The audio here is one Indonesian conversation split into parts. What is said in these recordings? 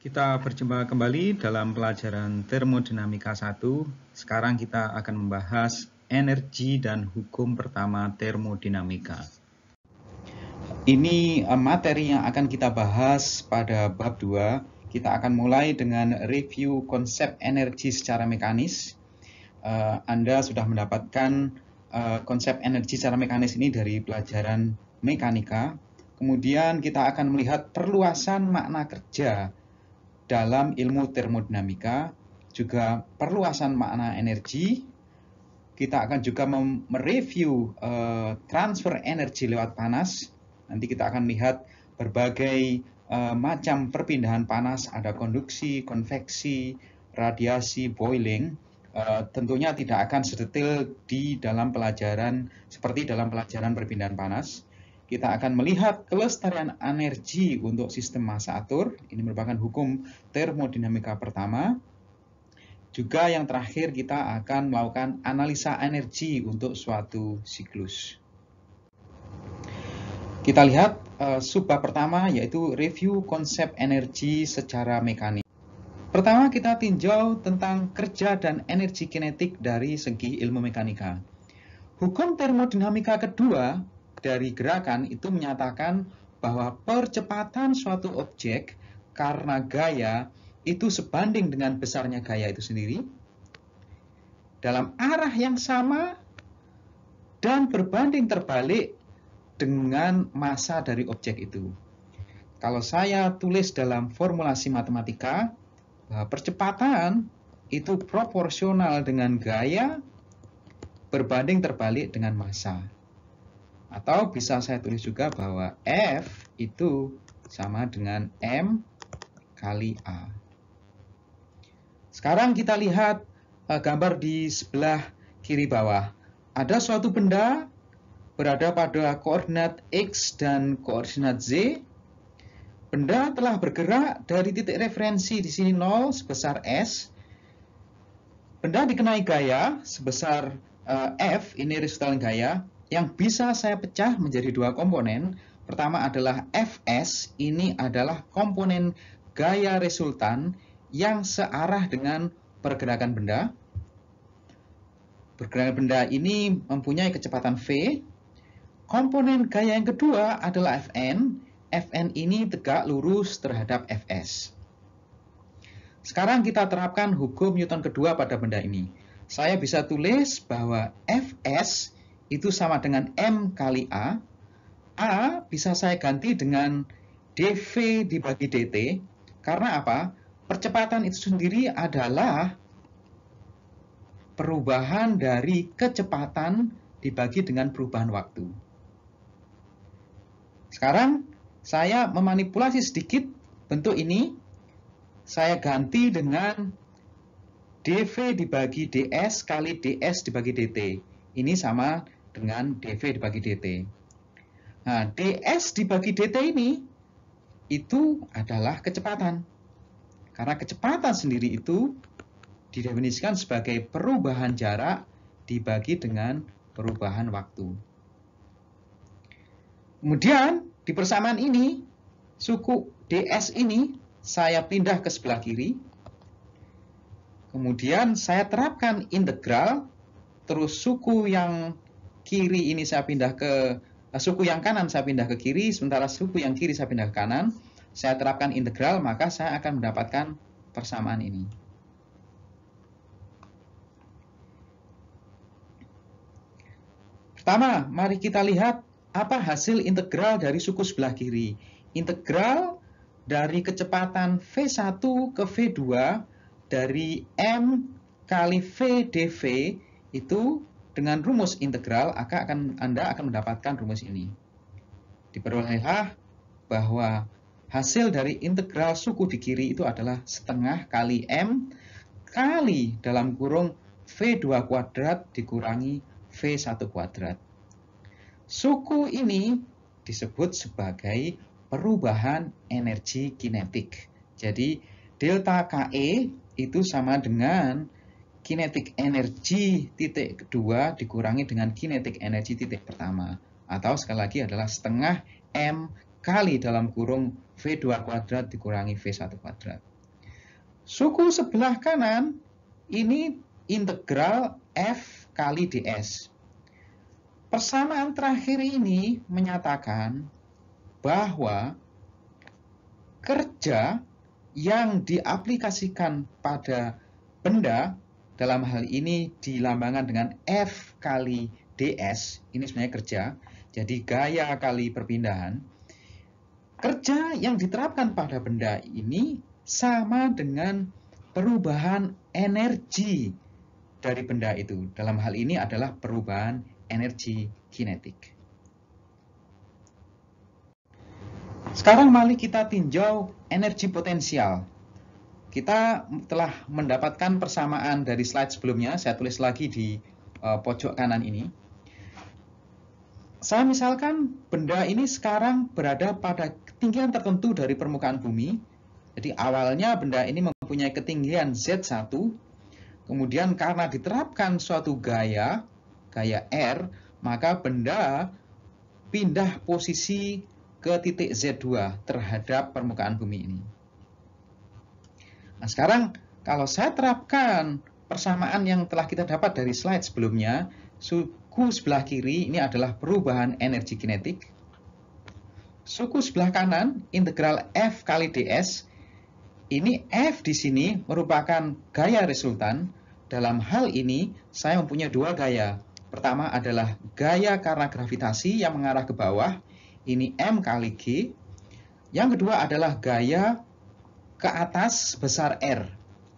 Kita berjumpa kembali dalam pelajaran termodinamika 1. Sekarang kita akan membahas energi dan hukum pertama termodinamika. Ini eh, materi yang akan kita bahas pada bab 2. Kita akan mulai dengan review konsep energi secara mekanis. Eh, Anda sudah mendapatkan eh, konsep energi secara mekanis ini dari pelajaran mekanika. Kemudian kita akan melihat perluasan makna kerja dalam ilmu termodinamika juga perluasan makna energi. Kita akan juga mereview uh, transfer energi lewat panas. Nanti kita akan lihat berbagai uh, macam perpindahan panas, ada konduksi, konveksi, radiasi, boiling. Uh, tentunya tidak akan sedetail di dalam pelajaran seperti dalam pelajaran perpindahan panas kita akan melihat kelestarian energi untuk sistem massa atur. Ini merupakan hukum termodinamika pertama. Juga yang terakhir kita akan melakukan analisa energi untuk suatu siklus. Kita lihat uh, subbab pertama yaitu review konsep energi secara mekanik. Pertama kita tinjau tentang kerja dan energi kinetik dari segi ilmu mekanika. Hukum termodinamika kedua dari gerakan itu menyatakan bahwa percepatan suatu objek karena gaya itu sebanding dengan besarnya gaya itu sendiri dalam arah yang sama dan berbanding terbalik dengan masa dari objek itu. Kalau saya tulis dalam formulasi matematika, percepatan itu proporsional dengan gaya berbanding terbalik dengan masa. Atau bisa saya tulis juga bahwa F itu sama dengan M kali A. Sekarang kita lihat eh, gambar di sebelah kiri bawah. Ada suatu benda berada pada koordinat X dan koordinat Z. Benda telah bergerak dari titik referensi di sini 0 sebesar S. Benda dikenai gaya sebesar eh, F, ini resultan gaya, yang bisa saya pecah menjadi dua komponen. Pertama adalah Fs, ini adalah komponen gaya resultan yang searah dengan pergerakan benda. Pergerakan benda ini mempunyai kecepatan V. Komponen gaya yang kedua adalah Fn. Fn ini tegak lurus terhadap Fs. Sekarang kita terapkan hukum Newton kedua pada benda ini. Saya bisa tulis bahwa Fs itu sama dengan M kali A. A bisa saya ganti dengan DV dibagi DT. Karena apa? Percepatan itu sendiri adalah perubahan dari kecepatan dibagi dengan perubahan waktu. Sekarang saya memanipulasi sedikit bentuk ini. Saya ganti dengan DV dibagi DS kali DS dibagi DT. Ini sama dengan DV dibagi DT. Nah, DS dibagi DT ini itu adalah kecepatan. Karena kecepatan sendiri itu didefinisikan sebagai perubahan jarak dibagi dengan perubahan waktu. Kemudian di persamaan ini, suku DS ini saya pindah ke sebelah kiri. Kemudian saya terapkan integral, terus suku yang kiri ini saya pindah ke eh, suku yang kanan saya pindah ke kiri, sementara suku yang kiri saya pindah ke kanan, saya terapkan integral, maka saya akan mendapatkan persamaan ini. Pertama, mari kita lihat apa hasil integral dari suku sebelah kiri. Integral dari kecepatan V1 ke V2 dari M kali V dV itu dengan rumus integral, maka akan, Anda akan mendapatkan rumus ini. Diperolehlah bahwa hasil dari integral suku di kiri itu adalah setengah kali M kali dalam kurung V2 kuadrat dikurangi V1 kuadrat. Suku ini disebut sebagai perubahan energi kinetik. Jadi delta KE itu sama dengan kinetik energi titik kedua dikurangi dengan kinetik energi titik pertama atau sekali lagi adalah setengah M kali dalam kurung V2 kuadrat dikurangi V1 kuadrat. Suku sebelah kanan ini integral F kali DS. Persamaan terakhir ini menyatakan bahwa kerja yang diaplikasikan pada benda dalam hal ini dilambangkan dengan F kali DS, ini sebenarnya kerja, jadi gaya kali perpindahan. Kerja yang diterapkan pada benda ini sama dengan perubahan energi dari benda itu. Dalam hal ini adalah perubahan energi kinetik. Sekarang mari kita tinjau energi potensial kita telah mendapatkan persamaan dari slide sebelumnya, saya tulis lagi di uh, pojok kanan ini. Saya misalkan benda ini sekarang berada pada ketinggian tertentu dari permukaan bumi. Jadi awalnya benda ini mempunyai ketinggian Z1, kemudian karena diterapkan suatu gaya, gaya R, maka benda pindah posisi ke titik Z2 terhadap permukaan bumi ini. Nah sekarang kalau saya terapkan persamaan yang telah kita dapat dari slide sebelumnya, suku sebelah kiri ini adalah perubahan energi kinetik. Suku sebelah kanan, integral F kali DS, ini F di sini merupakan gaya resultan. Dalam hal ini, saya mempunyai dua gaya. Pertama adalah gaya karena gravitasi yang mengarah ke bawah, ini M kali G. Yang kedua adalah gaya ke atas besar R.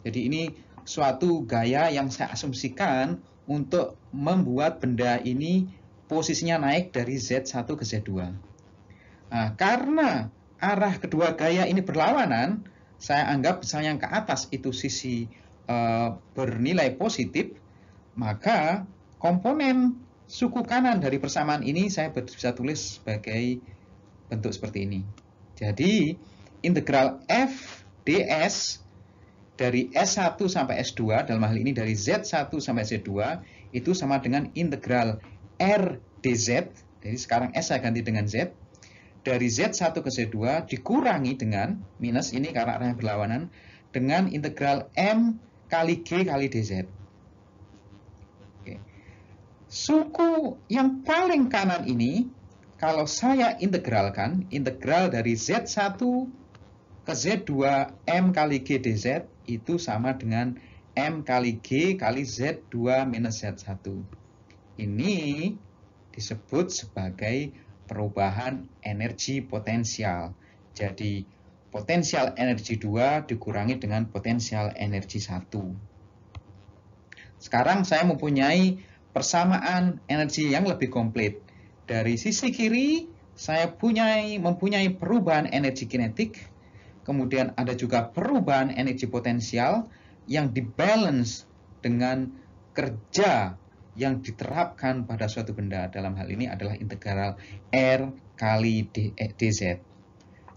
Jadi ini suatu gaya yang saya asumsikan untuk membuat benda ini posisinya naik dari Z1 ke Z2. Nah, karena arah kedua gaya ini berlawanan, saya anggap misalnya yang ke atas itu sisi e, bernilai positif, maka komponen suku kanan dari persamaan ini saya bisa tulis sebagai bentuk seperti ini. Jadi, integral f DS dari S1 sampai S2 dalam hal ini dari Z1 sampai Z2 itu sama dengan integral R dz. Jadi sekarang S saya ganti dengan Z. Dari Z1 ke Z2 dikurangi dengan minus ini karena arahnya berlawanan dengan integral M kali G kali dz. Oke. Suku yang paling kanan ini kalau saya integralkan integral dari Z1 ke Z2M kali G DZ itu sama dengan M kali G kali Z2 minus Z1. Ini disebut sebagai perubahan energi potensial. Jadi potensial energi 2 dikurangi dengan potensial energi 1. Sekarang saya mempunyai persamaan energi yang lebih komplit. Dari sisi kiri, saya punyai, mempunyai perubahan energi kinetik kemudian ada juga perubahan energi potensial yang dibalance dengan kerja yang diterapkan pada suatu benda dalam hal ini adalah integral R kali DZ. Eh,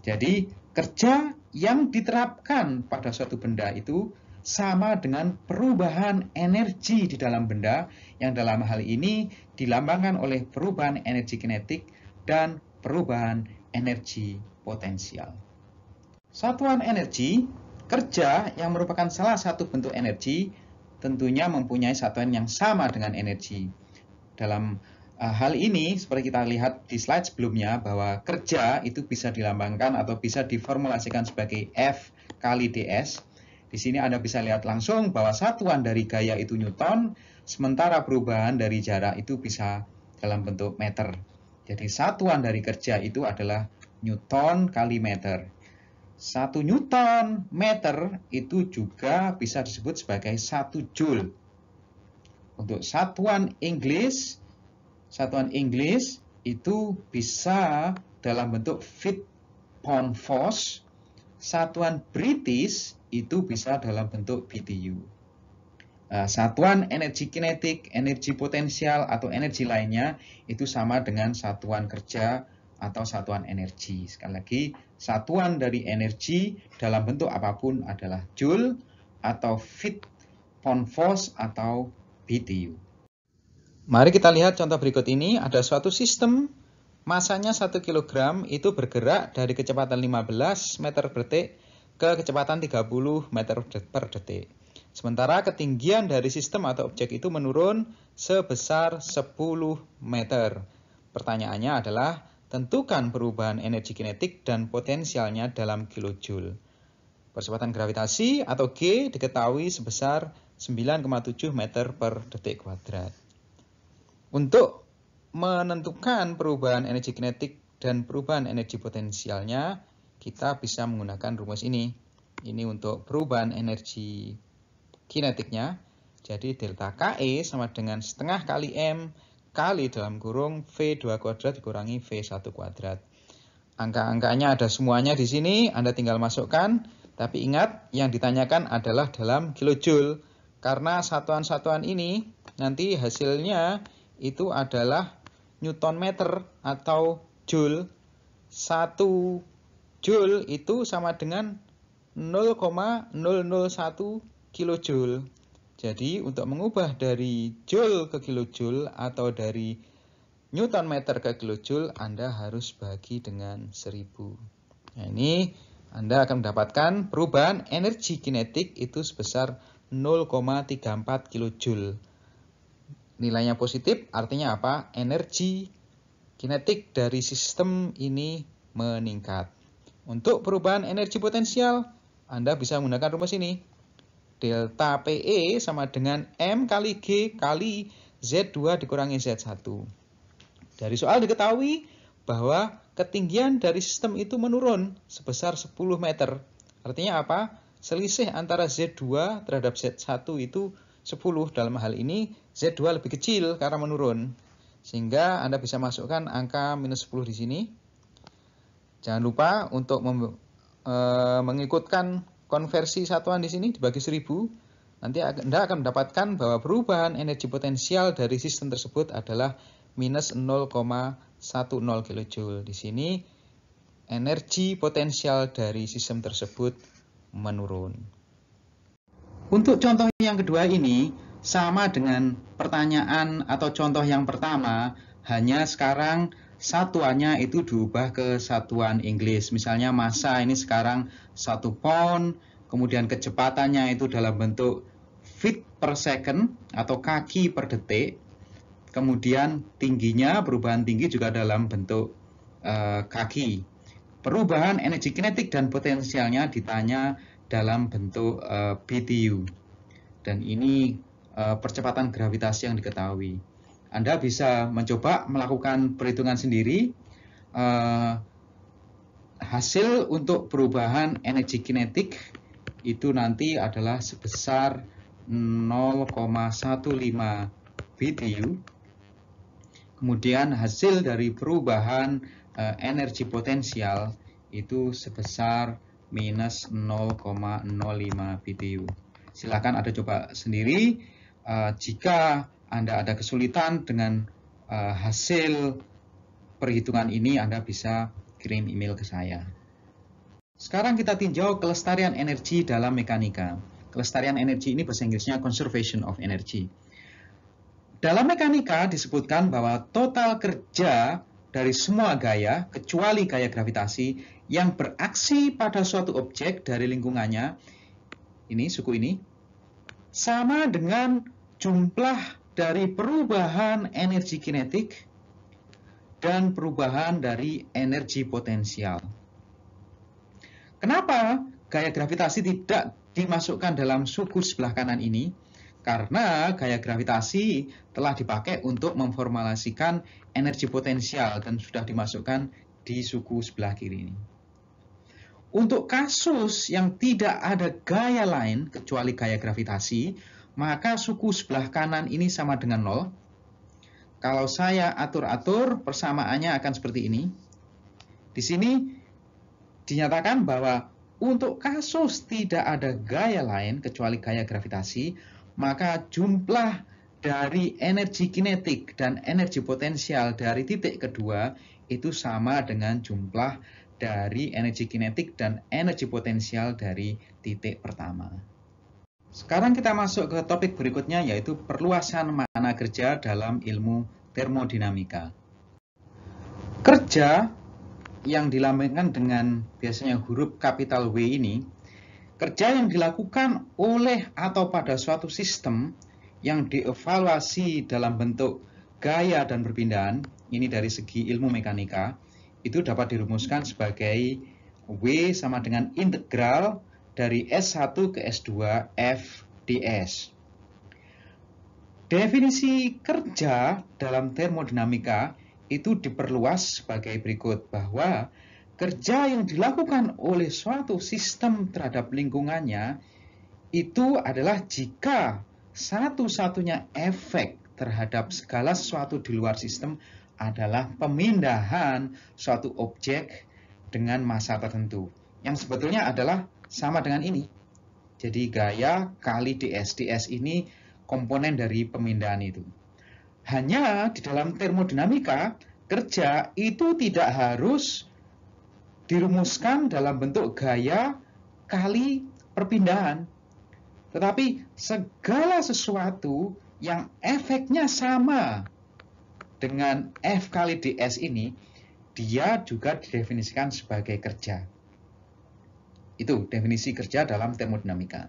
Jadi kerja yang diterapkan pada suatu benda itu sama dengan perubahan energi di dalam benda yang dalam hal ini dilambangkan oleh perubahan energi kinetik dan perubahan energi potensial. Satuan energi kerja yang merupakan salah satu bentuk energi tentunya mempunyai satuan yang sama dengan energi. Dalam uh, hal ini seperti kita lihat di slide sebelumnya bahwa kerja itu bisa dilambangkan atau bisa diformulasikan sebagai F kali DS. Di sini Anda bisa lihat langsung bahwa satuan dari gaya itu Newton, sementara perubahan dari jarak itu bisa dalam bentuk meter. Jadi satuan dari kerja itu adalah Newton kali meter. 1 Newton meter itu juga bisa disebut sebagai 1 Joule. Untuk satuan Inggris, satuan Inggris itu bisa dalam bentuk feet pound force. Satuan British itu bisa dalam bentuk BTU. Nah, satuan energi kinetik, energi potensial, atau energi lainnya itu sama dengan satuan kerja atau satuan energi. Sekali lagi, satuan dari energi dalam bentuk apapun adalah joule atau fit pound force atau BTU. Mari kita lihat contoh berikut ini. Ada suatu sistem masanya 1 kg itu bergerak dari kecepatan 15 meter per detik ke kecepatan 30 meter per detik. Sementara ketinggian dari sistem atau objek itu menurun sebesar 10 meter. Pertanyaannya adalah Tentukan perubahan energi kinetik dan potensialnya dalam kilojoule. Percepatan gravitasi atau G diketahui sebesar 9,7 meter per detik kuadrat. Untuk menentukan perubahan energi kinetik dan perubahan energi potensialnya, kita bisa menggunakan rumus ini. Ini untuk perubahan energi kinetiknya. Jadi delta KE sama dengan setengah kali M kali dalam kurung V2 kuadrat dikurangi V1 kuadrat. Angka-angkanya ada semuanya di sini, Anda tinggal masukkan. Tapi ingat, yang ditanyakan adalah dalam kilojoule. Karena satuan-satuan ini nanti hasilnya itu adalah Newton meter atau joule. Satu joule itu sama dengan 0,001 kilojoule. Jadi untuk mengubah dari joule ke kilojoule atau dari newton meter ke kilojoule Anda harus bagi dengan 1000. Nah, ini Anda akan mendapatkan perubahan energi kinetik itu sebesar 0,34 kilojoule. Nilainya positif artinya apa? Energi kinetik dari sistem ini meningkat. Untuk perubahan energi potensial, Anda bisa menggunakan rumus ini. Delta PE sama dengan M kali G kali Z2 dikurangi Z1. Dari soal diketahui bahwa ketinggian dari sistem itu menurun sebesar 10 meter. Artinya apa? Selisih antara Z2 terhadap Z1 itu 10. Dalam hal ini Z2 lebih kecil karena menurun. Sehingga Anda bisa masukkan angka minus 10 di sini. Jangan lupa untuk eh, mengikutkan konversi satuan di sini dibagi 1000, nanti Anda akan mendapatkan bahwa perubahan energi potensial dari sistem tersebut adalah minus 0,10 kJ. Di sini energi potensial dari sistem tersebut menurun. Untuk contoh yang kedua ini sama dengan pertanyaan atau contoh yang pertama, hanya sekarang satuannya itu diubah ke satuan Inggris. Misalnya masa ini sekarang satu pound, kemudian kecepatannya itu dalam bentuk feet per second atau kaki per detik. Kemudian tingginya, perubahan tinggi juga dalam bentuk uh, kaki. Perubahan energi kinetik dan potensialnya ditanya dalam bentuk uh, eh, BTU. Dan ini uh, percepatan gravitasi yang diketahui. Anda bisa mencoba melakukan perhitungan sendiri uh, hasil untuk perubahan energi kinetik itu nanti adalah sebesar 0,15 BTU. Kemudian hasil dari perubahan uh, energi potensial itu sebesar minus 0,05 BTU. Silakan ada coba sendiri. Uh, jika anda ada kesulitan dengan uh, hasil perhitungan ini, Anda bisa kirim email ke saya. Sekarang kita tinjau kelestarian energi dalam mekanika. Kelestarian energi ini bahasa Inggrisnya conservation of energy. Dalam mekanika disebutkan bahwa total kerja dari semua gaya, kecuali gaya gravitasi, yang beraksi pada suatu objek dari lingkungannya, ini suku ini, sama dengan jumlah dari perubahan energi kinetik dan perubahan dari energi potensial. Kenapa gaya gravitasi tidak dimasukkan dalam suku sebelah kanan ini? Karena gaya gravitasi telah dipakai untuk memformulasikan energi potensial dan sudah dimasukkan di suku sebelah kiri ini. Untuk kasus yang tidak ada gaya lain kecuali gaya gravitasi, maka suku sebelah kanan ini sama dengan 0. Kalau saya atur-atur, persamaannya akan seperti ini. Di sini dinyatakan bahwa untuk kasus tidak ada gaya lain kecuali gaya gravitasi, maka jumlah dari energi kinetik dan energi potensial dari titik kedua itu sama dengan jumlah dari energi kinetik dan energi potensial dari titik pertama. Sekarang kita masuk ke topik berikutnya yaitu perluasan makna kerja dalam ilmu termodinamika. Kerja yang dilambangkan dengan biasanya huruf kapital W ini, kerja yang dilakukan oleh atau pada suatu sistem yang dievaluasi dalam bentuk gaya dan perpindahan, ini dari segi ilmu mekanika, itu dapat dirumuskan sebagai W sama dengan integral dari S1 ke S2 FDS. Definisi kerja dalam termodinamika itu diperluas sebagai berikut bahwa kerja yang dilakukan oleh suatu sistem terhadap lingkungannya itu adalah jika satu-satunya efek terhadap segala sesuatu di luar sistem adalah pemindahan suatu objek dengan masa tertentu yang sebetulnya adalah sama dengan ini. Jadi gaya kali ds. ds ini komponen dari pemindahan itu. Hanya di dalam termodinamika, kerja itu tidak harus dirumuskan dalam bentuk gaya kali perpindahan. Tetapi segala sesuatu yang efeknya sama dengan F kali ds ini, dia juga didefinisikan sebagai kerja. Itu definisi kerja dalam termodinamika.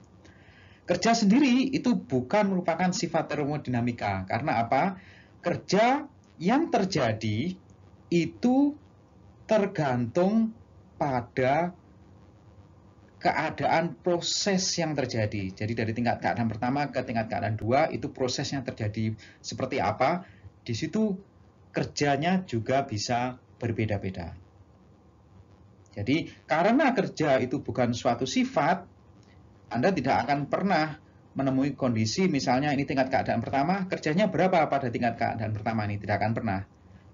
Kerja sendiri itu bukan merupakan sifat termodinamika. Karena apa? Kerja yang terjadi itu tergantung pada keadaan proses yang terjadi. Jadi dari tingkat keadaan pertama ke tingkat keadaan dua itu proses yang terjadi seperti apa. Di situ kerjanya juga bisa berbeda-beda. Jadi karena kerja itu bukan suatu sifat, Anda tidak akan pernah menemui kondisi misalnya ini tingkat keadaan pertama, kerjanya berapa pada tingkat keadaan pertama ini tidak akan pernah.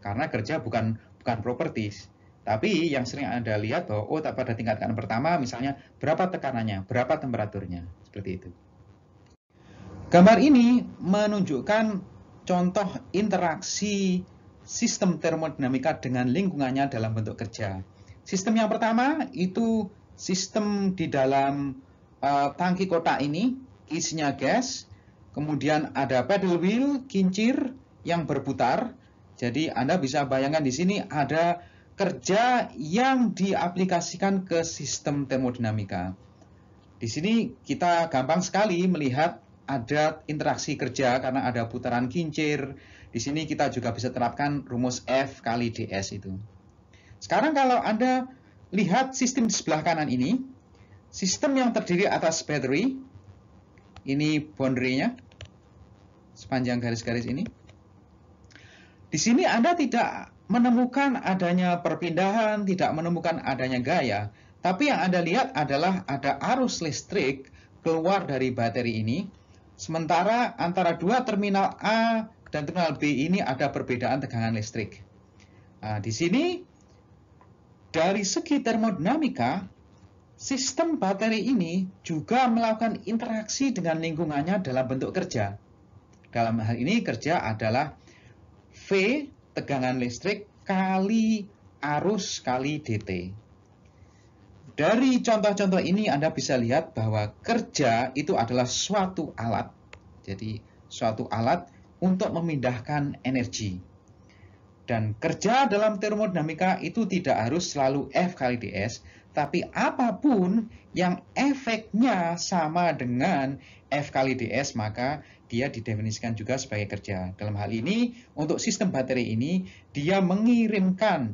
Karena kerja bukan bukan properties. Tapi yang sering Anda lihat bahwa oh, oh pada tingkat keadaan pertama misalnya berapa tekanannya, berapa temperaturnya, seperti itu. Gambar ini menunjukkan contoh interaksi sistem termodinamika dengan lingkungannya dalam bentuk kerja. Sistem yang pertama itu sistem di dalam uh, tangki kotak ini, isinya gas, kemudian ada pedal wheel, kincir yang berputar. Jadi Anda bisa bayangkan di sini ada kerja yang diaplikasikan ke sistem termodinamika. Di sini kita gampang sekali melihat ada interaksi kerja karena ada putaran kincir. Di sini kita juga bisa terapkan rumus F kali DS itu. Sekarang kalau Anda lihat sistem di sebelah kanan ini, sistem yang terdiri atas battery, ini boundary-nya, sepanjang garis-garis ini. Di sini Anda tidak menemukan adanya perpindahan, tidak menemukan adanya gaya, tapi yang Anda lihat adalah ada arus listrik keluar dari baterai ini, sementara antara dua terminal A dan terminal B ini ada perbedaan tegangan listrik. Nah, di sini dari segi termodinamika, sistem baterai ini juga melakukan interaksi dengan lingkungannya dalam bentuk kerja. Dalam hal ini kerja adalah V tegangan listrik kali arus kali DT. Dari contoh-contoh ini Anda bisa lihat bahwa kerja itu adalah suatu alat. Jadi suatu alat untuk memindahkan energi. Dan kerja dalam termodinamika itu tidak harus selalu F kali DS, tapi apapun yang efeknya sama dengan F kali DS, maka dia didefinisikan juga sebagai kerja. Dalam hal ini, untuk sistem baterai ini, dia mengirimkan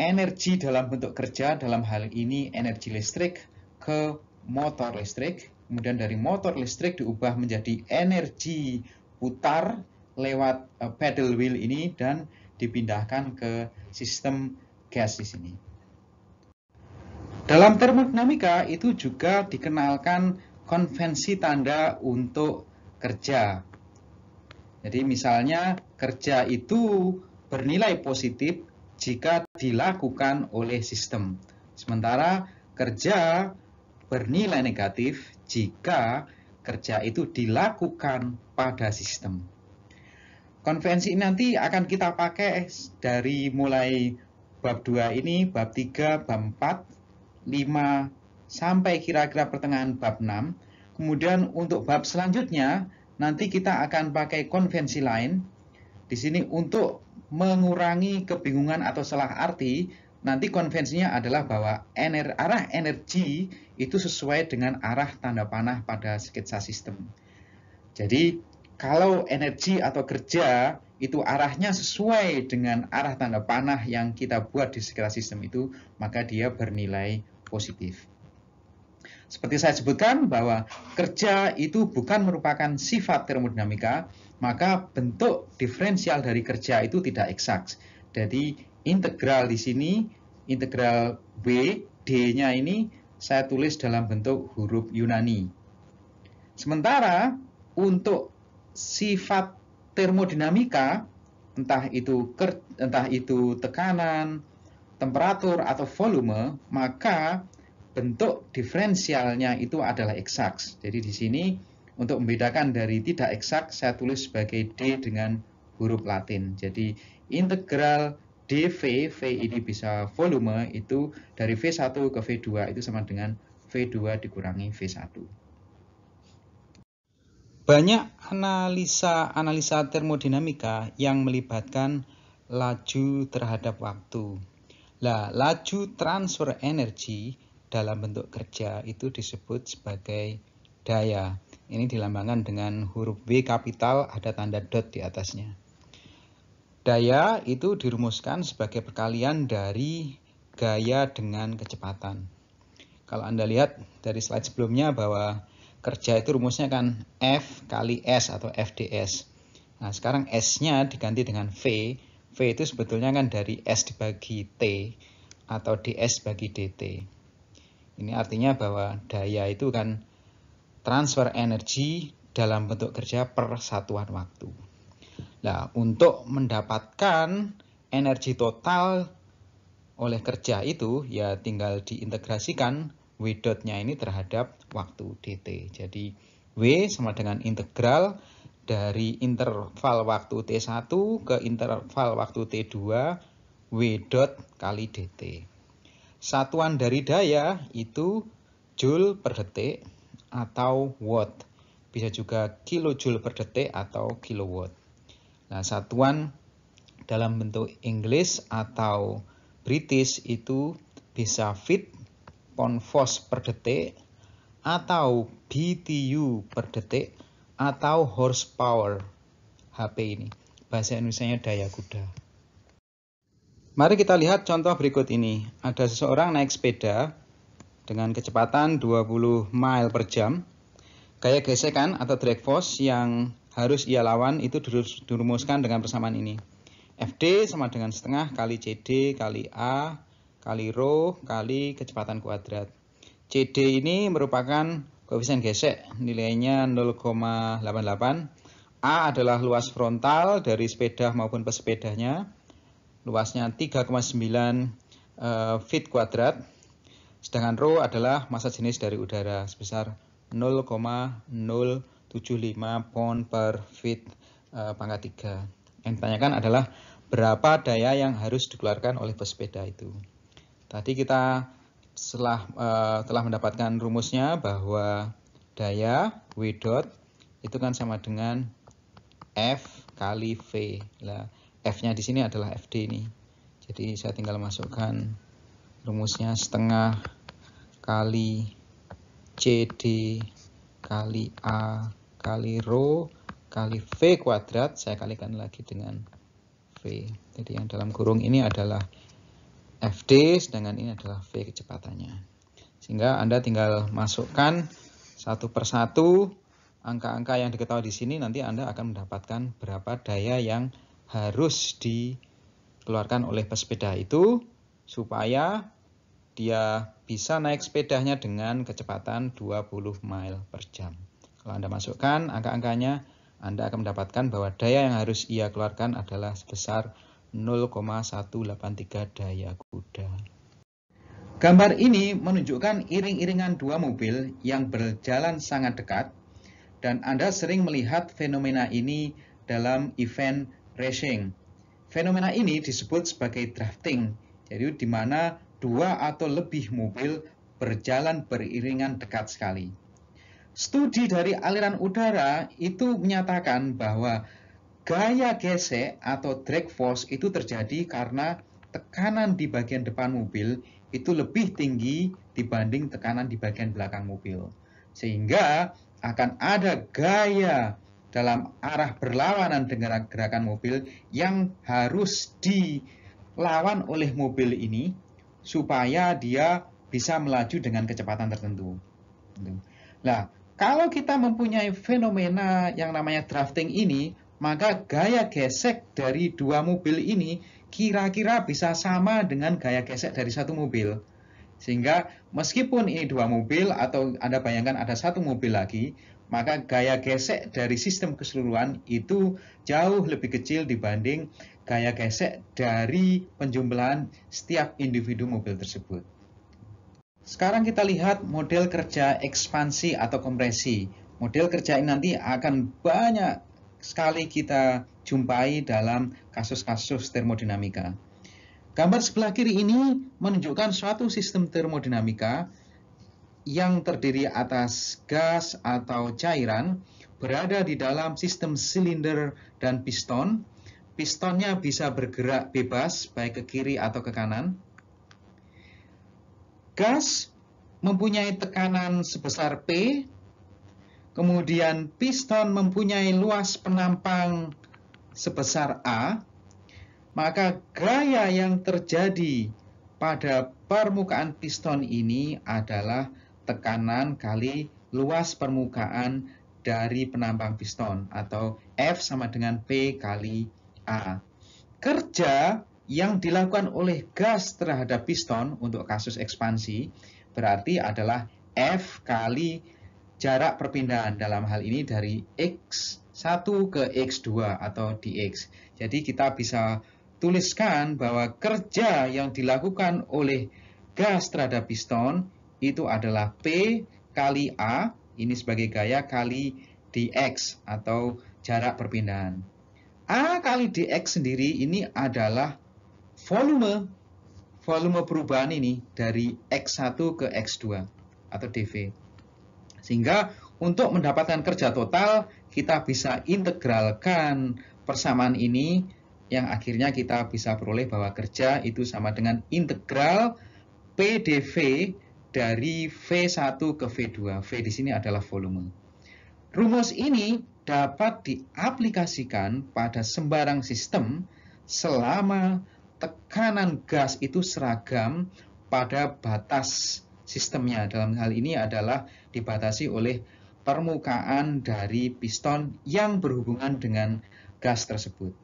energi dalam bentuk kerja, dalam hal ini energi listrik, ke motor listrik. Kemudian dari motor listrik diubah menjadi energi putar lewat eh, pedal wheel ini dan dipindahkan ke sistem gas di sini. Dalam termodinamika itu juga dikenalkan konvensi tanda untuk kerja. Jadi misalnya kerja itu bernilai positif jika dilakukan oleh sistem. Sementara kerja bernilai negatif jika kerja itu dilakukan pada sistem konvensi ini nanti akan kita pakai dari mulai bab 2 ini, bab 3, bab 4, 5, sampai kira-kira pertengahan bab 6. Kemudian untuk bab selanjutnya, nanti kita akan pakai konvensi lain. Di sini untuk mengurangi kebingungan atau salah arti, nanti konvensinya adalah bahwa ener arah energi itu sesuai dengan arah tanda panah pada sketsa sistem. Jadi kalau energi atau kerja itu arahnya sesuai dengan arah tanda panah yang kita buat di sekitar sistem itu, maka dia bernilai positif. Seperti saya sebutkan bahwa kerja itu bukan merupakan sifat termodinamika, maka bentuk diferensial dari kerja itu tidak eksak. Jadi integral di sini, integral W, D-nya ini saya tulis dalam bentuk huruf Yunani. Sementara untuk sifat termodinamika entah itu entah itu tekanan, temperatur atau volume, maka bentuk diferensialnya itu adalah eksak. Jadi di sini untuk membedakan dari tidak eksak saya tulis sebagai D dengan huruf Latin. Jadi integral dV, V ini bisa volume itu dari V1 ke V2 itu sama dengan V2 dikurangi V1. Banyak analisa-analisa termodinamika yang melibatkan laju terhadap waktu. Nah, laju transfer energi dalam bentuk kerja itu disebut sebagai daya. Ini dilambangkan dengan huruf W kapital ada tanda dot di atasnya. Daya itu dirumuskan sebagai perkalian dari gaya dengan kecepatan. Kalau Anda lihat dari slide sebelumnya bahwa kerja itu rumusnya kan F kali S atau FDS. Nah, sekarang S-nya diganti dengan V. V itu sebetulnya kan dari S dibagi T atau DS bagi DT. Ini artinya bahwa daya itu kan transfer energi dalam bentuk kerja per satuan waktu. Nah, untuk mendapatkan energi total oleh kerja itu ya tinggal diintegrasikan W dotnya ini terhadap waktu DT. Jadi W sama dengan integral dari interval waktu T1 ke interval waktu T2 W dot kali DT. Satuan dari daya itu Joule per detik atau Watt. Bisa juga kilojoule per detik atau kilowatt. Nah, satuan dalam bentuk Inggris atau British itu bisa fit konvos per detik atau BTU per detik atau horsepower HP ini. Bahasa Indonesia daya kuda. Mari kita lihat contoh berikut ini. Ada seseorang naik sepeda dengan kecepatan 20 mile per jam. Gaya gesekan atau drag force yang harus ia lawan itu dirumuskan dengan persamaan ini. FD sama dengan setengah kali CD kali A kali rho kali kecepatan kuadrat. CD ini merupakan koefisien gesek, nilainya 0,88. A adalah luas frontal dari sepeda maupun pesepedanya, luasnya 3,9 uh, eh, feet kuadrat. Sedangkan rho adalah massa jenis dari udara sebesar 0,075 pound per feet eh, pangkat 3. Yang ditanyakan adalah berapa daya yang harus dikeluarkan oleh pesepeda itu. Tadi kita setelah uh, telah mendapatkan rumusnya bahwa daya W dot itu kan sama dengan F kali V. Lah, F-nya di sini adalah FD ini. Jadi saya tinggal masukkan rumusnya setengah kali CD kali A kali Rho kali V kuadrat saya kalikan lagi dengan V. Jadi yang dalam kurung ini adalah FD sedangkan ini adalah V kecepatannya. Sehingga Anda tinggal masukkan satu persatu angka-angka yang diketahui di sini nanti Anda akan mendapatkan berapa daya yang harus dikeluarkan oleh pesepeda itu supaya dia bisa naik sepedanya dengan kecepatan 20 mile per jam. Kalau Anda masukkan angka-angkanya, Anda akan mendapatkan bahwa daya yang harus ia keluarkan adalah sebesar 0,183 daya kuda. Gambar ini menunjukkan iring-iringan dua mobil yang berjalan sangat dekat dan Anda sering melihat fenomena ini dalam event racing. Fenomena ini disebut sebagai drafting, jadi di mana dua atau lebih mobil berjalan beriringan dekat sekali. Studi dari aliran udara itu menyatakan bahwa Gaya gesek atau drag force itu terjadi karena tekanan di bagian depan mobil itu lebih tinggi dibanding tekanan di bagian belakang mobil. Sehingga akan ada gaya dalam arah berlawanan dengan gerakan mobil yang harus dilawan oleh mobil ini supaya dia bisa melaju dengan kecepatan tertentu. Nah, kalau kita mempunyai fenomena yang namanya drafting ini, maka gaya gesek dari dua mobil ini kira-kira bisa sama dengan gaya gesek dari satu mobil. Sehingga meskipun ini dua mobil atau Anda bayangkan ada satu mobil lagi, maka gaya gesek dari sistem keseluruhan itu jauh lebih kecil dibanding gaya gesek dari penjumlahan setiap individu mobil tersebut. Sekarang kita lihat model kerja ekspansi atau kompresi. Model kerja ini nanti akan banyak sekali kita jumpai dalam kasus-kasus termodinamika. Gambar sebelah kiri ini menunjukkan suatu sistem termodinamika yang terdiri atas gas atau cairan berada di dalam sistem silinder dan piston. Pistonnya bisa bergerak bebas baik ke kiri atau ke kanan. Gas mempunyai tekanan sebesar P Kemudian piston mempunyai luas penampang sebesar A, maka gaya yang terjadi pada permukaan piston ini adalah tekanan kali luas permukaan dari penampang piston atau F sama dengan P kali A. Kerja yang dilakukan oleh gas terhadap piston untuk kasus ekspansi berarti adalah F kali jarak perpindahan dalam hal ini dari X1 ke X2 atau dx. Jadi kita bisa tuliskan bahwa kerja yang dilakukan oleh gas terhadap piston itu adalah P kali A, ini sebagai gaya kali dx atau jarak perpindahan. A kali dx sendiri ini adalah volume volume perubahan ini dari X1 ke X2 atau dV. Sehingga untuk mendapatkan kerja total, kita bisa integralkan persamaan ini yang akhirnya kita bisa peroleh bahwa kerja itu sama dengan integral PDV dari V1 ke V2. V di sini adalah volume. Rumus ini dapat diaplikasikan pada sembarang sistem selama tekanan gas itu seragam pada batas sistemnya. Dalam hal ini adalah dibatasi oleh permukaan dari piston yang berhubungan dengan gas tersebut.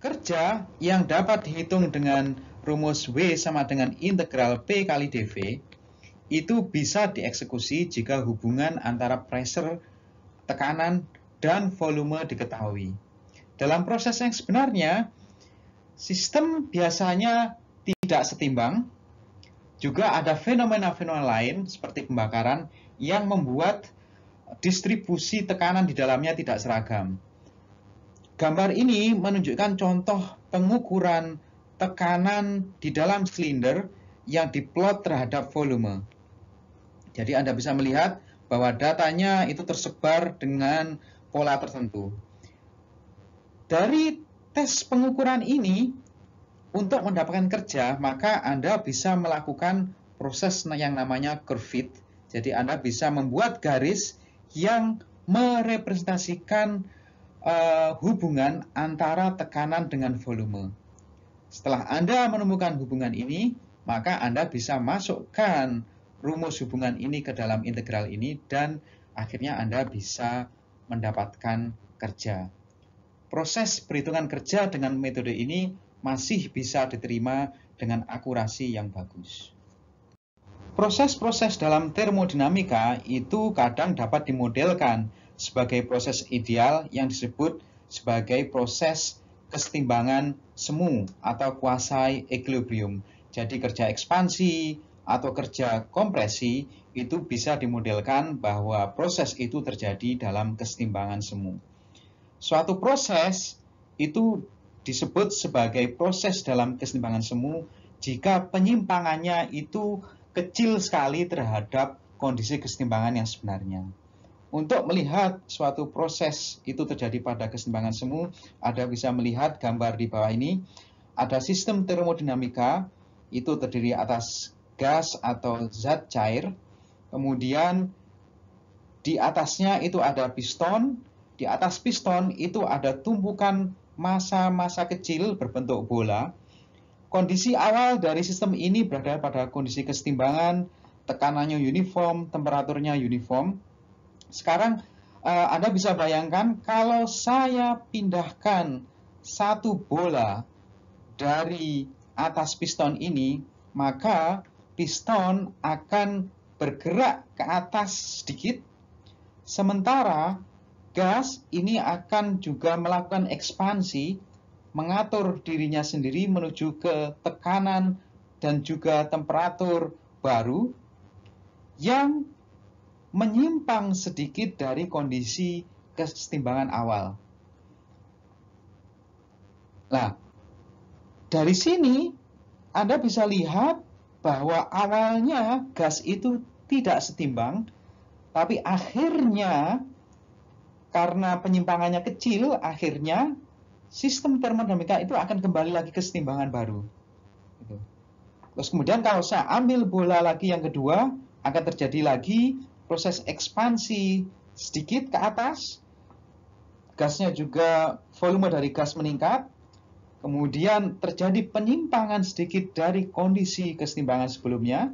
Kerja yang dapat dihitung dengan rumus W sama dengan integral P kali dV itu bisa dieksekusi jika hubungan antara pressure, tekanan, dan volume diketahui. Dalam proses yang sebenarnya, sistem biasanya tidak setimbang juga ada fenomena-fenomena lain seperti pembakaran yang membuat distribusi tekanan di dalamnya tidak seragam. Gambar ini menunjukkan contoh pengukuran tekanan di dalam silinder yang diplot terhadap volume. Jadi Anda bisa melihat bahwa datanya itu tersebar dengan pola tertentu. Dari tes pengukuran ini, untuk mendapatkan kerja, maka Anda bisa melakukan proses yang namanya curve fit. Jadi Anda bisa membuat garis yang merepresentasikan uh, hubungan antara tekanan dengan volume. Setelah Anda menemukan hubungan ini, maka Anda bisa masukkan rumus hubungan ini ke dalam integral ini dan akhirnya Anda bisa mendapatkan kerja. Proses perhitungan kerja dengan metode ini masih bisa diterima dengan akurasi yang bagus. Proses-proses dalam termodinamika itu kadang dapat dimodelkan sebagai proses ideal yang disebut sebagai proses kesetimbangan semu atau kuasai equilibrium. Jadi kerja ekspansi atau kerja kompresi itu bisa dimodelkan bahwa proses itu terjadi dalam kesetimbangan semu. Suatu proses itu disebut sebagai proses dalam keseimbangan semu jika penyimpangannya itu kecil sekali terhadap kondisi keseimbangan yang sebenarnya. Untuk melihat suatu proses itu terjadi pada keseimbangan semu, Anda bisa melihat gambar di bawah ini. Ada sistem termodinamika, itu terdiri atas gas atau zat cair. Kemudian di atasnya itu ada piston, di atas piston itu ada tumpukan masa-masa kecil berbentuk bola, kondisi awal dari sistem ini berada pada kondisi kesetimbangan, tekanannya uniform, temperaturnya uniform. Sekarang uh, Anda bisa bayangkan kalau saya pindahkan satu bola dari atas piston ini, maka piston akan bergerak ke atas sedikit, sementara gas ini akan juga melakukan ekspansi, mengatur dirinya sendiri menuju ke tekanan dan juga temperatur baru yang menyimpang sedikit dari kondisi kesetimbangan awal. Nah, dari sini Anda bisa lihat bahwa awalnya gas itu tidak setimbang, tapi akhirnya karena penyimpangannya kecil, akhirnya sistem termodinamika itu akan kembali lagi ke setimbangan baru. Gitu. Terus kemudian kalau saya ambil bola lagi yang kedua, akan terjadi lagi proses ekspansi sedikit ke atas, gasnya juga volume dari gas meningkat, kemudian terjadi penyimpangan sedikit dari kondisi kesetimbangan sebelumnya,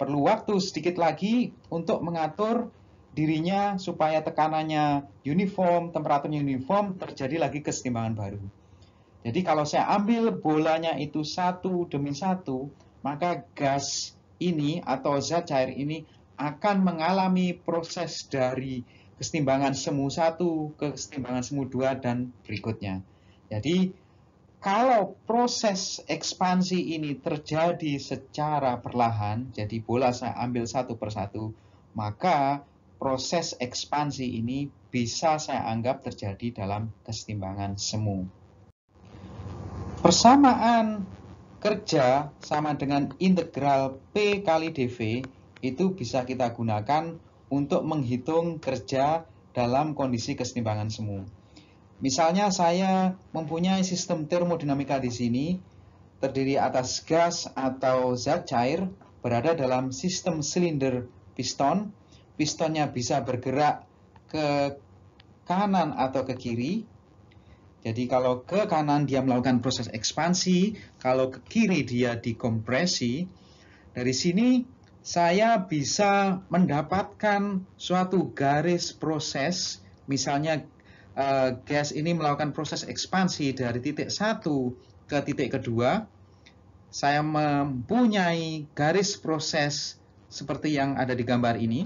perlu waktu sedikit lagi untuk mengatur dirinya supaya tekanannya uniform, temperaturnya uniform, terjadi lagi kesetimbangan baru. Jadi kalau saya ambil bolanya itu satu demi satu, maka gas ini atau zat cair ini akan mengalami proses dari kesetimbangan semu satu ke kesetimbangan semu dua dan berikutnya. Jadi kalau proses ekspansi ini terjadi secara perlahan, jadi bola saya ambil satu persatu, maka proses ekspansi ini bisa saya anggap terjadi dalam kesetimbangan semu. Persamaan kerja sama dengan integral P kali dV itu bisa kita gunakan untuk menghitung kerja dalam kondisi kesetimbangan semu. Misalnya saya mempunyai sistem termodinamika di sini terdiri atas gas atau zat cair berada dalam sistem silinder piston pistonnya bisa bergerak ke kanan atau ke kiri. Jadi kalau ke kanan dia melakukan proses ekspansi, kalau ke kiri dia dikompresi. Dari sini saya bisa mendapatkan suatu garis proses, misalnya eh, gas ini melakukan proses ekspansi dari titik satu ke titik kedua, saya mempunyai garis proses seperti yang ada di gambar ini.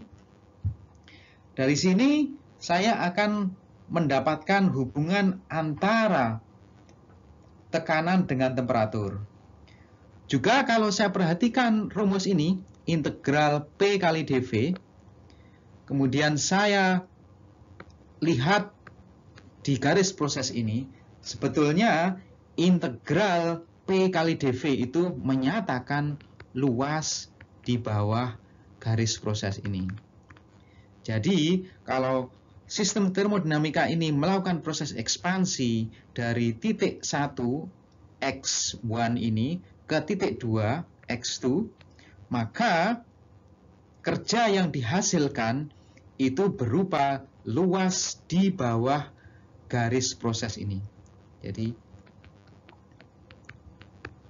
Dari sini saya akan mendapatkan hubungan antara tekanan dengan temperatur. Juga kalau saya perhatikan rumus ini, integral P kali dV, kemudian saya lihat di garis proses ini, sebetulnya integral P kali dV itu menyatakan luas di bawah garis proses ini. Jadi, kalau sistem termodinamika ini melakukan proses ekspansi dari titik 1 X1 ini ke titik 2 X2, maka kerja yang dihasilkan itu berupa luas di bawah garis proses ini. Jadi,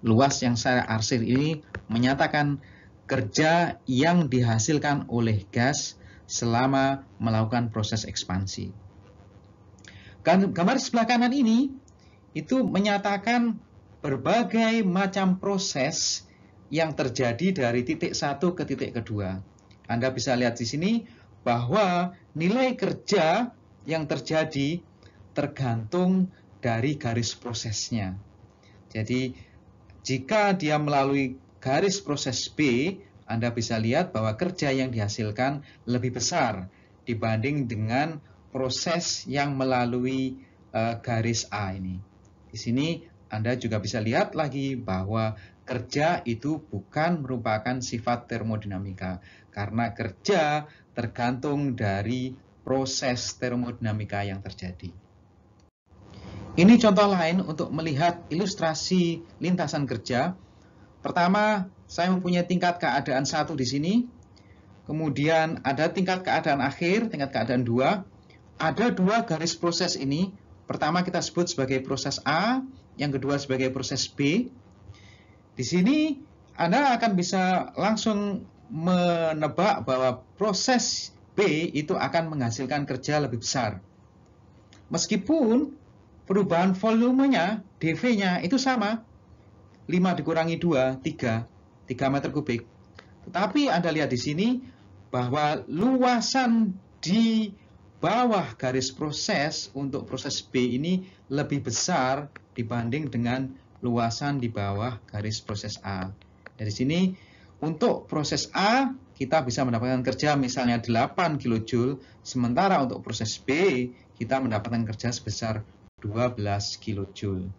luas yang saya arsir ini menyatakan kerja yang dihasilkan oleh gas selama melakukan proses ekspansi. Kan, gambar sebelah kanan ini itu menyatakan berbagai macam proses yang terjadi dari titik satu ke titik kedua. Anda bisa lihat di sini bahwa nilai kerja yang terjadi tergantung dari garis prosesnya. Jadi, jika dia melalui garis proses B, anda bisa lihat bahwa kerja yang dihasilkan lebih besar dibanding dengan proses yang melalui uh, garis A ini. Di sini Anda juga bisa lihat lagi bahwa kerja itu bukan merupakan sifat termodinamika karena kerja tergantung dari proses termodinamika yang terjadi. Ini contoh lain untuk melihat ilustrasi lintasan kerja. Pertama, saya mempunyai tingkat keadaan satu di sini. Kemudian ada tingkat keadaan akhir, tingkat keadaan dua. Ada dua garis proses ini. Pertama kita sebut sebagai proses A, yang kedua sebagai proses B. Di sini Anda akan bisa langsung menebak bahwa proses B itu akan menghasilkan kerja lebih besar. Meskipun perubahan volumenya, DV-nya itu sama. 5 dikurangi 2, 3, 3 meter kubik. Tetapi Anda lihat di sini bahwa luasan di bawah garis proses untuk proses B ini lebih besar dibanding dengan luasan di bawah garis proses A. Dari sini untuk proses A kita bisa mendapatkan kerja misalnya 8 kJ, sementara untuk proses B kita mendapatkan kerja sebesar 12 kJ.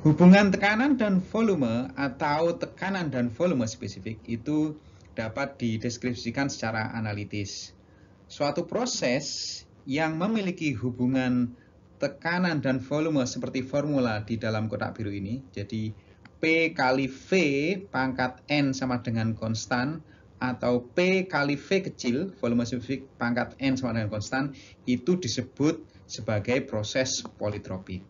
Hubungan tekanan dan volume atau tekanan dan volume spesifik itu dapat dideskripsikan secara analitis. Suatu proses yang memiliki hubungan tekanan dan volume seperti formula di dalam kotak biru ini, jadi P kali V pangkat N sama dengan konstan, atau P kali V kecil, volume spesifik pangkat N sama dengan konstan, itu disebut sebagai proses politropik.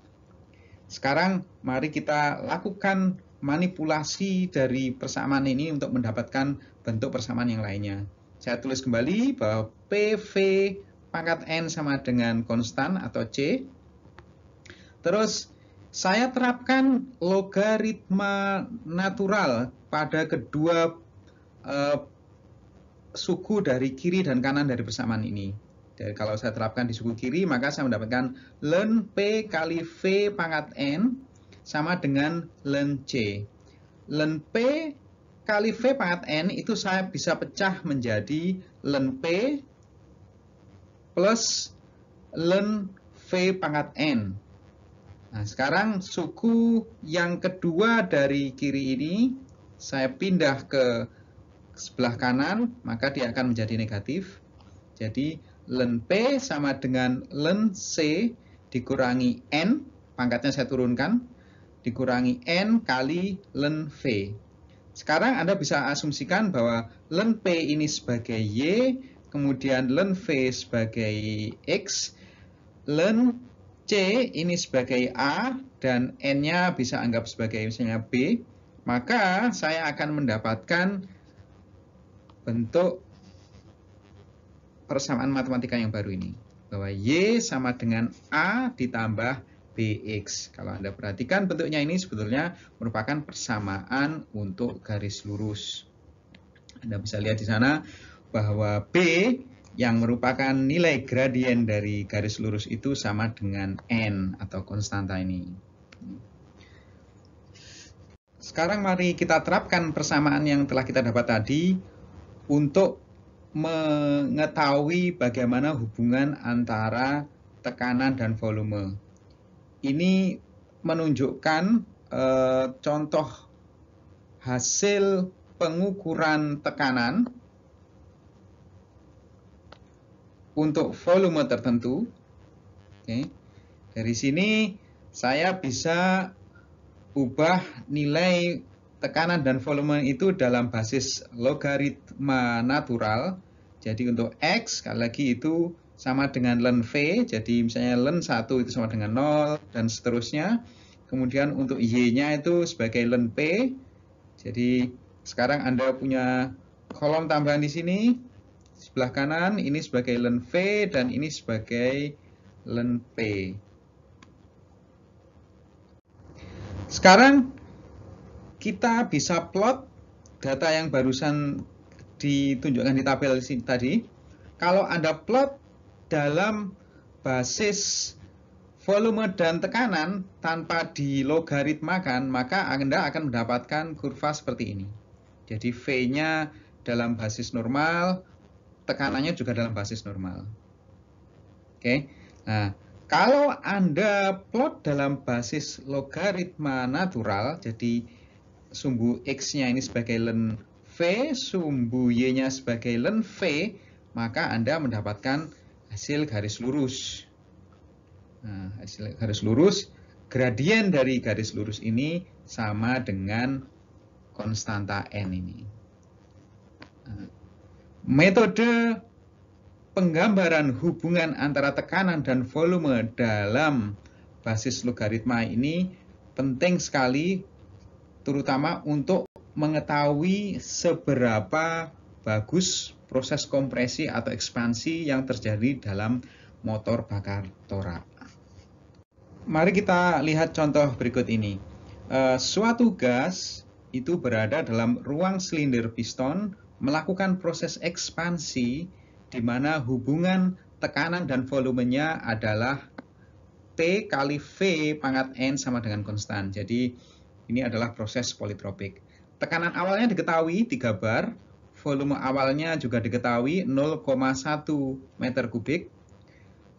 Sekarang mari kita lakukan manipulasi dari persamaan ini untuk mendapatkan bentuk persamaan yang lainnya. Saya tulis kembali bahwa PV pangkat N sama dengan konstan atau C. Terus saya terapkan logaritma natural pada kedua eh, suku dari kiri dan kanan dari persamaan ini. Jadi kalau saya terapkan di suku kiri, maka saya mendapatkan ln P kali V pangkat N sama dengan ln C. Ln P kali V pangkat N itu saya bisa pecah menjadi ln P plus ln V pangkat N. Nah, sekarang suku yang kedua dari kiri ini, saya pindah ke sebelah kanan, maka dia akan menjadi negatif. Jadi, len P sama dengan len C dikurangi N, pangkatnya saya turunkan, dikurangi N kali len V. Sekarang Anda bisa asumsikan bahwa len P ini sebagai Y, kemudian len V sebagai X, len C ini sebagai A, dan N-nya bisa anggap sebagai misalnya B, maka saya akan mendapatkan bentuk persamaan matematika yang baru ini. Bahwa Y sama dengan A ditambah BX. Kalau Anda perhatikan bentuknya ini sebetulnya merupakan persamaan untuk garis lurus. Anda bisa lihat di sana bahwa B yang merupakan nilai gradien dari garis lurus itu sama dengan N atau konstanta ini. Sekarang mari kita terapkan persamaan yang telah kita dapat tadi untuk mengetahui bagaimana hubungan antara tekanan dan volume. Ini menunjukkan e, contoh hasil pengukuran tekanan untuk volume tertentu. Oke. Dari sini saya bisa ubah nilai tekanan dan volume itu dalam basis logaritma natural. Jadi untuk X sekali lagi itu sama dengan ln V, jadi misalnya ln 1 itu sama dengan 0 dan seterusnya. Kemudian untuk Y-nya itu sebagai ln P. Jadi sekarang Anda punya kolom tambahan di sini, sebelah kanan ini sebagai ln V dan ini sebagai ln P. Sekarang kita bisa plot data yang barusan ditunjukkan di tabel tadi. Kalau Anda plot dalam basis volume dan tekanan tanpa dilogaritmakan, maka Anda akan mendapatkan kurva seperti ini. Jadi V-nya dalam basis normal, tekanannya juga dalam basis normal. Oke. Okay. Nah, kalau Anda plot dalam basis logaritma natural, jadi sumbu X-nya ini sebagai ln V, sumbu Y-nya sebagai ln V, maka Anda mendapatkan hasil garis lurus. Nah, hasil garis lurus, gradien dari garis lurus ini sama dengan konstanta N ini. Nah, metode penggambaran hubungan antara tekanan dan volume dalam basis logaritma ini penting sekali terutama untuk mengetahui seberapa bagus proses kompresi atau ekspansi yang terjadi dalam motor bakar torak. Mari kita lihat contoh berikut ini. Eh, suatu gas itu berada dalam ruang silinder piston melakukan proses ekspansi di mana hubungan tekanan dan volumenya adalah T kali V pangkat N sama dengan konstan. Jadi ini adalah proses politropik. Tekanan awalnya diketahui 3 bar, volume awalnya juga diketahui 0,1 meter kubik.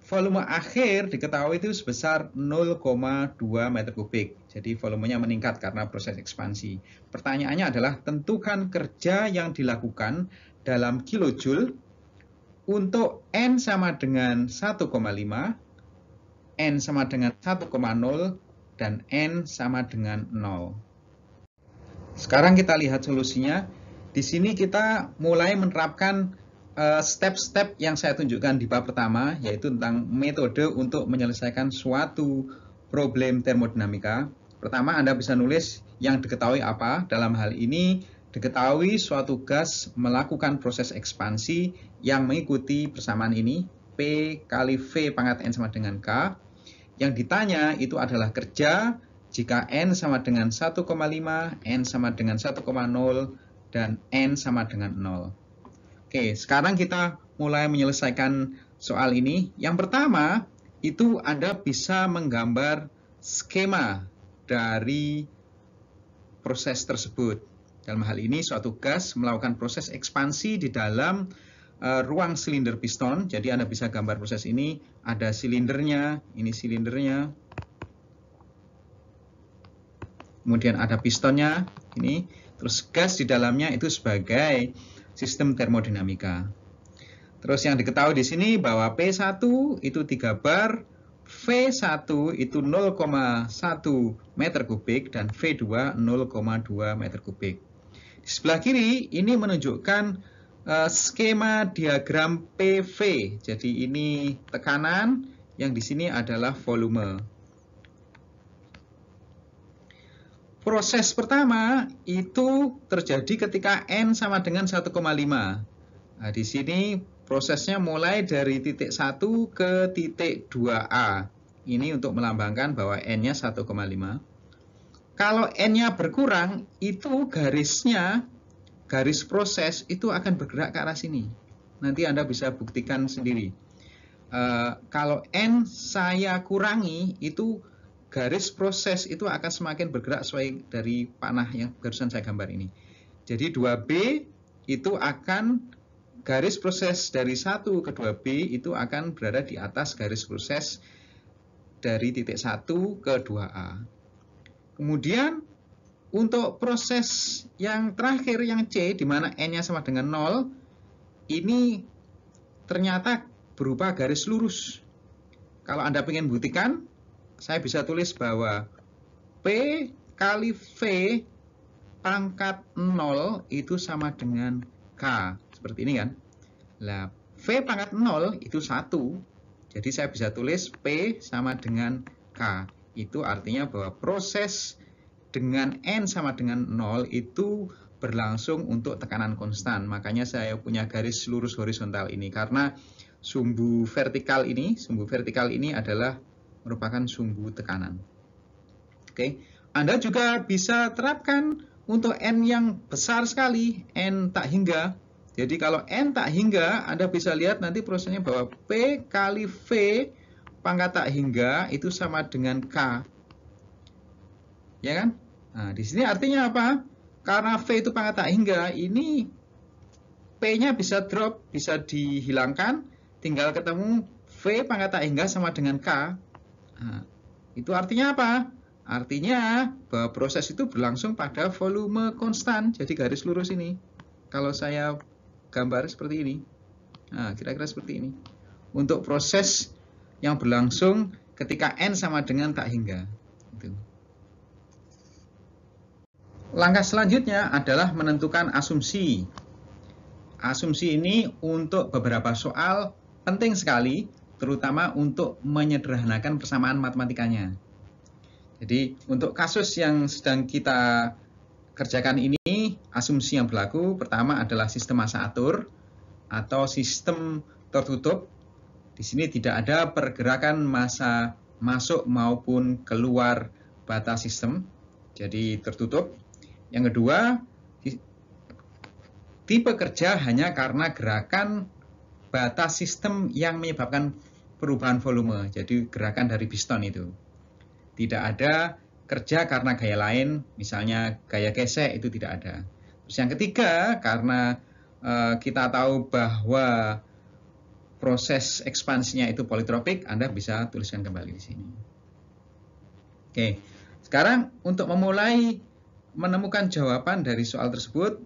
Volume akhir diketahui itu sebesar 0,2 meter kubik. Jadi volumenya meningkat karena proses ekspansi. Pertanyaannya adalah tentukan kerja yang dilakukan dalam kilojoule untuk N sama dengan 1,5, N sama dengan 1,0, dan N sama dengan 0. Sekarang kita lihat solusinya. Di sini kita mulai menerapkan eh, step-step yang saya tunjukkan di bab pertama, yaitu tentang metode untuk menyelesaikan suatu problem termodinamika. Pertama, Anda bisa nulis yang diketahui apa. Dalam hal ini, diketahui suatu gas melakukan proses ekspansi yang mengikuti persamaan ini, P kali V pangkat N sama dengan K. Yang ditanya itu adalah kerja jika N sama dengan 1,5, N sama dengan 1,0, dan N sama dengan 0. Oke, sekarang kita mulai menyelesaikan soal ini. Yang pertama, itu Anda bisa menggambar skema dari proses tersebut. Dalam hal ini, suatu gas melakukan proses ekspansi di dalam uh, ruang silinder piston. Jadi Anda bisa gambar proses ini ada silindernya, ini silindernya. Kemudian ada pistonnya, ini. Terus gas di dalamnya itu sebagai sistem termodinamika. Terus yang diketahui di sini bahwa P1 itu 3 bar, V1 itu 0,1 meter kubik, dan V2 0,2 meter kubik. Di sebelah kiri ini menunjukkan Eh, skema diagram PV. Jadi ini tekanan, yang di sini adalah volume. Proses pertama itu terjadi ketika N sama dengan 1,5. Nah, di sini prosesnya mulai dari titik 1 ke titik 2A. Ini untuk melambangkan bahwa N-nya 1,5. Kalau N-nya berkurang, itu garisnya garis proses itu akan bergerak ke arah sini. Nanti Anda bisa buktikan sendiri. Uh, kalau N saya kurangi, itu garis proses itu akan semakin bergerak sesuai dari panah yang barusan saya gambar ini. Jadi 2B itu akan garis proses dari 1 ke 2B itu akan berada di atas garis proses dari titik 1 ke 2A. Kemudian untuk proses yang terakhir yang C di mana n-nya sama dengan 0 ini ternyata berupa garis lurus. Kalau Anda ingin buktikan, saya bisa tulis bahwa P kali V pangkat 0 itu sama dengan K. Seperti ini kan. Nah, V pangkat 0 itu 1. Jadi saya bisa tulis P sama dengan K. Itu artinya bahwa proses dengan N sama dengan 0 itu berlangsung untuk tekanan konstan. Makanya saya punya garis lurus horizontal ini karena sumbu vertikal ini, sumbu vertikal ini adalah merupakan sumbu tekanan. Oke, Anda juga bisa terapkan untuk N yang besar sekali, N tak hingga. Jadi kalau N tak hingga, Anda bisa lihat nanti prosesnya bahwa P kali V pangkat tak hingga itu sama dengan K ya kan? Nah, di sini artinya apa? Karena V itu pangkat tak hingga, ini P-nya bisa drop, bisa dihilangkan, tinggal ketemu V pangkat tak hingga sama dengan K. Nah, itu artinya apa? Artinya bahwa proses itu berlangsung pada volume konstan, jadi garis lurus ini. Kalau saya gambar seperti ini, nah, kira-kira seperti ini. Untuk proses yang berlangsung ketika N sama dengan tak hingga. Langkah selanjutnya adalah menentukan asumsi. Asumsi ini untuk beberapa soal penting sekali, terutama untuk menyederhanakan persamaan matematikanya. Jadi, untuk kasus yang sedang kita kerjakan ini, asumsi yang berlaku pertama adalah sistem masa atur atau sistem tertutup. Di sini tidak ada pergerakan masa masuk maupun keluar batas sistem, jadi tertutup. Yang kedua, tipe kerja hanya karena gerakan batas sistem yang menyebabkan perubahan volume. Jadi gerakan dari piston itu. Tidak ada kerja karena gaya lain, misalnya gaya gesek itu tidak ada. Terus yang ketiga, karena e, kita tahu bahwa proses ekspansinya itu politropik, Anda bisa tuliskan kembali di sini. Oke, sekarang untuk memulai menemukan jawaban dari soal tersebut,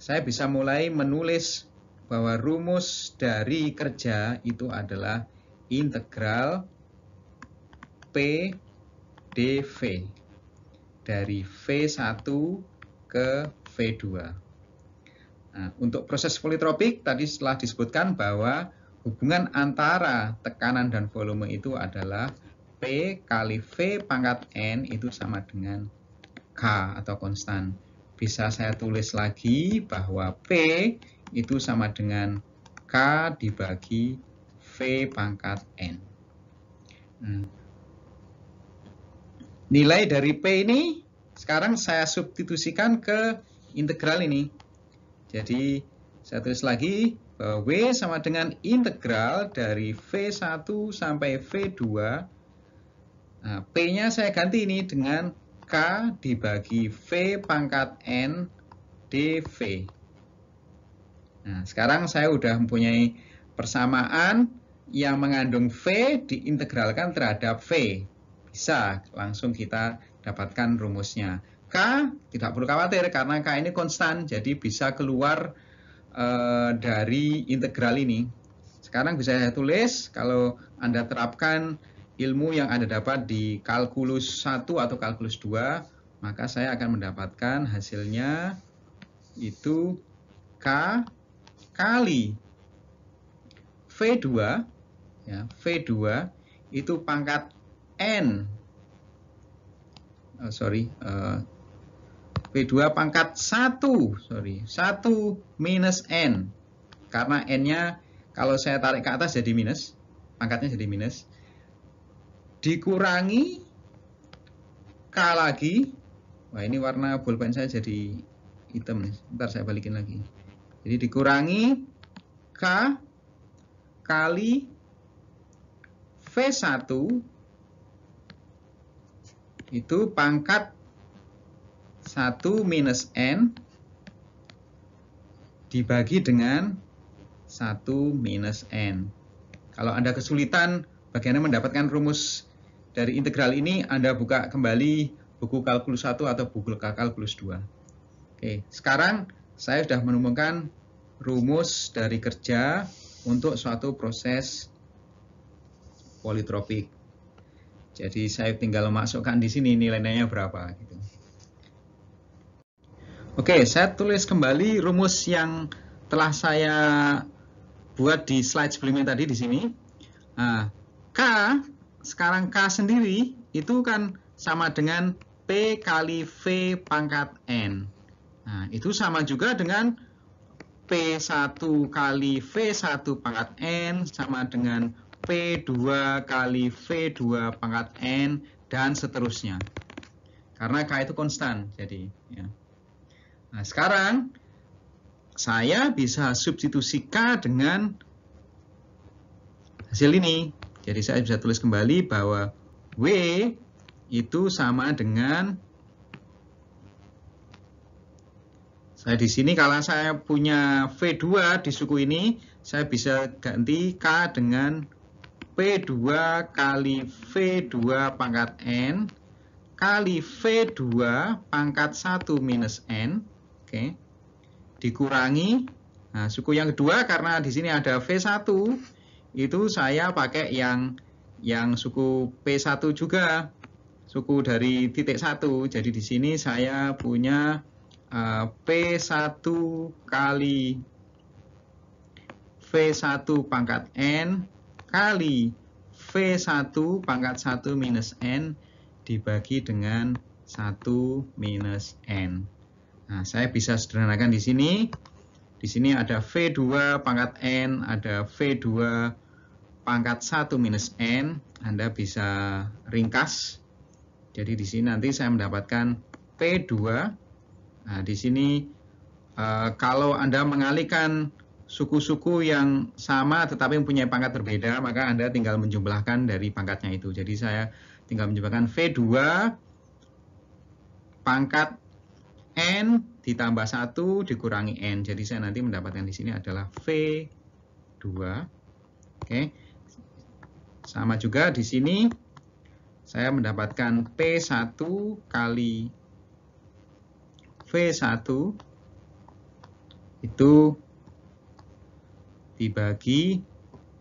saya bisa mulai menulis bahwa rumus dari kerja itu adalah integral P dV dari V1 ke V2. Nah, untuk proses politropik tadi setelah disebutkan bahwa hubungan antara tekanan dan volume itu adalah P kali V pangkat N itu sama dengan K atau konstan. Bisa saya tulis lagi bahwa P itu sama dengan K dibagi V pangkat N. Hmm. Nilai dari P ini sekarang saya substitusikan ke integral ini. Jadi saya tulis lagi bahwa W sama dengan integral dari V1 sampai V2. Nah, P-nya saya ganti ini dengan K dibagi V pangkat N DV. Nah, sekarang saya sudah mempunyai persamaan yang mengandung V diintegralkan terhadap V. Bisa langsung kita dapatkan rumusnya. K tidak perlu khawatir karena K ini konstan, jadi bisa keluar e, dari integral ini. Sekarang bisa saya tulis, kalau Anda terapkan ilmu yang Anda dapat di kalkulus 1 atau kalkulus 2, maka saya akan mendapatkan hasilnya itu K kali V2 ya, V2 itu pangkat N uh, sorry uh, eh, V2 pangkat 1 sorry 1 minus N karena N nya kalau saya tarik ke atas jadi minus pangkatnya jadi minus dikurangi K lagi. Wah ini warna bolpen saya jadi hitam nih. Ntar saya balikin lagi. Jadi dikurangi K kali V1 itu pangkat 1 minus N dibagi dengan 1 minus N. Kalau Anda kesulitan bagaimana mendapatkan rumus dari integral ini Anda buka kembali buku kalkulus 1 atau buku kalkulus 2. Oke, sekarang saya sudah menemukan rumus dari kerja untuk suatu proses politropik. Jadi saya tinggal masukkan di sini nilainya berapa gitu. Oke, saya tulis kembali rumus yang telah saya buat di slide sebelumnya tadi di sini. Nah, K sekarang K sendiri itu kan sama dengan P kali V pangkat N. Nah, itu sama juga dengan P1 kali V1 pangkat N sama dengan P2 kali V2 pangkat N dan seterusnya. Karena K itu konstan. Jadi, ya. Nah, sekarang saya bisa substitusi K dengan hasil ini jadi saya bisa tulis kembali bahwa W itu sama dengan saya di sini kalau saya punya V2 di suku ini, saya bisa ganti K dengan P2 kali V2 pangkat N kali V2 pangkat 1 minus N. Oke. Okay. Dikurangi. Nah, suku yang kedua karena di sini ada V1 itu saya pakai yang yang suku P1 juga, suku dari titik 1. Jadi di sini saya punya uh, eh, P1 kali V1 pangkat N kali V1 pangkat 1 minus N dibagi dengan 1 minus N. Nah, saya bisa sederhanakan di sini. Di sini ada V2 pangkat N, ada V2 pangkat 1 minus N, Anda bisa ringkas. Jadi di sini nanti saya mendapatkan P2. Nah, di sini eh, kalau Anda mengalihkan suku-suku yang sama tetapi mempunyai pangkat berbeda, maka Anda tinggal menjumlahkan dari pangkatnya itu. Jadi saya tinggal menjumlahkan V2 pangkat N ditambah 1 dikurangi N. Jadi saya nanti mendapatkan di sini adalah V2. Oke. Okay. Sama juga di sini saya mendapatkan P1 kali V1 itu dibagi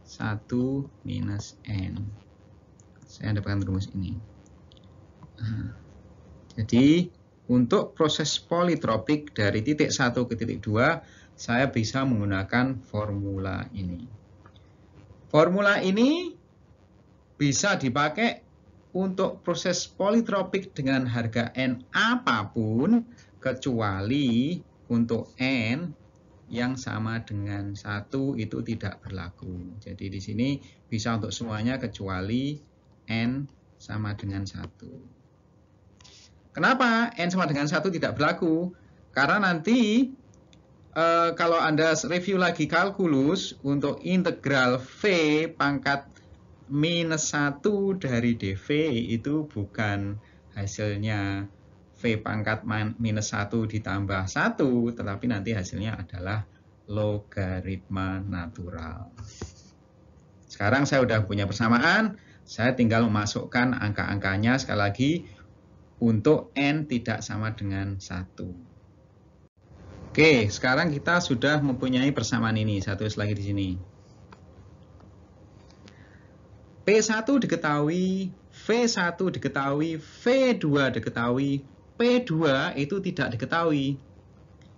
1 minus N. Saya mendapatkan rumus ini. Jadi untuk proses politropik dari titik 1 ke titik 2 saya bisa menggunakan formula ini. Formula ini bisa dipakai untuk proses politropik dengan harga N apapun kecuali untuk N yang sama dengan satu itu tidak berlaku. Jadi di sini bisa untuk semuanya kecuali N sama dengan satu. Kenapa N sama dengan satu tidak berlaku? Karena nanti eh, kalau Anda review lagi kalkulus untuk integral V pangkat minus 1 dari DV itu bukan hasilnya V pangkat minus 1 ditambah 1, tetapi nanti hasilnya adalah logaritma natural. Sekarang saya sudah punya persamaan, saya tinggal memasukkan angka-angkanya sekali lagi untuk N tidak sama dengan 1. Oke, sekarang kita sudah mempunyai persamaan ini. Satu lagi di sini. P1 diketahui, V1 diketahui, V2 diketahui, P2 itu tidak diketahui.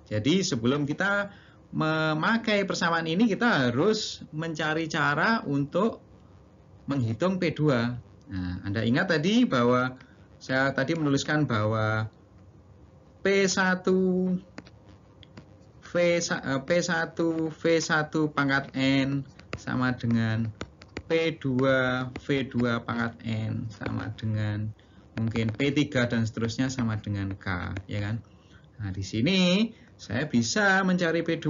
Jadi sebelum kita memakai persamaan ini kita harus mencari cara untuk menghitung P2. Nah, Anda ingat tadi bahwa saya tadi menuliskan bahwa P1 V, eh, P1 V1 pangkat N sama dengan P2 V2 pangkat N sama dengan mungkin P3 dan seterusnya sama dengan K, ya kan? Nah, di sini saya bisa mencari P2.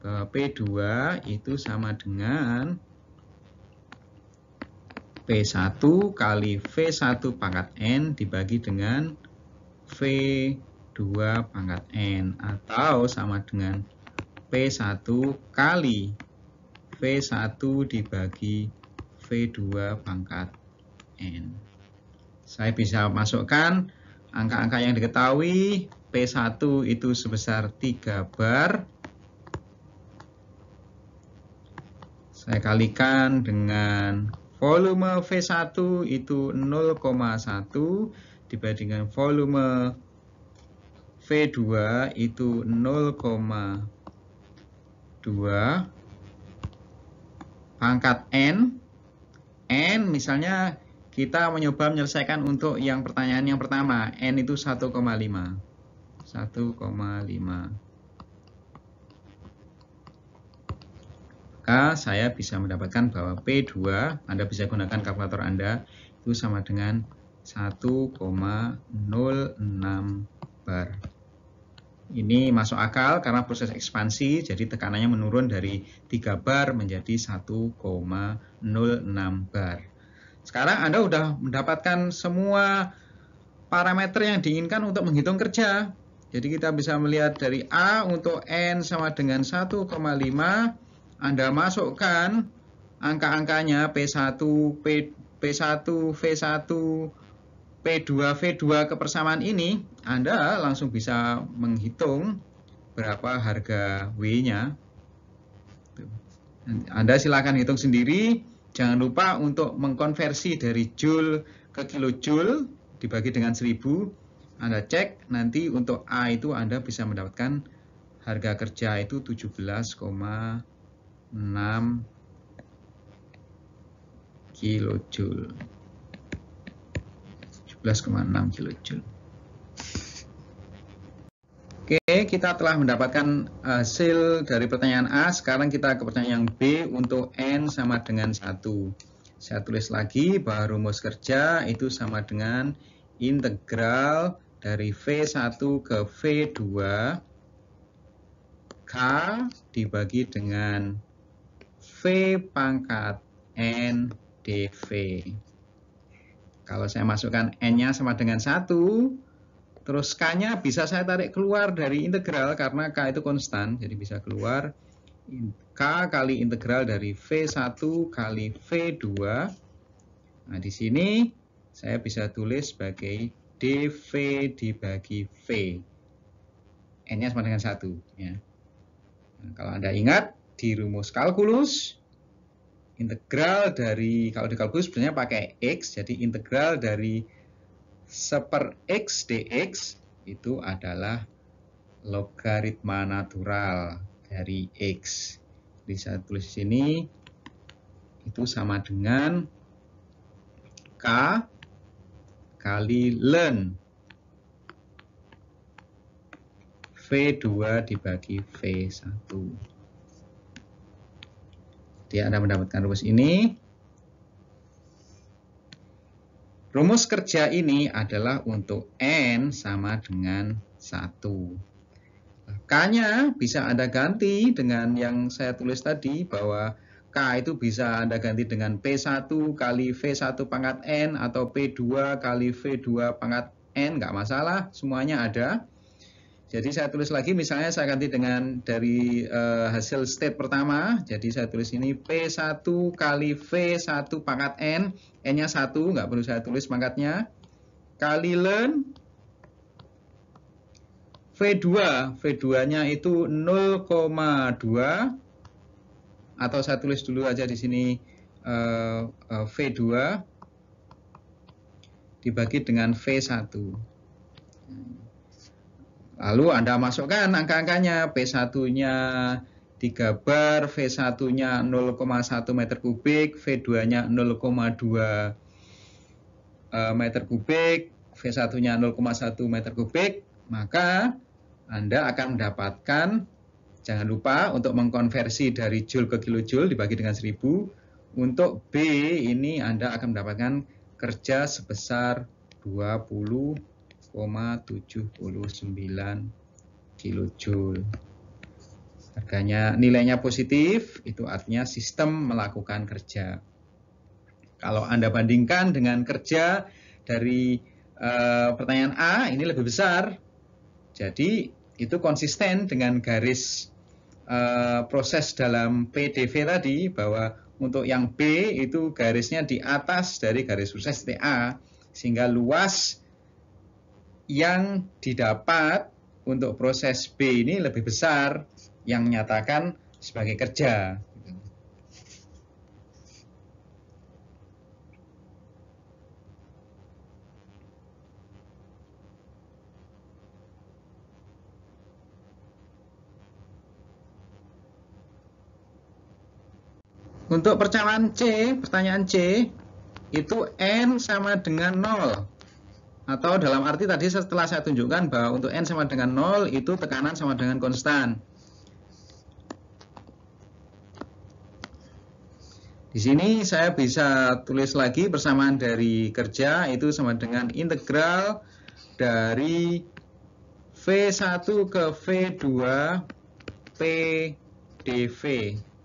Bahwa P2 itu sama dengan P1 kali V1 pangkat N dibagi dengan V2 pangkat N atau sama dengan P1 kali V1 dibagi V2 pangkat N. Saya bisa masukkan angka-angka yang diketahui. P1 itu sebesar 3 bar. Saya kalikan dengan volume V1 itu 0,1 dibandingkan volume V2 itu 0,2 pangkat n. n misalnya kita mencoba menyelesaikan untuk yang pertanyaan yang pertama. n itu 1,5. 1,5. saya bisa mendapatkan bahwa P2, Anda bisa gunakan kalkulator Anda, itu sama dengan 1,06 bar. Ini masuk akal karena proses ekspansi, jadi tekanannya menurun dari 3 bar menjadi 1,06 bar. Sekarang Anda sudah mendapatkan semua parameter yang diinginkan untuk menghitung kerja. Jadi kita bisa melihat dari A untuk N sama dengan 1,5. Anda masukkan angka-angkanya P1, P, 1 p V1, P2, V2 ke persamaan ini anda langsung bisa menghitung berapa harga W-nya. Anda silakan hitung sendiri. Jangan lupa untuk mengkonversi dari joule ke kilojoule dibagi dengan 1000. Anda cek nanti untuk A itu Anda bisa mendapatkan harga kerja itu 17,6 kilojoule. 17,6 kilojoule. Oke, kita telah mendapatkan hasil eh, dari pertanyaan A. Sekarang kita ke pertanyaan B untuk N sama dengan 1. Saya tulis lagi bahwa rumus kerja itu sama dengan integral dari V1 ke V2 K dibagi dengan V pangkat N dV. Kalau saya masukkan N-nya sama dengan 1, Terus K-nya bisa saya tarik keluar dari integral karena K itu konstan, jadi bisa keluar K kali integral dari V1 kali V2. Nah, di sini saya bisa tulis sebagai dv dibagi v. N-nya sama dengan 1. Ya. Nah, kalau Anda ingat, di rumus kalkulus, integral dari, kalau di kalkulus sebenarnya pakai X, jadi integral dari seper x dx itu adalah logaritma natural dari x. Di saya tulis sini itu sama dengan k kali ln V2 dibagi V1. Jadi Anda mendapatkan rumus ini. Rumus kerja ini adalah untuk N sama dengan 1. K-nya bisa Anda ganti dengan yang saya tulis tadi bahwa K itu bisa Anda ganti dengan P1 kali V1 pangkat N atau P2 kali V2 pangkat N, nggak masalah, semuanya ada. Jadi saya tulis lagi misalnya saya ganti dengan dari uh, hasil state pertama. Jadi saya tulis ini P1 kali V1 pangkat N. N-nya 1, nggak perlu saya tulis pangkatnya. Kali learn V2. V2-nya itu 0,2. Atau saya tulis dulu aja di sini uh, uh, V2 dibagi dengan V1. Lalu Anda masukkan angka-angkanya, P1-nya 3 bar, V1-nya 0,1 meter kubik, V2-nya 0,2 eh, meter kubik, V1-nya 0,1 meter kubik, maka Anda akan mendapatkan, jangan lupa untuk mengkonversi dari joule ke kilojoule dibagi dengan 1000, untuk B ini Anda akan mendapatkan kerja sebesar 20 0,79 kJ. Harganya nilainya positif, itu artinya sistem melakukan kerja. Kalau Anda bandingkan dengan kerja dari e, pertanyaan A, ini lebih besar. Jadi itu konsisten dengan garis e, proses dalam PDV tadi bahwa untuk yang B itu garisnya di atas dari garis proses TA sehingga luas yang didapat untuk proses B ini lebih besar yang menyatakan sebagai kerja. Untuk percamaan C, pertanyaan C, itu N sama dengan 0. Atau dalam arti tadi setelah saya tunjukkan bahwa untuk N sama dengan 0 itu tekanan sama dengan konstan. Di sini saya bisa tulis lagi persamaan dari kerja itu sama dengan integral dari V1 ke V2 P dV.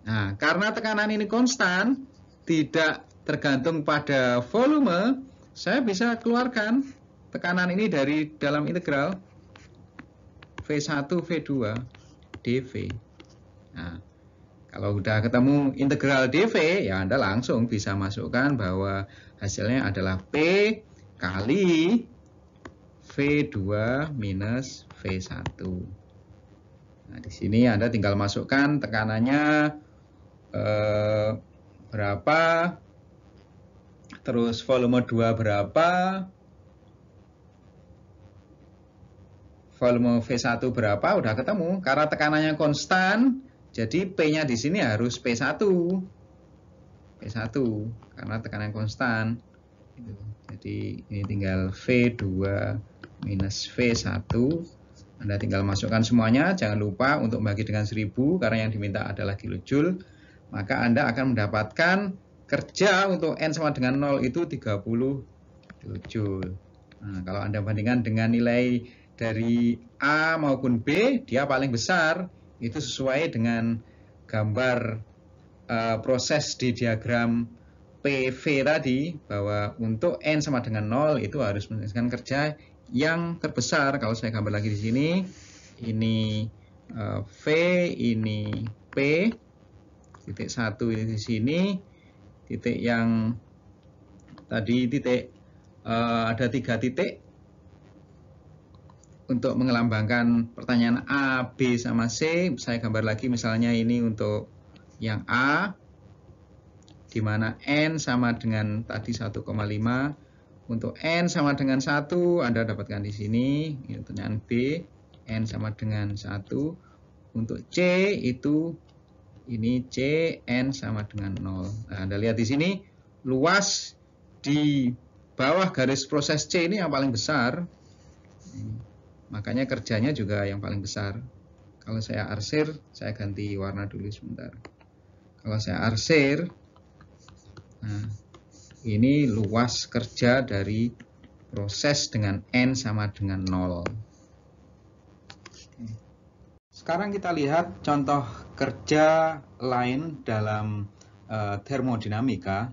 Nah, karena tekanan ini konstan, tidak tergantung pada volume, saya bisa keluarkan tekanan ini dari dalam integral V1 V2 dV. Nah, kalau udah ketemu integral dV, ya Anda langsung bisa masukkan bahwa hasilnya adalah P kali V2 minus V1. Nah, di sini Anda tinggal masukkan tekanannya eh, berapa, terus volume 2 berapa, volume V1 berapa udah ketemu. Karena tekanannya konstan, jadi P-nya di sini harus P1. P1 karena tekanan konstan. Gitu. Jadi ini tinggal V2 minus V1. Anda tinggal masukkan semuanya. Jangan lupa untuk bagi dengan 1000 karena yang diminta adalah kilojoule. Maka Anda akan mendapatkan kerja untuk N sama dengan 0 itu 30 kilojoule. Nah, kalau Anda bandingkan dengan nilai dari A maupun B dia paling besar itu sesuai dengan gambar uh, proses di diagram PV tadi bahwa untuk n sama dengan 0 itu harus menghasilkan kerja yang terbesar kalau saya gambar lagi di sini ini uh, V ini P titik satu ini di sini titik yang tadi titik uh, ada tiga titik untuk mengelambangkan pertanyaan A, B sama C, saya gambar lagi misalnya ini untuk yang A, di mana N sama dengan tadi 1,5, untuk N sama dengan 1, Anda dapatkan di sini, ini pertanyaan B, N sama dengan 1, untuk C itu ini C, N sama dengan 0. Nah, Anda lihat di sini, luas di bawah garis proses C ini yang paling besar, Makanya kerjanya juga yang paling besar. Kalau saya arsir, saya ganti warna dulu sebentar. Kalau saya arsir, nah, ini luas kerja dari proses dengan N sama dengan 0. Sekarang kita lihat contoh kerja lain dalam uh, termodinamika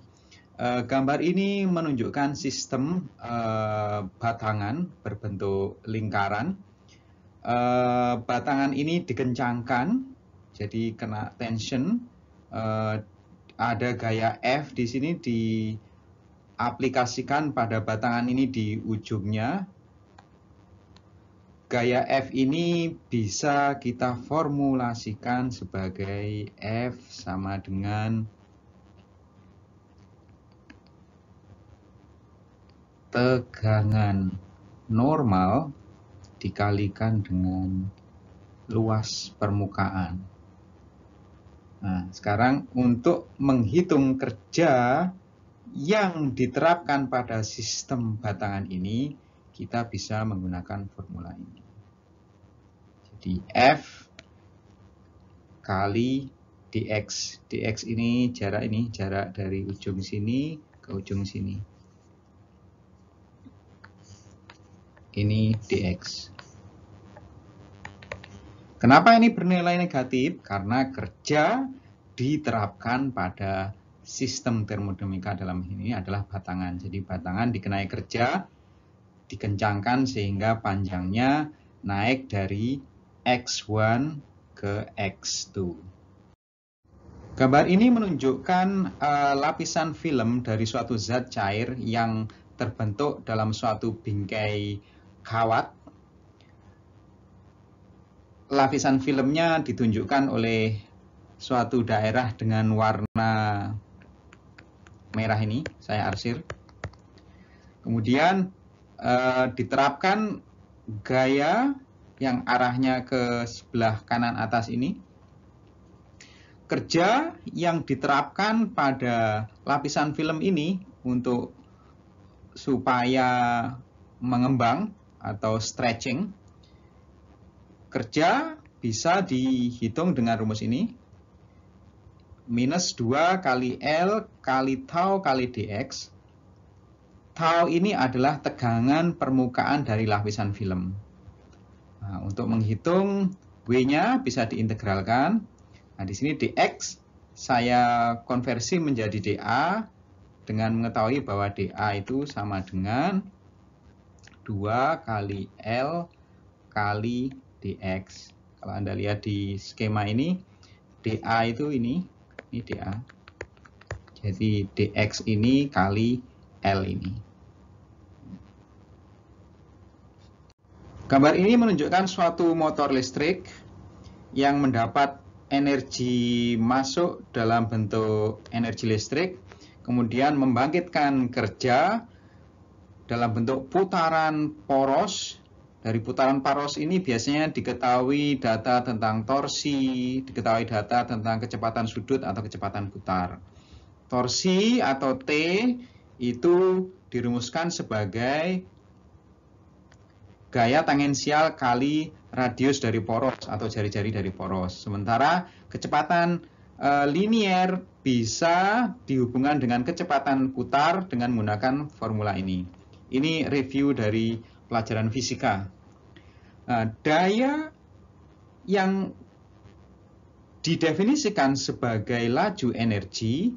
Eh, gambar ini menunjukkan sistem uh, batangan berbentuk lingkaran. Uh, batangan ini dikencangkan, jadi kena tension. Uh, ada gaya F di sini diaplikasikan pada batangan ini di ujungnya. Gaya F ini bisa kita formulasikan sebagai F sama dengan tegangan normal dikalikan dengan luas permukaan. Nah, sekarang untuk menghitung kerja yang diterapkan pada sistem batangan ini, kita bisa menggunakan formula ini. Jadi F kali dx. dx ini jarak ini jarak dari ujung sini ke ujung sini. ini dx. Kenapa ini bernilai negatif? Karena kerja diterapkan pada sistem termodinamika dalam ini adalah batangan. Jadi batangan dikenai kerja, dikencangkan sehingga panjangnya naik dari X1 ke X2. Gambar ini menunjukkan uh, lapisan film dari suatu zat cair yang terbentuk dalam suatu bingkai kawat, Lapisan filmnya ditunjukkan oleh suatu daerah dengan warna merah ini, saya arsir. Kemudian eh, diterapkan gaya yang arahnya ke sebelah kanan atas ini. Kerja yang diterapkan pada lapisan film ini untuk supaya mengembang atau stretching, kerja bisa dihitung dengan rumus ini. Minus 2 kali L kali tau kali dx. Tau ini adalah tegangan permukaan dari lapisan film. Nah, untuk menghitung W-nya bisa diintegralkan. Nah, di sini dx saya konversi menjadi dA dengan mengetahui bahwa dA itu sama dengan 2 kali L kali dx. Kalau Anda lihat di skema ini, dA itu ini, ini dA. Jadi dx ini kali L ini. Gambar ini menunjukkan suatu motor listrik yang mendapat energi masuk dalam bentuk energi listrik, kemudian membangkitkan kerja dalam bentuk putaran poros. Dari putaran poros ini biasanya diketahui data tentang torsi, diketahui data tentang kecepatan sudut atau kecepatan putar. Torsi atau T itu dirumuskan sebagai gaya tangensial kali radius dari poros atau jari-jari dari poros. Sementara kecepatan e, linier bisa dihubungkan dengan kecepatan putar dengan menggunakan formula ini. Ini review dari pelajaran fisika. Nah, daya yang didefinisikan sebagai laju energi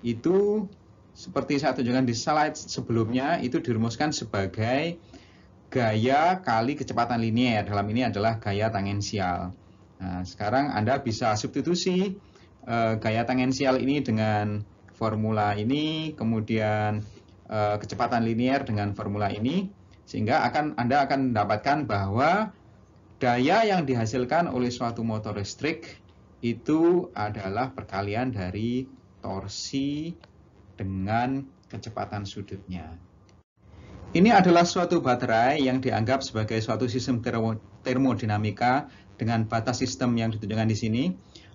itu seperti saya tunjukkan di slide sebelumnya itu dirumuskan sebagai gaya kali kecepatan linier dalam ini adalah gaya tangensial. Nah, sekarang Anda bisa substitusi uh, gaya tangensial ini dengan formula ini kemudian Eh, kecepatan linier dengan formula ini sehingga akan Anda akan mendapatkan bahwa daya yang dihasilkan oleh suatu motor listrik itu adalah perkalian dari torsi dengan kecepatan sudutnya. Ini adalah suatu baterai yang dianggap sebagai suatu sistem termo termodinamika dengan batas sistem yang ditunjukkan di sini.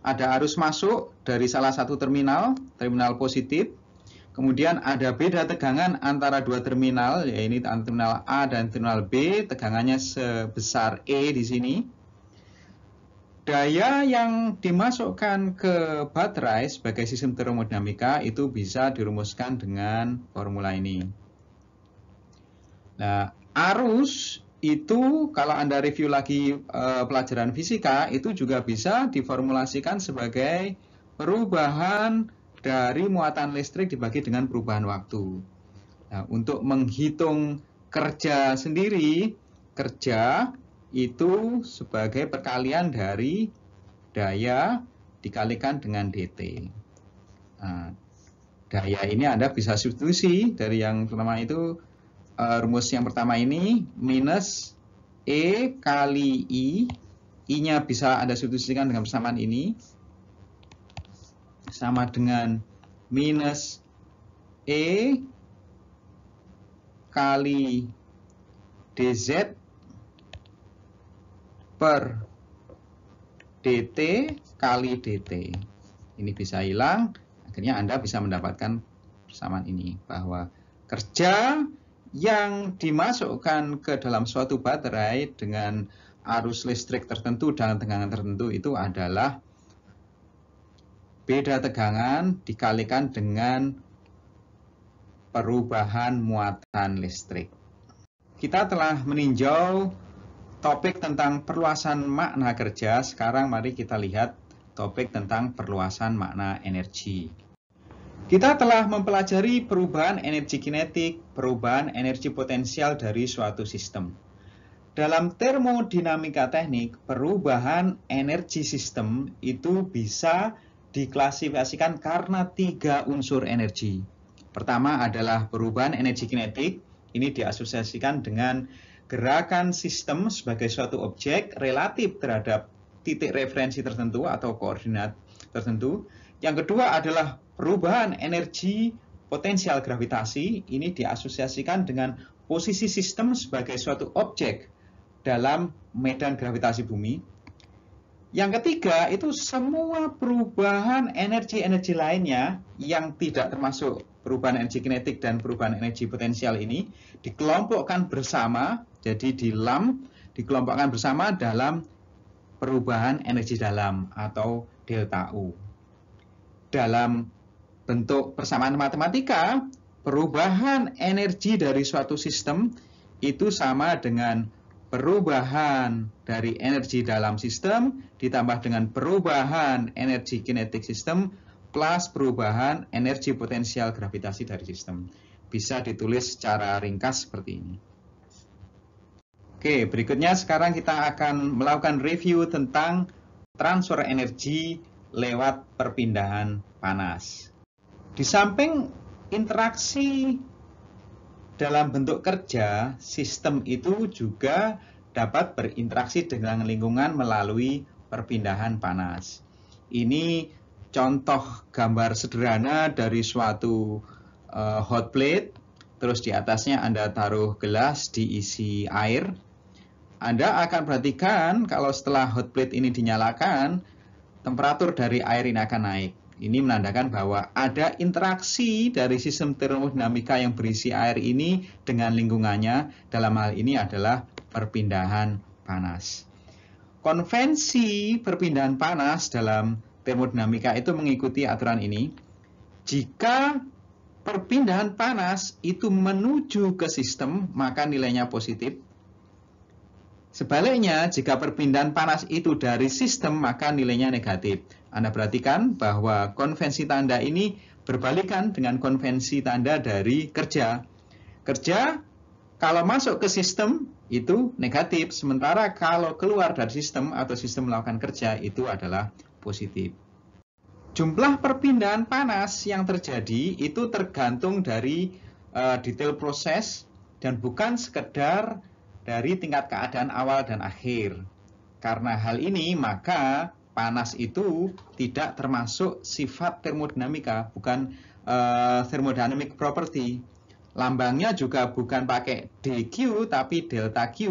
Ada arus masuk dari salah satu terminal, terminal positif, Kemudian ada beda tegangan antara dua terminal, yaitu antara terminal A dan terminal B, tegangannya sebesar E di sini. Daya yang dimasukkan ke baterai sebagai sistem termodinamika itu bisa dirumuskan dengan formula ini. Nah, arus itu kalau Anda review lagi e, pelajaran fisika itu juga bisa diformulasikan sebagai perubahan dari muatan listrik dibagi dengan perubahan waktu. Nah, untuk menghitung kerja sendiri, kerja itu sebagai perkalian dari daya dikalikan dengan DT. Nah, daya ini Anda bisa substitusi dari yang pertama itu uh, rumus yang pertama ini minus E kali I I-nya bisa Anda substitusikan dengan persamaan ini sama dengan minus E kali DZ per DT kali DT. Ini bisa hilang, akhirnya Anda bisa mendapatkan persamaan ini bahwa kerja yang dimasukkan ke dalam suatu baterai dengan arus listrik tertentu dan tegangan tertentu itu adalah beda tegangan dikalikan dengan perubahan muatan listrik. Kita telah meninjau topik tentang perluasan makna kerja. Sekarang mari kita lihat topik tentang perluasan makna energi. Kita telah mempelajari perubahan energi kinetik, perubahan energi potensial dari suatu sistem. Dalam termodinamika teknik, perubahan energi sistem itu bisa diklasifikasikan karena tiga unsur energi. Pertama adalah perubahan energi kinetik. Ini diasosiasikan dengan gerakan sistem sebagai suatu objek relatif terhadap titik referensi tertentu atau koordinat tertentu. Yang kedua adalah perubahan energi potensial gravitasi. Ini diasosiasikan dengan posisi sistem sebagai suatu objek dalam medan gravitasi bumi. Yang ketiga itu semua perubahan energi-energi lainnya yang tidak termasuk perubahan energi kinetik dan perubahan energi potensial ini dikelompokkan bersama, jadi di LAM dikelompokkan bersama dalam perubahan energi dalam atau delta U. Dalam bentuk persamaan matematika, perubahan energi dari suatu sistem itu sama dengan perubahan dari energi dalam sistem ditambah dengan perubahan energi kinetik sistem plus perubahan energi potensial gravitasi dari sistem. Bisa ditulis secara ringkas seperti ini. Oke, berikutnya sekarang kita akan melakukan review tentang transfer energi lewat perpindahan panas. Di samping interaksi dalam bentuk kerja, sistem itu juga dapat berinteraksi dengan lingkungan melalui perpindahan panas. Ini contoh gambar sederhana dari suatu uh, hot plate, terus di atasnya Anda taruh gelas diisi air. Anda akan perhatikan kalau setelah hot plate ini dinyalakan, temperatur dari air ini akan naik. Ini menandakan bahwa ada interaksi dari sistem termodinamika yang berisi air ini dengan lingkungannya. Dalam hal ini adalah perpindahan panas. Konvensi perpindahan panas dalam termodinamika itu mengikuti aturan ini. Jika perpindahan panas itu menuju ke sistem, maka nilainya positif. Sebaliknya, jika perpindahan panas itu dari sistem, maka nilainya negatif. Anda perhatikan bahwa konvensi tanda ini berbalikan dengan konvensi tanda dari kerja. Kerja kalau masuk ke sistem itu negatif, sementara kalau keluar dari sistem atau sistem melakukan kerja itu adalah positif. Jumlah perpindahan panas yang terjadi itu tergantung dari uh, detail proses dan bukan sekedar dari tingkat keadaan awal dan akhir. Karena hal ini, maka panas itu tidak termasuk sifat termodinamika, bukan uh, eh, thermodynamic property. Lambangnya juga bukan pakai DQ tapi delta Q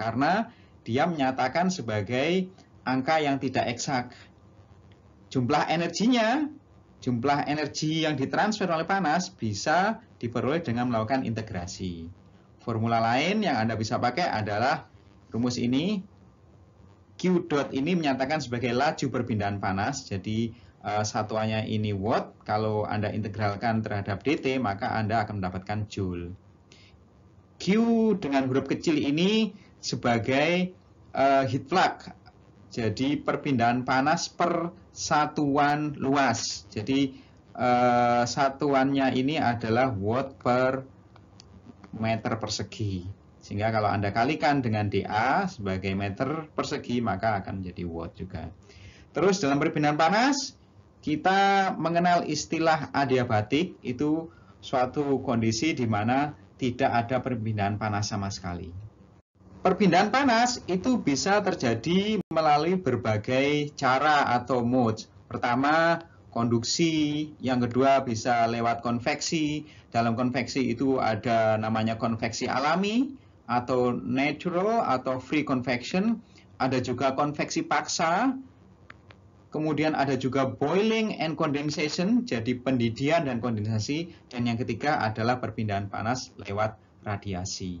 karena dia menyatakan sebagai angka yang tidak eksak. Jumlah energinya, jumlah energi yang ditransfer oleh panas bisa diperoleh dengan melakukan integrasi. Formula lain yang Anda bisa pakai adalah rumus ini Q dot ini menyatakan sebagai laju perpindahan panas. Jadi eh, satuannya ini watt. Kalau Anda integralkan terhadap DT, maka Anda akan mendapatkan joule. Q dengan huruf kecil ini sebagai uh, heat flux. Jadi perpindahan panas per satuan luas. Jadi uh, satuannya ini adalah watt per meter persegi. Sehingga kalau Anda kalikan dengan DA sebagai meter persegi maka akan menjadi watt juga. Terus dalam perpindahan panas kita mengenal istilah adiabatik itu suatu kondisi di mana tidak ada perpindahan panas sama sekali. Perpindahan panas itu bisa terjadi melalui berbagai cara atau mode. Pertama, konduksi, yang kedua bisa lewat konveksi. Dalam konveksi itu ada namanya konveksi alami, atau natural atau free convection, ada juga konveksi paksa, kemudian ada juga boiling and condensation, jadi pendidian dan kondensasi, dan yang ketiga adalah perpindahan panas lewat radiasi.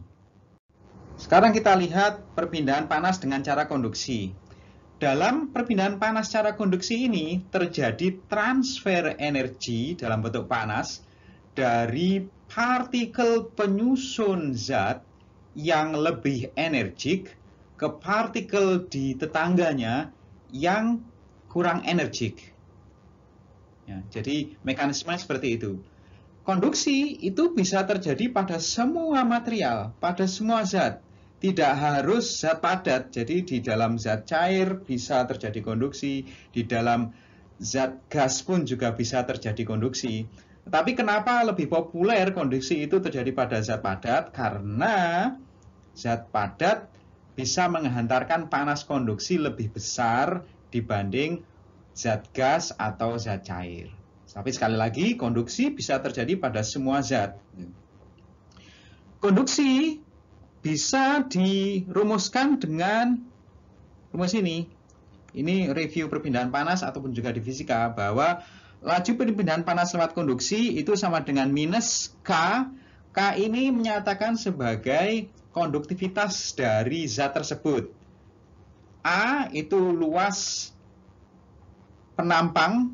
Sekarang kita lihat perpindahan panas dengan cara konduksi. Dalam perpindahan panas cara konduksi ini terjadi transfer energi dalam bentuk panas dari partikel penyusun zat yang lebih energik ke partikel di tetangganya yang kurang energik. Ya, jadi mekanisme seperti itu. Konduksi itu bisa terjadi pada semua material, pada semua zat. Tidak harus zat padat. Jadi di dalam zat cair bisa terjadi konduksi, di dalam zat gas pun juga bisa terjadi konduksi. Tapi kenapa lebih populer konduksi itu terjadi pada zat padat? Karena Zat padat bisa menghantarkan panas konduksi lebih besar dibanding zat gas atau zat cair. Tapi sekali lagi, konduksi bisa terjadi pada semua zat. Konduksi bisa dirumuskan dengan rumus ini. Ini review perpindahan panas ataupun juga di fisika bahwa laju perpindahan panas lewat konduksi itu sama dengan minus K. K ini menyatakan sebagai konduktivitas dari zat tersebut. A itu luas penampang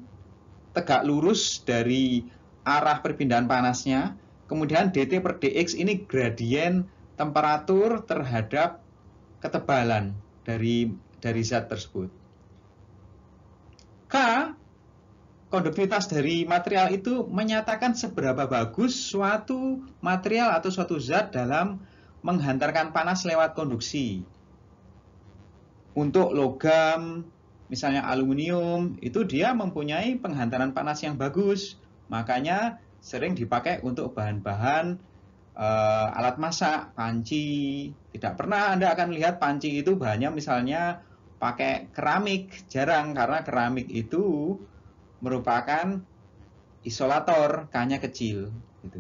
tegak lurus dari arah perpindahan panasnya. Kemudian DT per DX ini gradien temperatur terhadap ketebalan dari dari zat tersebut. K konduktivitas dari material itu menyatakan seberapa bagus suatu material atau suatu zat dalam menghantarkan panas lewat konduksi. Untuk logam, misalnya aluminium, itu dia mempunyai penghantaran panas yang bagus. Makanya sering dipakai untuk bahan-bahan e, alat masak, panci. Tidak pernah Anda akan lihat panci itu bahannya misalnya pakai keramik, jarang karena keramik itu merupakan isolator, kanya kecil gitu.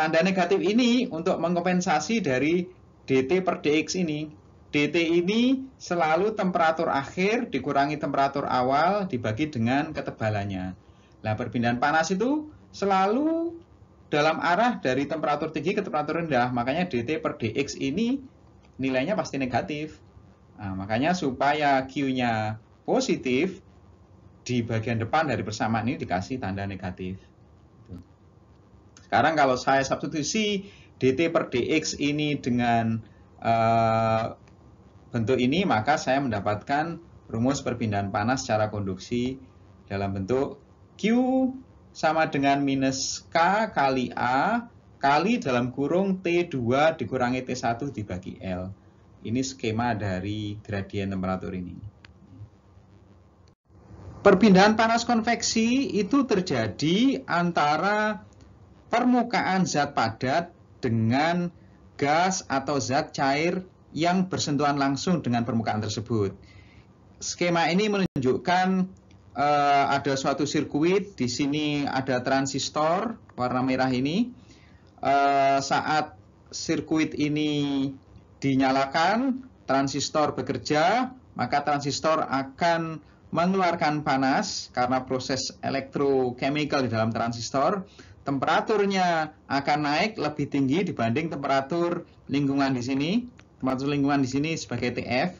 Tanda negatif ini untuk mengkompensasi dari DT per DX ini. DT ini selalu temperatur akhir dikurangi temperatur awal dibagi dengan ketebalannya. Nah, perpindahan panas itu selalu dalam arah dari temperatur tinggi ke temperatur rendah. Makanya DT per DX ini nilainya pasti negatif. Nah, makanya supaya Q-nya positif, di bagian depan dari persamaan ini dikasih tanda negatif. Sekarang kalau saya substitusi DT per DX ini dengan uh, bentuk ini, maka saya mendapatkan rumus perpindahan panas secara konduksi dalam bentuk Q sama dengan minus K kali A kali dalam kurung T2 dikurangi T1 dibagi L. Ini skema dari gradien temperatur ini. Perpindahan panas konveksi itu terjadi antara permukaan zat padat dengan gas atau zat cair yang bersentuhan langsung dengan permukaan tersebut. Skema ini menunjukkan uh, ada suatu sirkuit, di sini ada transistor warna merah ini. Uh, saat sirkuit ini dinyalakan, transistor bekerja, maka transistor akan mengeluarkan panas karena proses elektrochemical di dalam transistor temperaturnya akan naik lebih tinggi dibanding temperatur lingkungan di sini. Temperatur lingkungan di sini sebagai TF.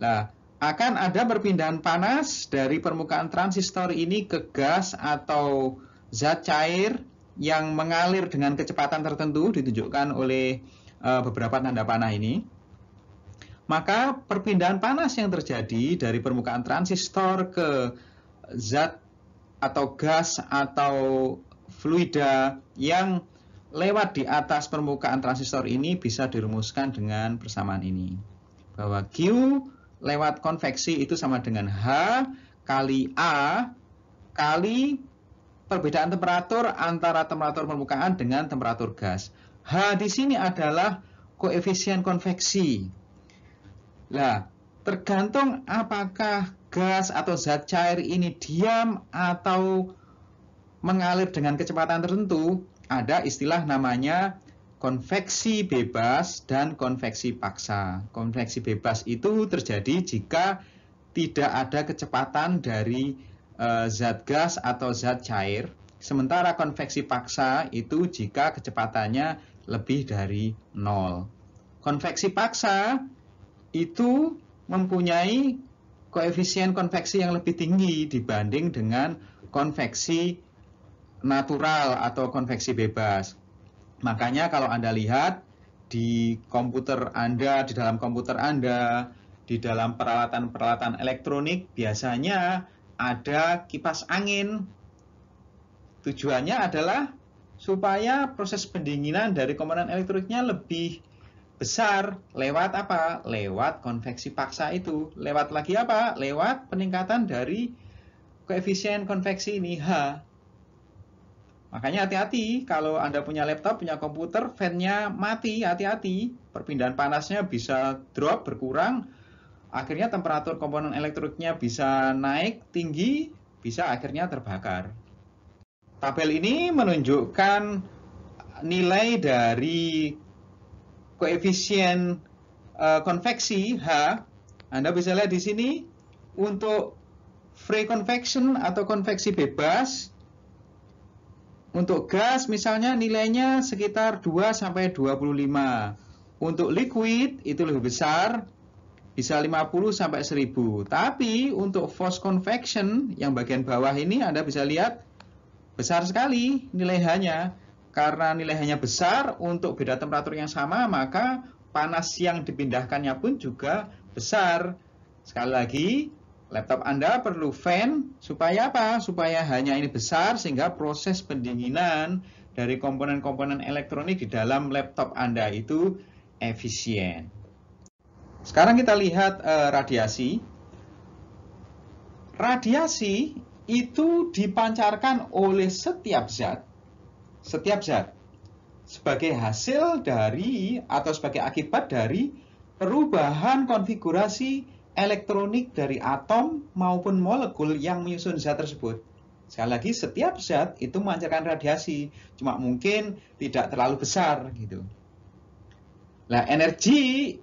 Nah, akan ada perpindahan panas dari permukaan transistor ini ke gas atau zat cair yang mengalir dengan kecepatan tertentu ditunjukkan oleh eh, beberapa tanda panah ini. Maka perpindahan panas yang terjadi dari permukaan transistor ke zat atau gas atau fluida yang lewat di atas permukaan transistor ini bisa dirumuskan dengan persamaan ini. Bahwa Q lewat konveksi itu sama dengan H kali A kali perbedaan temperatur antara temperatur permukaan dengan temperatur gas. H di sini adalah koefisien konveksi. Nah, tergantung apakah gas atau zat cair ini diam atau mengalir dengan kecepatan tertentu, ada istilah namanya konveksi bebas dan konveksi paksa. Konveksi bebas itu terjadi jika tidak ada kecepatan dari eh, zat gas atau zat cair, sementara konveksi paksa itu jika kecepatannya lebih dari nol. Konveksi paksa itu mempunyai koefisien konveksi yang lebih tinggi dibanding dengan konveksi natural atau konveksi bebas. Makanya kalau Anda lihat di komputer Anda, di dalam komputer Anda, di dalam peralatan-peralatan elektronik biasanya ada kipas angin. Tujuannya adalah supaya proses pendinginan dari komponen elektroniknya lebih besar lewat apa? Lewat konveksi paksa itu. Lewat lagi apa? Lewat peningkatan dari koefisien konveksi ini H Makanya hati-hati kalau Anda punya laptop, punya komputer, fan-nya mati, hati-hati. Perpindahan panasnya bisa drop, berkurang. Akhirnya temperatur komponen elektriknya bisa naik tinggi, bisa akhirnya terbakar. Tabel ini menunjukkan nilai dari koefisien e, konveksi H. Anda bisa lihat di sini untuk free convection atau konveksi bebas untuk gas misalnya nilainya sekitar 2 sampai 25. Untuk liquid itu lebih besar bisa 50 sampai 1000. Tapi untuk force convection yang bagian bawah ini Anda bisa lihat besar sekali nilai hanya karena nilai hanya besar untuk beda temperatur yang sama maka panas yang dipindahkannya pun juga besar sekali lagi Laptop Anda perlu fan supaya apa? Supaya hanya ini besar sehingga proses pendinginan dari komponen-komponen elektronik di dalam laptop Anda itu efisien. Sekarang kita lihat uh, radiasi. Radiasi itu dipancarkan oleh setiap zat, setiap zat sebagai hasil dari atau sebagai akibat dari perubahan konfigurasi elektronik dari atom maupun molekul yang menyusun zat tersebut. Sekali lagi, setiap zat itu memancarkan radiasi, cuma mungkin tidak terlalu besar gitu. Nah, energi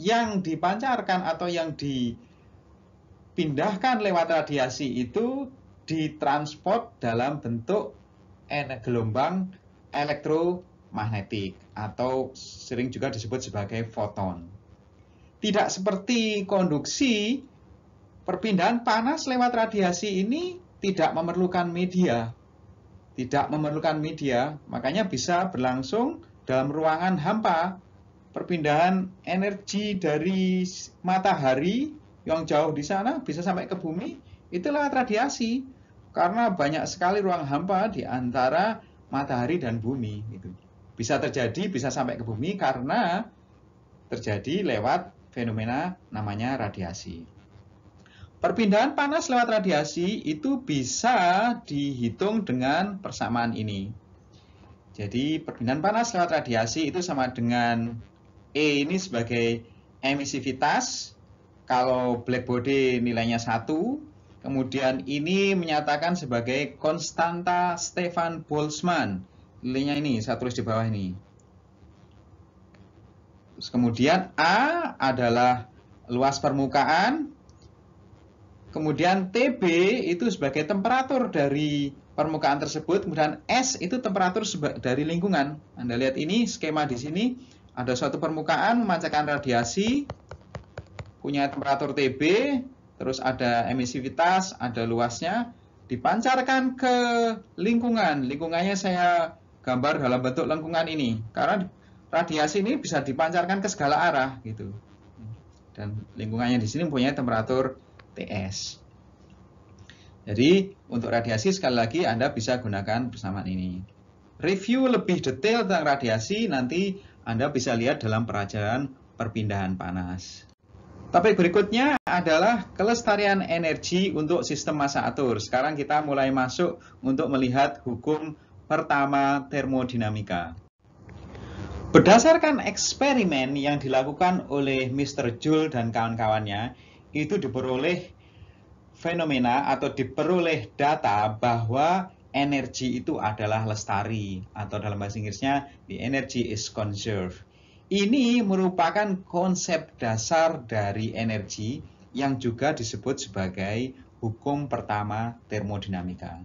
yang dipancarkan atau yang dipindahkan lewat radiasi itu ditransport dalam bentuk gelombang elektromagnetik atau sering juga disebut sebagai foton. Tidak seperti konduksi, perpindahan panas lewat radiasi ini tidak memerlukan media. Tidak memerlukan media, makanya bisa berlangsung dalam ruangan hampa. Perpindahan energi dari matahari yang jauh di sana bisa sampai ke bumi itu lewat radiasi karena banyak sekali ruang hampa di antara matahari dan bumi gitu. Bisa terjadi, bisa sampai ke bumi karena terjadi lewat fenomena namanya radiasi. Perpindahan panas lewat radiasi itu bisa dihitung dengan persamaan ini. Jadi perpindahan panas lewat radiasi itu sama dengan E ini sebagai emisivitas, kalau black body nilainya satu. kemudian ini menyatakan sebagai konstanta Stefan Boltzmann, nilainya ini, saya tulis di bawah ini. Terus Kemudian A adalah luas permukaan. Kemudian TB itu sebagai temperatur dari permukaan tersebut. Kemudian S itu temperatur dari lingkungan. Anda lihat ini skema di sini. Ada suatu permukaan memancarkan radiasi, punya temperatur TB, terus ada emisivitas, ada luasnya, dipancarkan ke lingkungan. Lingkungannya saya gambar dalam bentuk lengkungan ini. Karena radiasi ini bisa dipancarkan ke segala arah gitu. Dan lingkungannya di sini punya temperatur TS. Jadi untuk radiasi sekali lagi Anda bisa gunakan persamaan ini. Review lebih detail tentang radiasi nanti Anda bisa lihat dalam pelajaran perpindahan panas. Topik berikutnya adalah kelestarian energi untuk sistem massa atur. Sekarang kita mulai masuk untuk melihat hukum pertama termodinamika. Berdasarkan eksperimen yang dilakukan oleh Mr. Joule dan kawan-kawannya, itu diperoleh fenomena atau diperoleh data bahwa energi itu adalah lestari atau dalam bahasa Inggrisnya the energy is conserved. Ini merupakan konsep dasar dari energi yang juga disebut sebagai hukum pertama termodinamika.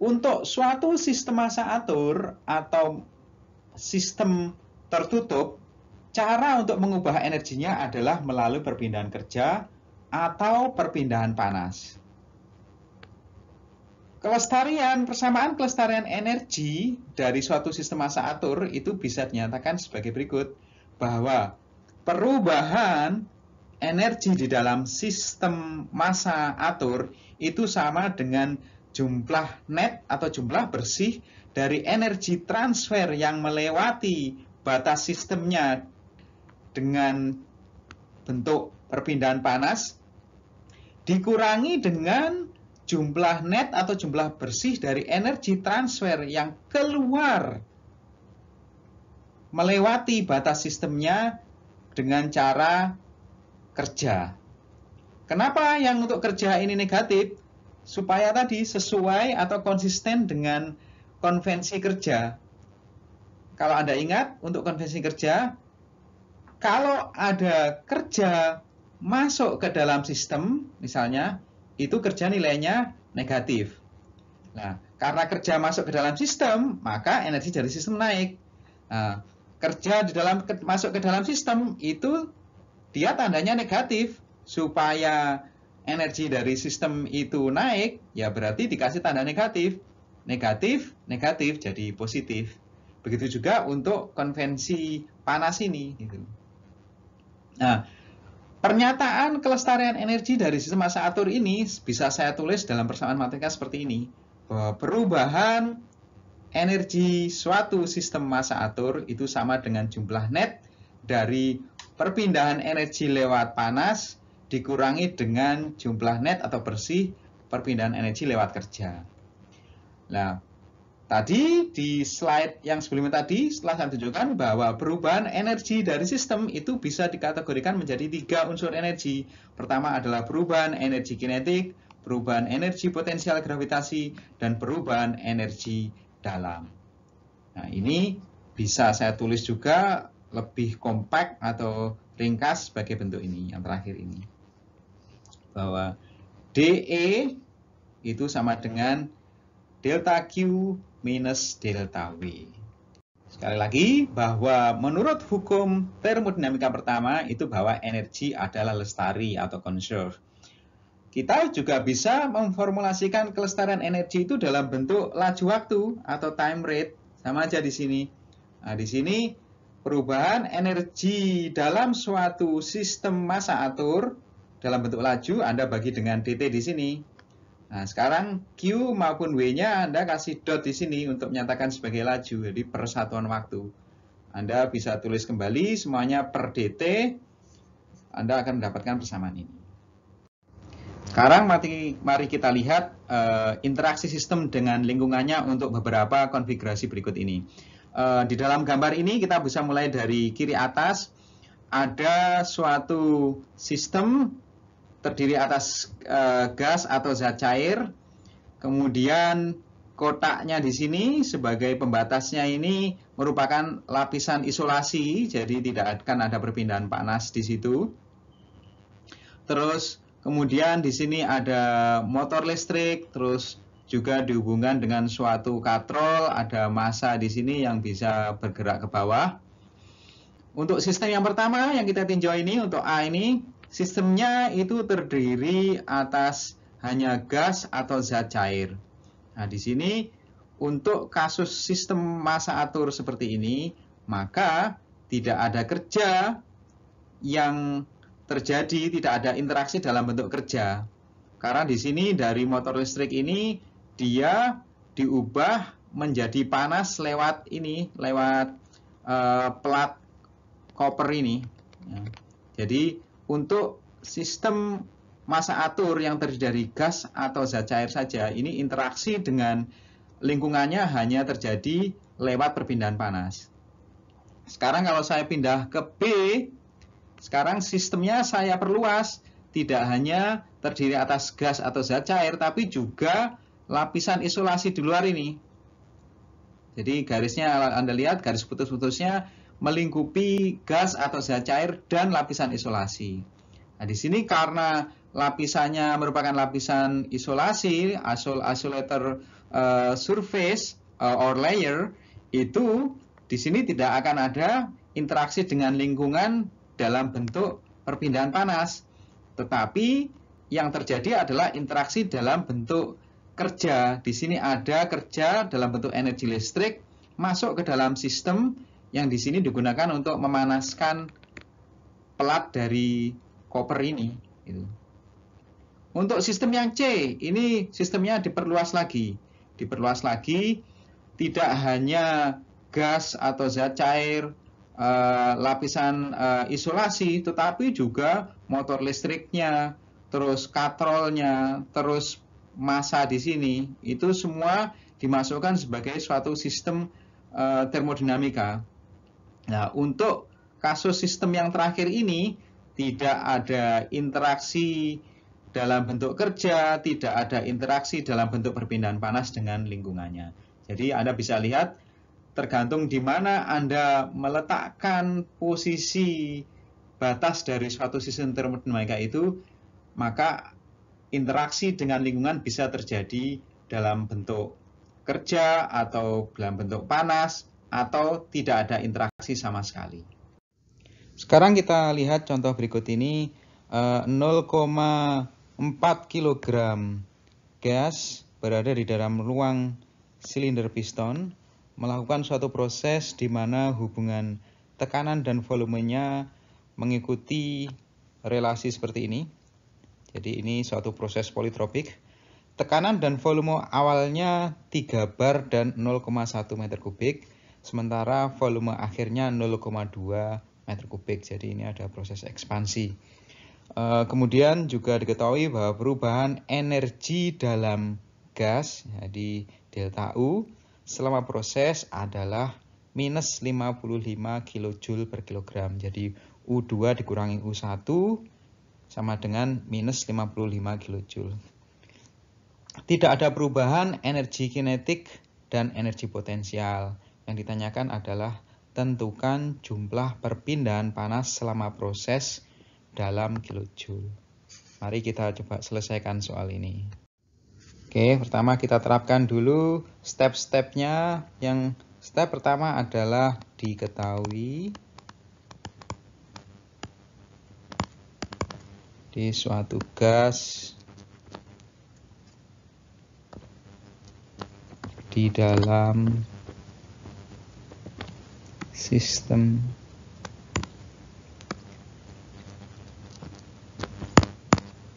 Untuk suatu sistem massa atur atau sistem tertutup, cara untuk mengubah energinya adalah melalui perpindahan kerja atau perpindahan panas. Kelestarian, persamaan kelestarian energi dari suatu sistem massa atur itu bisa dinyatakan sebagai berikut, bahwa perubahan energi di dalam sistem massa atur itu sama dengan jumlah net atau jumlah bersih dari energi transfer yang melewati batas sistemnya dengan bentuk perpindahan panas dikurangi dengan jumlah net atau jumlah bersih dari energi transfer yang keluar melewati batas sistemnya dengan cara kerja. Kenapa yang untuk kerja ini negatif? Supaya tadi sesuai atau konsisten dengan konvensi kerja. Kalau Anda ingat, untuk konvensi kerja, kalau ada kerja masuk ke dalam sistem, misalnya, itu kerja nilainya negatif. Nah, karena kerja masuk ke dalam sistem, maka energi dari sistem naik. Nah, kerja di dalam masuk ke dalam sistem itu dia tandanya negatif supaya energi dari sistem itu naik ya berarti dikasih tanda negatif negatif, negatif jadi positif. Begitu juga untuk konvensi panas ini. Gitu. Nah, pernyataan kelestarian energi dari sistem masa atur ini bisa saya tulis dalam persamaan matematika seperti ini. perubahan energi suatu sistem masa atur itu sama dengan jumlah net dari perpindahan energi lewat panas dikurangi dengan jumlah net atau bersih perpindahan energi lewat kerja. Nah, tadi di slide yang sebelumnya tadi setelah saya tunjukkan bahwa perubahan energi dari sistem itu bisa dikategorikan menjadi tiga unsur energi. Pertama adalah perubahan energi kinetik, perubahan energi potensial gravitasi, dan perubahan energi dalam. Nah ini bisa saya tulis juga lebih kompak atau ringkas sebagai bentuk ini, yang terakhir ini. Bahwa DE itu sama dengan delta Q minus delta W. Sekali lagi, bahwa menurut hukum termodinamika pertama itu bahwa energi adalah lestari atau conserve. Kita juga bisa memformulasikan kelestarian energi itu dalam bentuk laju waktu atau time rate. Sama aja di sini. Nah, di sini perubahan energi dalam suatu sistem massa atur dalam bentuk laju Anda bagi dengan dt di sini. Nah, sekarang Q maupun W-nya Anda kasih dot di sini untuk menyatakan sebagai laju, jadi persatuan waktu. Anda bisa tulis kembali semuanya per DT, Anda akan mendapatkan persamaan ini. Sekarang mari, kita lihat uh, interaksi sistem dengan lingkungannya untuk beberapa konfigurasi berikut ini. Uh, di dalam gambar ini kita bisa mulai dari kiri atas, ada suatu sistem terdiri atas e, gas atau zat cair. Kemudian kotaknya di sini sebagai pembatasnya ini merupakan lapisan isolasi, jadi tidak akan ada perpindahan panas di situ. Terus kemudian di sini ada motor listrik, terus juga dihubungkan dengan suatu katrol, ada massa di sini yang bisa bergerak ke bawah. Untuk sistem yang pertama yang kita tinjau ini, untuk A ini, Sistemnya itu terdiri atas hanya gas atau zat cair. Nah, di sini untuk kasus sistem masa atur seperti ini, maka tidak ada kerja yang terjadi, tidak ada interaksi dalam bentuk kerja. Karena di sini dari motor listrik ini dia diubah menjadi panas lewat ini, lewat uh, plat koper ini. Ya. Jadi untuk sistem masa atur yang terdiri dari gas atau zat cair saja, ini interaksi dengan lingkungannya hanya terjadi lewat perpindahan panas. Sekarang kalau saya pindah ke B, sekarang sistemnya saya perluas, tidak hanya terdiri atas gas atau zat cair, tapi juga lapisan isolasi di luar ini. Jadi garisnya Anda lihat garis putus-putusnya melingkupi gas atau zat cair dan lapisan isolasi. Nah, di sini karena lapisannya merupakan lapisan isolasi, asol isolator uh, eh, surface uh, or layer, itu di sini tidak akan ada interaksi dengan lingkungan dalam bentuk perpindahan panas. Tetapi yang terjadi adalah interaksi dalam bentuk kerja. Di sini ada kerja dalam bentuk energi listrik masuk ke dalam sistem yang di sini digunakan untuk memanaskan pelat dari koper ini. Gitu. Untuk sistem yang C, ini sistemnya diperluas lagi. Diperluas lagi, tidak hanya gas atau zat cair, e, lapisan e, isolasi, tetapi juga motor listriknya, terus katrolnya, terus masa di sini, itu semua dimasukkan sebagai suatu sistem e, termodinamika Nah, untuk kasus sistem yang terakhir ini tidak ada interaksi dalam bentuk kerja, tidak ada interaksi dalam bentuk perpindahan panas dengan lingkungannya. Jadi Anda bisa lihat tergantung di mana Anda meletakkan posisi batas dari suatu sistem termodinamika itu, maka interaksi dengan lingkungan bisa terjadi dalam bentuk kerja atau dalam bentuk panas atau tidak ada interaksi sama sekali. Sekarang kita lihat contoh berikut ini 0,4 eh, kg gas berada di dalam ruang silinder piston melakukan suatu proses di mana hubungan tekanan dan volumenya mengikuti relasi seperti ini. Jadi ini suatu proses politropik. Tekanan dan volume awalnya 3 bar dan 0,1 meter kubik sementara volume akhirnya 0,2 meter kubik. Jadi ini ada proses ekspansi. Eh, kemudian juga diketahui bahwa perubahan energi dalam gas, jadi delta U, selama proses adalah minus 55 kJ per kilogram. Jadi U2 dikurangi U1 sama dengan minus 55 kJ. Tidak ada perubahan energi kinetik dan energi potensial. Yang ditanyakan adalah tentukan jumlah perpindahan panas selama proses dalam kilojoule. Mari kita coba selesaikan soal ini. Oke, pertama kita terapkan dulu step-stepnya. Yang step pertama adalah diketahui di suatu gas di dalam sistem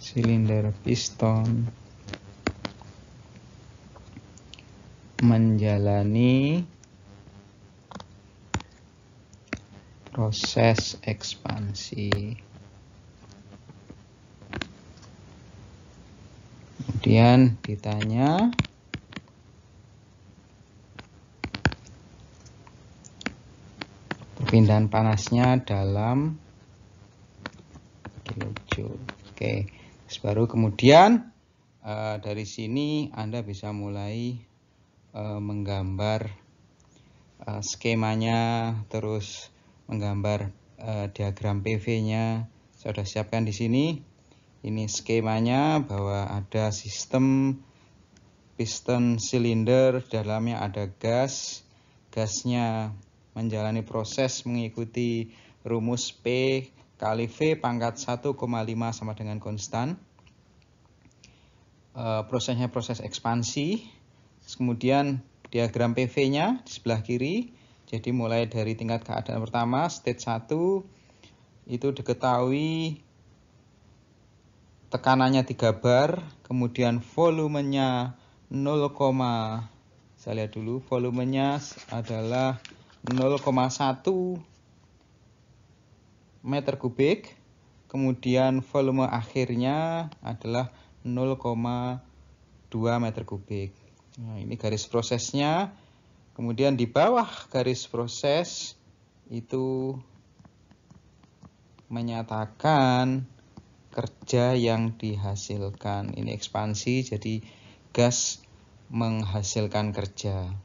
silinder piston menjalani proses ekspansi kemudian ditanya pindahan panasnya dalam kilojoule. Oke, terus baru kemudian uh, dari sini Anda bisa mulai uh, menggambar uh, skemanya, terus menggambar uh, diagram PV-nya. Saya sudah siapkan di sini. Ini skemanya bahwa ada sistem piston silinder, dalamnya ada gas, gasnya menjalani proses mengikuti rumus P kali V pangkat 1,5 sama dengan konstan. E, prosesnya proses ekspansi. kemudian diagram PV-nya di sebelah kiri. Jadi mulai dari tingkat keadaan pertama, state 1, itu diketahui tekanannya 3 bar, kemudian volumenya 0, saya lihat dulu, volumenya adalah 0,1 meter kubik kemudian volume akhirnya adalah 0,2 meter kubik nah, ini garis prosesnya kemudian di bawah garis proses itu menyatakan kerja yang dihasilkan ini ekspansi jadi gas menghasilkan kerja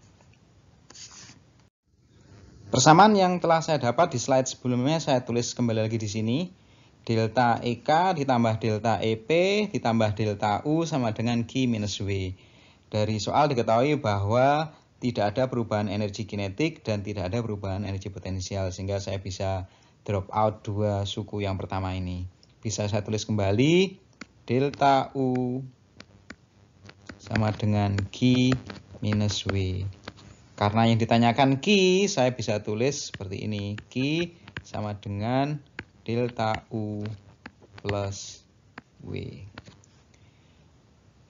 Persamaan yang telah saya dapat di slide sebelumnya saya tulis kembali lagi di sini. Delta EK ditambah delta EP ditambah delta U sama dengan Q minus W. Dari soal diketahui bahwa tidak ada perubahan energi kinetik dan tidak ada perubahan energi potensial sehingga saya bisa drop out dua suku yang pertama ini. Bisa saya tulis kembali delta U sama dengan Q minus W. Karena yang ditanyakan Ki, saya bisa tulis seperti ini. Ki sama dengan delta U plus W.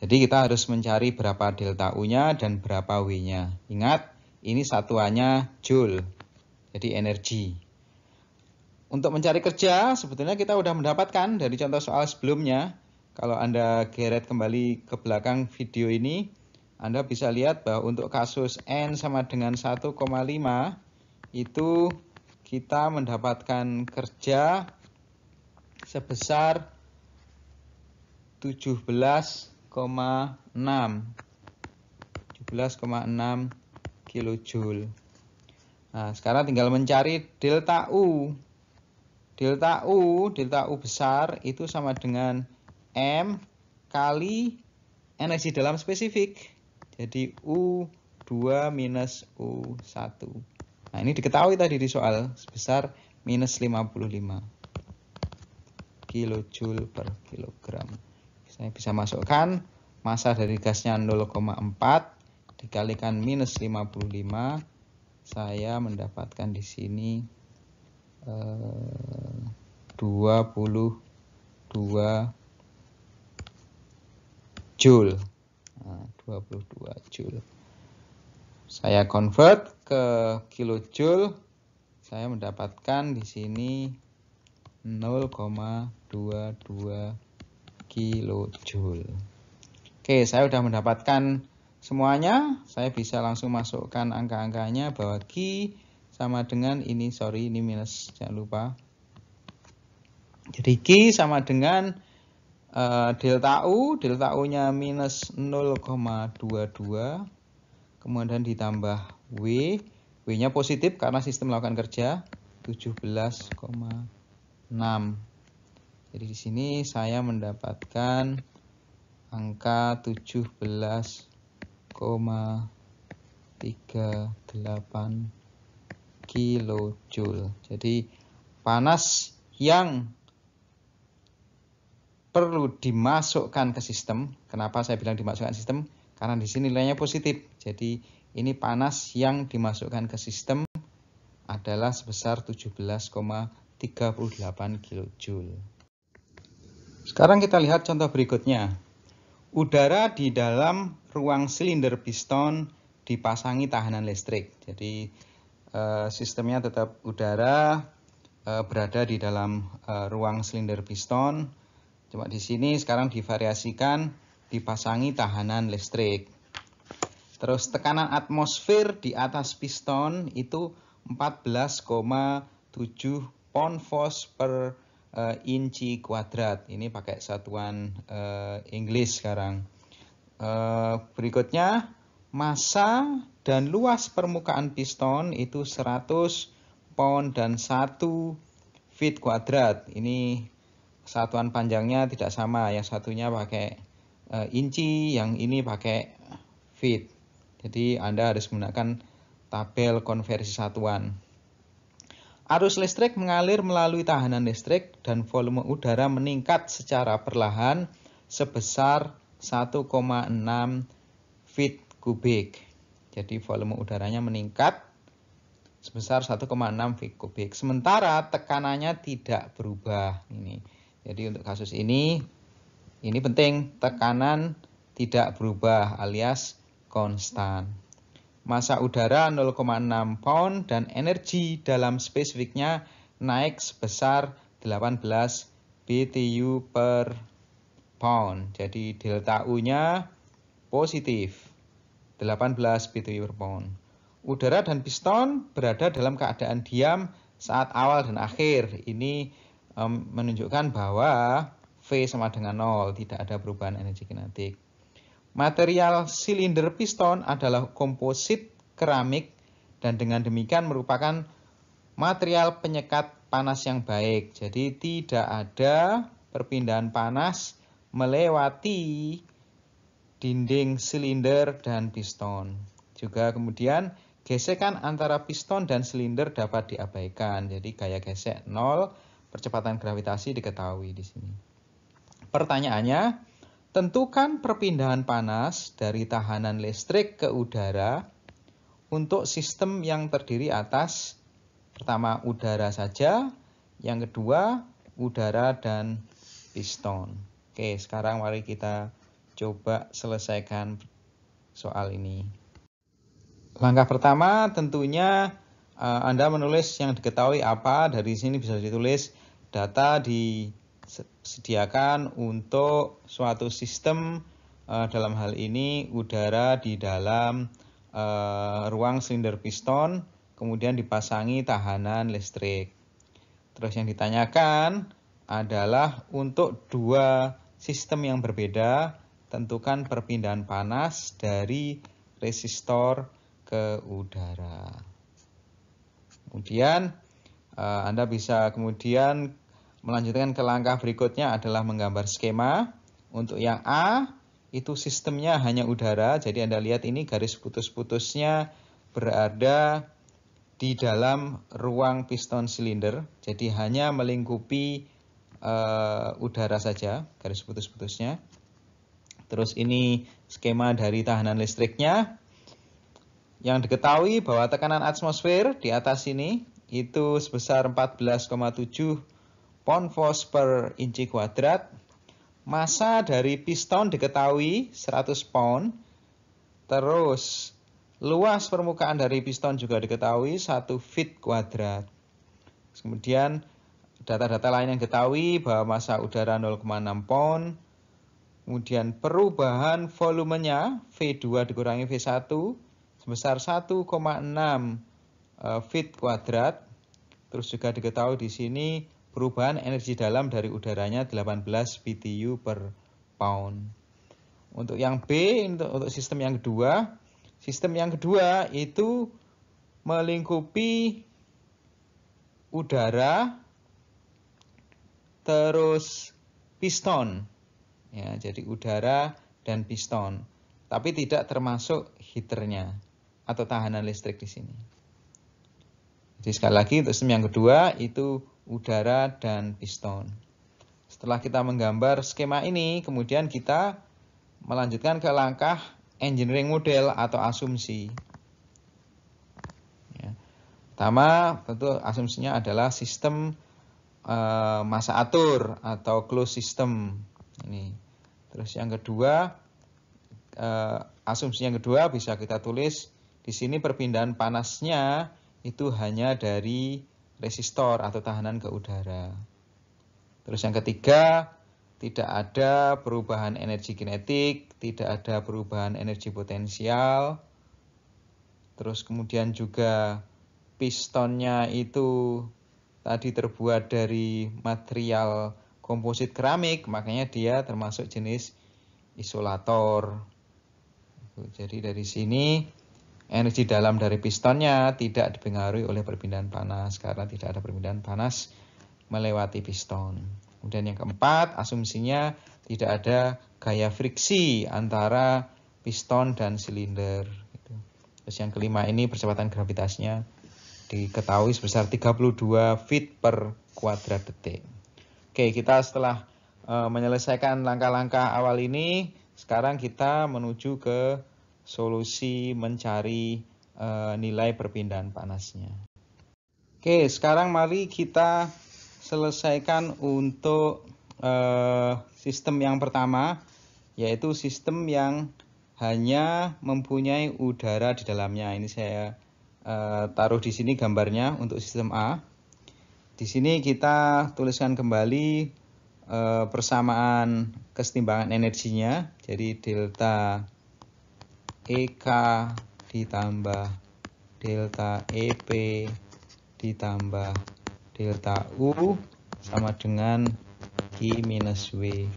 Jadi kita harus mencari berapa delta U-nya dan berapa W-nya. Ingat, ini satuannya Joule, jadi energi. Untuk mencari kerja, sebetulnya kita sudah mendapatkan dari contoh soal sebelumnya. Kalau Anda geret kembali ke belakang video ini, anda bisa lihat bahwa untuk kasus N sama dengan 1,5 itu kita mendapatkan kerja sebesar 17,6 17,6 kJ. Nah, sekarang tinggal mencari delta U. Delta U, delta U besar itu sama dengan M kali energi dalam spesifik. Jadi U2 minus U1. Nah, ini diketahui tadi di soal sebesar minus 55 kilojoule per kilogram. Saya bisa masukkan massa dari gasnya 0,4 dikalikan minus 55 saya mendapatkan di sini eh, 22 joule. Nah, 22 Joule. Saya convert ke kilojoule, saya mendapatkan di sini 0,22 kilojoule. Oke, saya sudah mendapatkan semuanya. Saya bisa langsung masukkan angka-angkanya bahwa Q sama dengan ini, sorry ini minus, jangan lupa. Jadi Q sama dengan Eh, delta U, delta U-nya minus 0,22, kemudian ditambah W, W-nya positif karena sistem melakukan kerja 17,6. Jadi di sini saya mendapatkan angka 17,38 kilojoule. Jadi panas yang perlu dimasukkan ke sistem. Kenapa saya bilang dimasukkan sistem? Karena di sini nilainya positif. Jadi ini panas yang dimasukkan ke sistem adalah sebesar 17,38 kJ. Sekarang kita lihat contoh berikutnya. Udara di dalam ruang silinder piston dipasangi tahanan listrik. Jadi eh, sistemnya tetap udara eh, berada di dalam eh, ruang silinder piston Cuma di sini sekarang divariasikan dipasangi tahanan listrik. Terus tekanan atmosfer di atas piston itu 14,7 pon force per uh, inci kuadrat. Ini pakai satuan uh, Inggris sekarang. Uh, berikutnya massa dan luas permukaan piston itu 100 pon dan 1 feet kuadrat. Ini satuan panjangnya tidak sama. Yang satunya pakai e, inci, yang ini pakai feet. Jadi Anda harus menggunakan tabel konversi satuan. Arus listrik mengalir melalui tahanan listrik dan volume udara meningkat secara perlahan sebesar 1,6 feet kubik. Jadi volume udaranya meningkat sebesar 1,6 feet kubik. Sementara tekanannya tidak berubah. Ini. Jadi untuk kasus ini, ini penting, tekanan tidak berubah alias konstan. Masa udara 0,6 pound dan energi dalam spesifiknya naik sebesar 18 BTU per pound. Jadi delta U-nya positif 18 BTU per pound. Udara dan piston berada dalam keadaan diam saat awal dan akhir. Ini um, menunjukkan bahwa V sama dengan 0, tidak ada perubahan energi kinetik. Material silinder piston adalah komposit keramik dan dengan demikian merupakan material penyekat panas yang baik. Jadi tidak ada perpindahan panas melewati dinding silinder dan piston. Juga kemudian gesekan antara piston dan silinder dapat diabaikan. Jadi gaya gesek 0 Percepatan gravitasi diketahui di sini. Pertanyaannya, tentukan perpindahan panas dari tahanan listrik ke udara untuk sistem yang terdiri atas pertama udara saja, yang kedua udara dan piston. Oke, sekarang mari kita coba selesaikan soal ini. Langkah pertama tentunya eh, Anda menulis yang diketahui apa, dari sini bisa ditulis data disediakan untuk suatu sistem eh, dalam hal ini udara di dalam eh, ruang silinder piston kemudian dipasangi tahanan listrik. Terus yang ditanyakan adalah untuk dua sistem yang berbeda tentukan perpindahan panas dari resistor ke udara. Kemudian Eh, Anda bisa kemudian melanjutkan ke langkah berikutnya adalah menggambar skema. Untuk yang A, itu sistemnya hanya udara. Jadi Anda lihat ini garis putus-putusnya berada di dalam ruang piston silinder. Jadi hanya melingkupi uh, udara saja garis putus-putusnya. Terus ini skema dari tahanan listriknya. Yang diketahui bahwa tekanan atmosfer di atas ini itu sebesar 14,7 pound-force per inci kuadrat. Masa dari piston diketahui 100 pon, Terus luas permukaan dari piston juga diketahui 1 feet kuadrat. Kemudian data-data lain yang diketahui bahwa masa udara 0,6 pon, Kemudian perubahan volumenya V2 dikurangi V1 sebesar 1,6 Eh, fit kuadrat. Terus juga diketahui di sini perubahan energi dalam dari udaranya 18 BTU per pound. Untuk yang B, untuk, untuk sistem yang kedua, sistem yang kedua itu melingkupi udara, terus piston, ya, jadi udara dan piston, tapi tidak termasuk heaternya atau tahanan listrik di sini. Jadi sekali lagi untuk sistem yang kedua itu udara dan piston. Setelah kita menggambar skema ini, kemudian kita melanjutkan ke langkah engineering model atau asumsi. Ya. Pertama, tentu asumsinya adalah sistem e, masa atur atau closed system. Ini. Terus yang kedua, e, asumsi yang kedua bisa kita tulis di sini perpindahan panasnya itu hanya dari resistor atau tahanan ke udara. Terus yang ketiga, tidak ada perubahan energi kinetik, tidak ada perubahan energi potensial. Terus kemudian juga pistonnya itu tadi terbuat dari material komposit keramik, makanya dia termasuk jenis isolator. Jadi dari sini energi dalam dari pistonnya tidak dipengaruhi oleh perpindahan panas karena tidak ada perpindahan panas melewati piston. Kemudian yang keempat, asumsinya tidak ada gaya friksi antara piston dan silinder. Gitu. Terus yang kelima ini percepatan gravitasinya diketahui sebesar 32 feet per kuadrat detik. Oke, kita setelah eh, menyelesaikan langkah-langkah awal ini, sekarang kita menuju ke solusi mencari e, nilai perpindahan panasnya. Oke, sekarang mari kita selesaikan untuk e, sistem yang pertama, yaitu sistem yang hanya mempunyai udara di dalamnya. Ini saya e, taruh di sini gambarnya untuk sistem A. Di sini kita tuliskan kembali persamaan kesetimbangan energinya jadi delta EK ditambah delta EP ditambah delta U sama dengan Q minus W.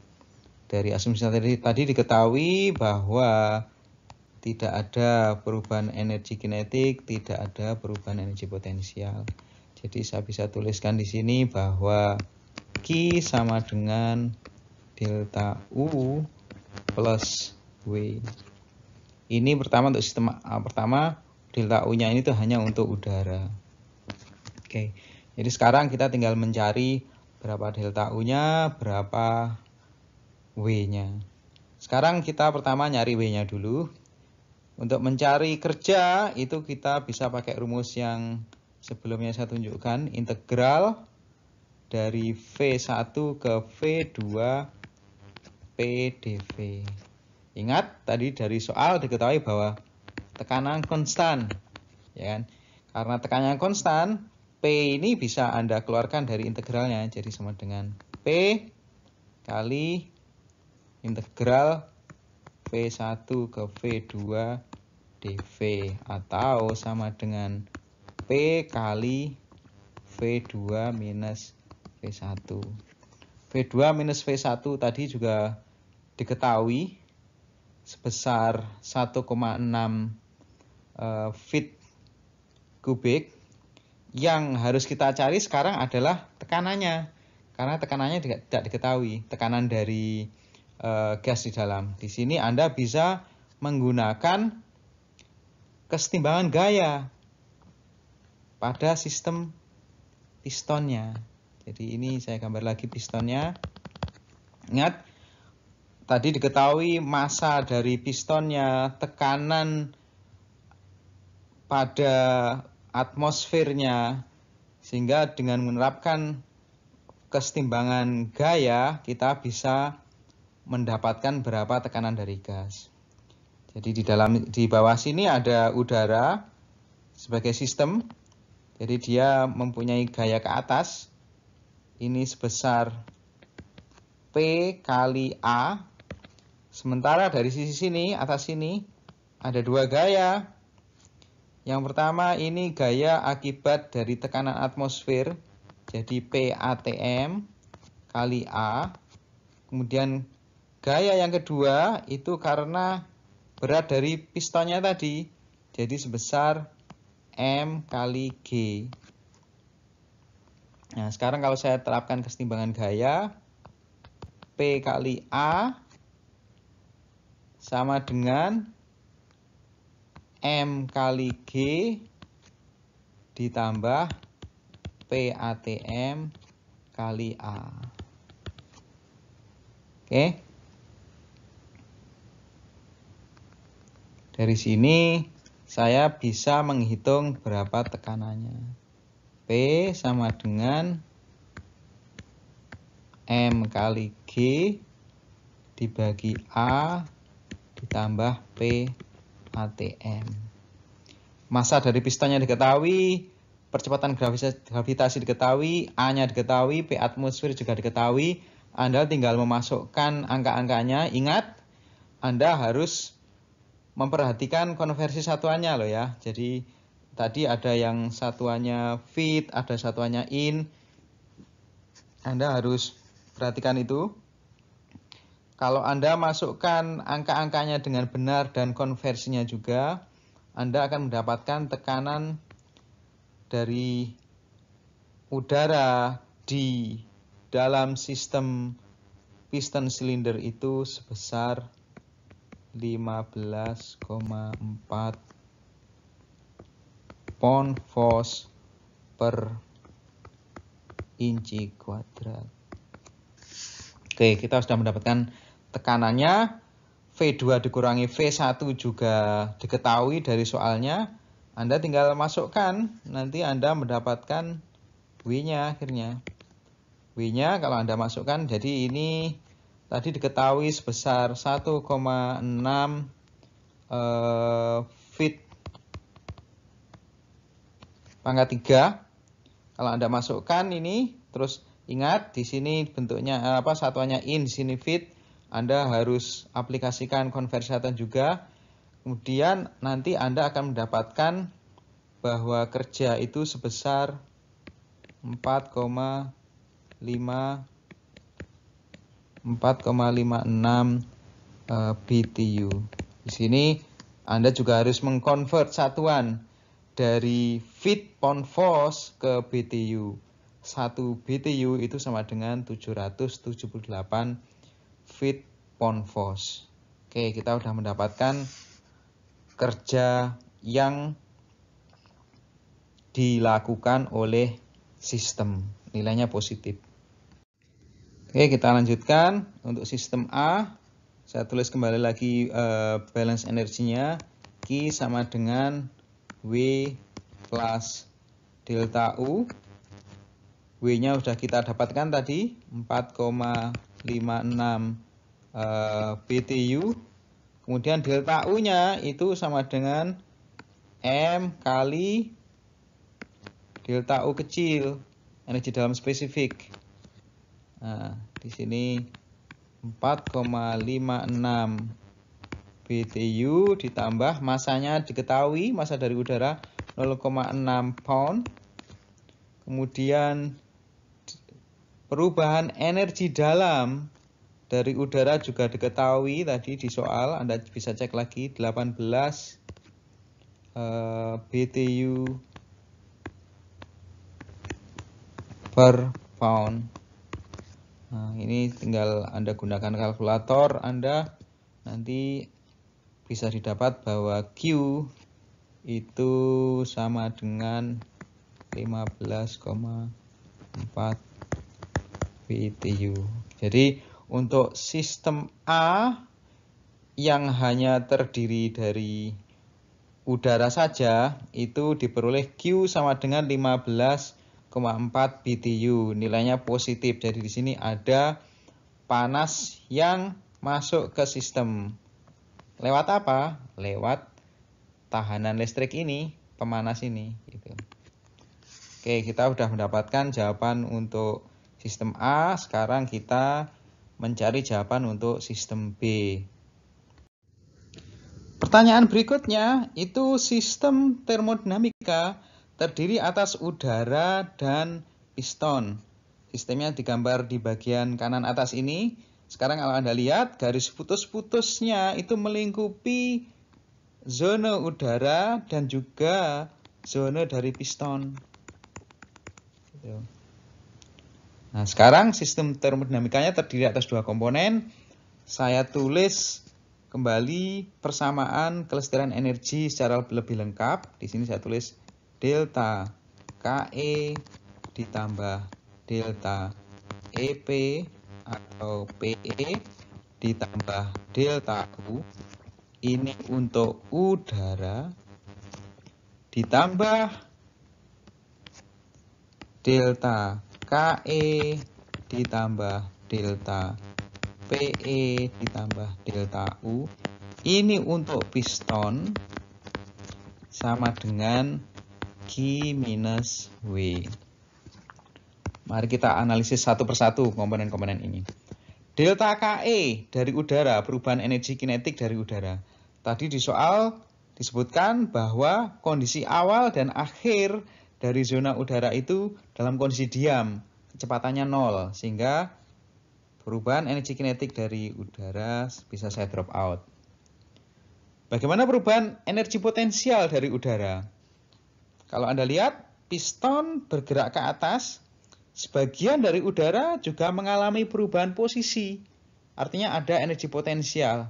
Dari asumsi tadi, tadi diketahui bahwa tidak ada perubahan energi kinetik, tidak ada perubahan energi potensial. Jadi saya bisa tuliskan di sini bahwa Q sama dengan delta U plus W ini pertama untuk sistem uh, pertama delta U nya ini tuh hanya untuk udara oke okay. jadi sekarang kita tinggal mencari berapa delta U nya berapa W nya sekarang kita pertama nyari W nya dulu untuk mencari kerja itu kita bisa pakai rumus yang sebelumnya saya tunjukkan integral dari V1 ke V2 P dV Ingat tadi dari soal diketahui bahwa tekanan konstan, ya kan? Karena tekanan konstan, P ini bisa Anda keluarkan dari integralnya, jadi sama dengan P kali integral V1 ke V2 dV atau sama dengan P kali V2 minus V1. V2 minus V1 tadi juga diketahui sebesar 1,6 eh, feet kubik yang harus kita cari sekarang adalah tekanannya karena tekanannya tidak diketahui tekanan dari uh, gas di dalam di sini anda bisa menggunakan kesetimbangan gaya pada sistem pistonnya jadi ini saya gambar lagi pistonnya ingat Tadi diketahui masa dari pistonnya, tekanan pada atmosfernya, sehingga dengan menerapkan kesetimbangan gaya kita bisa mendapatkan berapa tekanan dari gas. Jadi di dalam di bawah sini ada udara sebagai sistem. Jadi dia mempunyai gaya ke atas. Ini sebesar P kali A Sementara dari sisi sini, atas sini, ada dua gaya. Yang pertama ini gaya akibat dari tekanan atmosfer, jadi PATM kali A. Kemudian gaya yang kedua itu karena berat dari pistonnya tadi, jadi sebesar M kali G. Nah, sekarang kalau saya terapkan kesetimbangan gaya, P kali A sama dengan M kali G ditambah p PATM kali A. Oke. Dari sini saya bisa menghitung berapa tekanannya. P sama dengan M kali G dibagi A ditambah P ATM. Masa dari pistonnya diketahui, percepatan gravitasi diketahui, A-nya diketahui, P atmosfer juga diketahui. Anda tinggal memasukkan angka-angkanya. Ingat, Anda harus memperhatikan konversi satuannya loh ya. Jadi tadi ada yang satuannya feet, ada satuannya in. Anda harus perhatikan itu. Kalau Anda masukkan angka-angkanya dengan benar dan konversinya juga, Anda akan mendapatkan tekanan dari udara di dalam sistem piston silinder itu sebesar 15,4 pound force per inci kuadrat. Oke, kita sudah mendapatkan tekanannya V2 dikurangi V1 juga diketahui dari soalnya Anda tinggal masukkan nanti Anda mendapatkan W-nya akhirnya W-nya kalau Anda masukkan jadi ini tadi diketahui sebesar 1,6 eh, feet pangkat 3 kalau Anda masukkan ini terus ingat di sini bentuknya eh, apa satuannya in di sini feet anda harus aplikasikan konversi konversatan juga. Kemudian nanti Anda akan mendapatkan bahwa kerja itu sebesar 4,56 eh, BTU. Di sini Anda juga harus mengkonvert satuan dari feet pound force ke BTU. 1 BTU itu sama dengan 778 fit force. Oke, kita sudah mendapatkan kerja yang dilakukan oleh sistem. Nilainya positif. Oke, kita lanjutkan untuk sistem A. Saya tulis kembali lagi eh, balance energinya. Q sama dengan W plus delta U. W-nya sudah kita dapatkan tadi 4,5 56 uh, BTU. Kemudian delta U-nya itu sama dengan M kali delta U kecil, energi dalam spesifik. Nah, di sini 4,56 BTU ditambah masanya diketahui masa dari udara 0,6 pound. Kemudian Perubahan energi dalam dari udara juga diketahui tadi di soal Anda bisa cek lagi 18 uh, BTU per pound nah ini tinggal Anda gunakan kalkulator Anda nanti bisa didapat bahwa Q itu sama dengan 15,4 PTU. Jadi untuk sistem A yang hanya terdiri dari udara saja itu diperoleh Q sama dengan 15,4 BTU. Nilainya positif. Jadi di sini ada panas yang masuk ke sistem. Lewat apa? Lewat tahanan listrik ini, pemanas ini gitu. Oke, kita sudah mendapatkan jawaban untuk sistem A, sekarang kita mencari jawaban untuk sistem B. Pertanyaan berikutnya, itu sistem termodinamika terdiri atas udara dan piston. Sistemnya digambar di bagian kanan atas ini. Sekarang kalau Anda lihat, garis putus-putusnya itu melingkupi zona udara dan juga zona dari piston. Gitu. Nah, sekarang sistem termodinamikanya terdiri atas dua komponen. Saya tulis kembali persamaan kelestarian energi secara lebih lengkap. Di sini saya tulis delta KE ditambah delta EP atau PE ditambah delta U. Ini untuk udara ditambah delta KE ditambah delta PE ditambah delta U ini untuk piston sama dengan G minus W mari kita analisis satu persatu komponen-komponen ini delta KE dari udara perubahan energi kinetik dari udara tadi di soal disebutkan bahwa kondisi awal dan akhir dari zona udara itu dalam kondisi diam, kecepatannya nol, sehingga perubahan energi kinetik dari udara bisa saya drop out. Bagaimana perubahan energi potensial dari udara? Kalau Anda lihat, piston bergerak ke atas, sebagian dari udara juga mengalami perubahan posisi. Artinya ada energi potensial.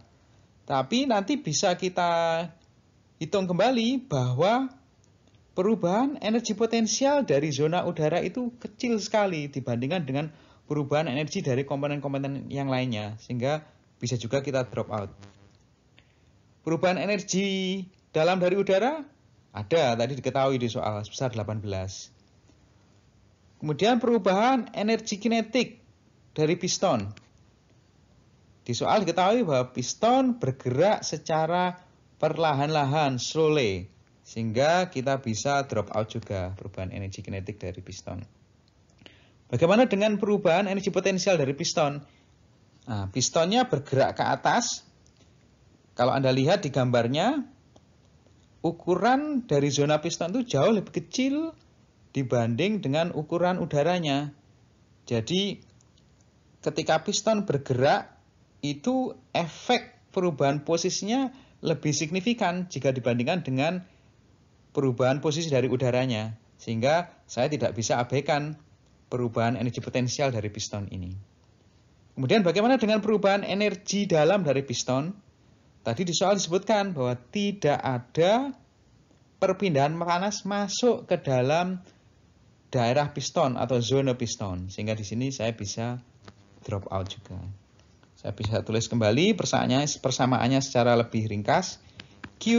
Tapi nanti bisa kita hitung kembali bahwa perubahan energi potensial dari zona udara itu kecil sekali dibandingkan dengan perubahan energi dari komponen-komponen yang lainnya, sehingga bisa juga kita drop out. Perubahan energi dalam dari udara ada tadi diketahui di soal sebesar 18. Kemudian perubahan energi kinetik dari piston. Di soal diketahui bahwa piston bergerak secara perlahan-lahan, slowly sehingga kita bisa drop out juga perubahan energi kinetik dari piston. Bagaimana dengan perubahan energi potensial dari piston? Nah, pistonnya bergerak ke atas. Kalau Anda lihat di gambarnya, ukuran dari zona piston itu jauh lebih kecil dibanding dengan ukuran udaranya. Jadi, ketika piston bergerak, itu efek perubahan posisinya lebih signifikan jika dibandingkan dengan perubahan posisi dari udaranya sehingga saya tidak bisa abaikan perubahan energi potensial dari piston ini. Kemudian bagaimana dengan perubahan energi dalam dari piston? Tadi di soal disebutkan bahwa tidak ada perpindahan panas masuk ke dalam daerah piston atau zona piston. Sehingga di sini saya bisa drop out juga. Saya bisa tulis kembali persamaannya, secara lebih ringkas. Q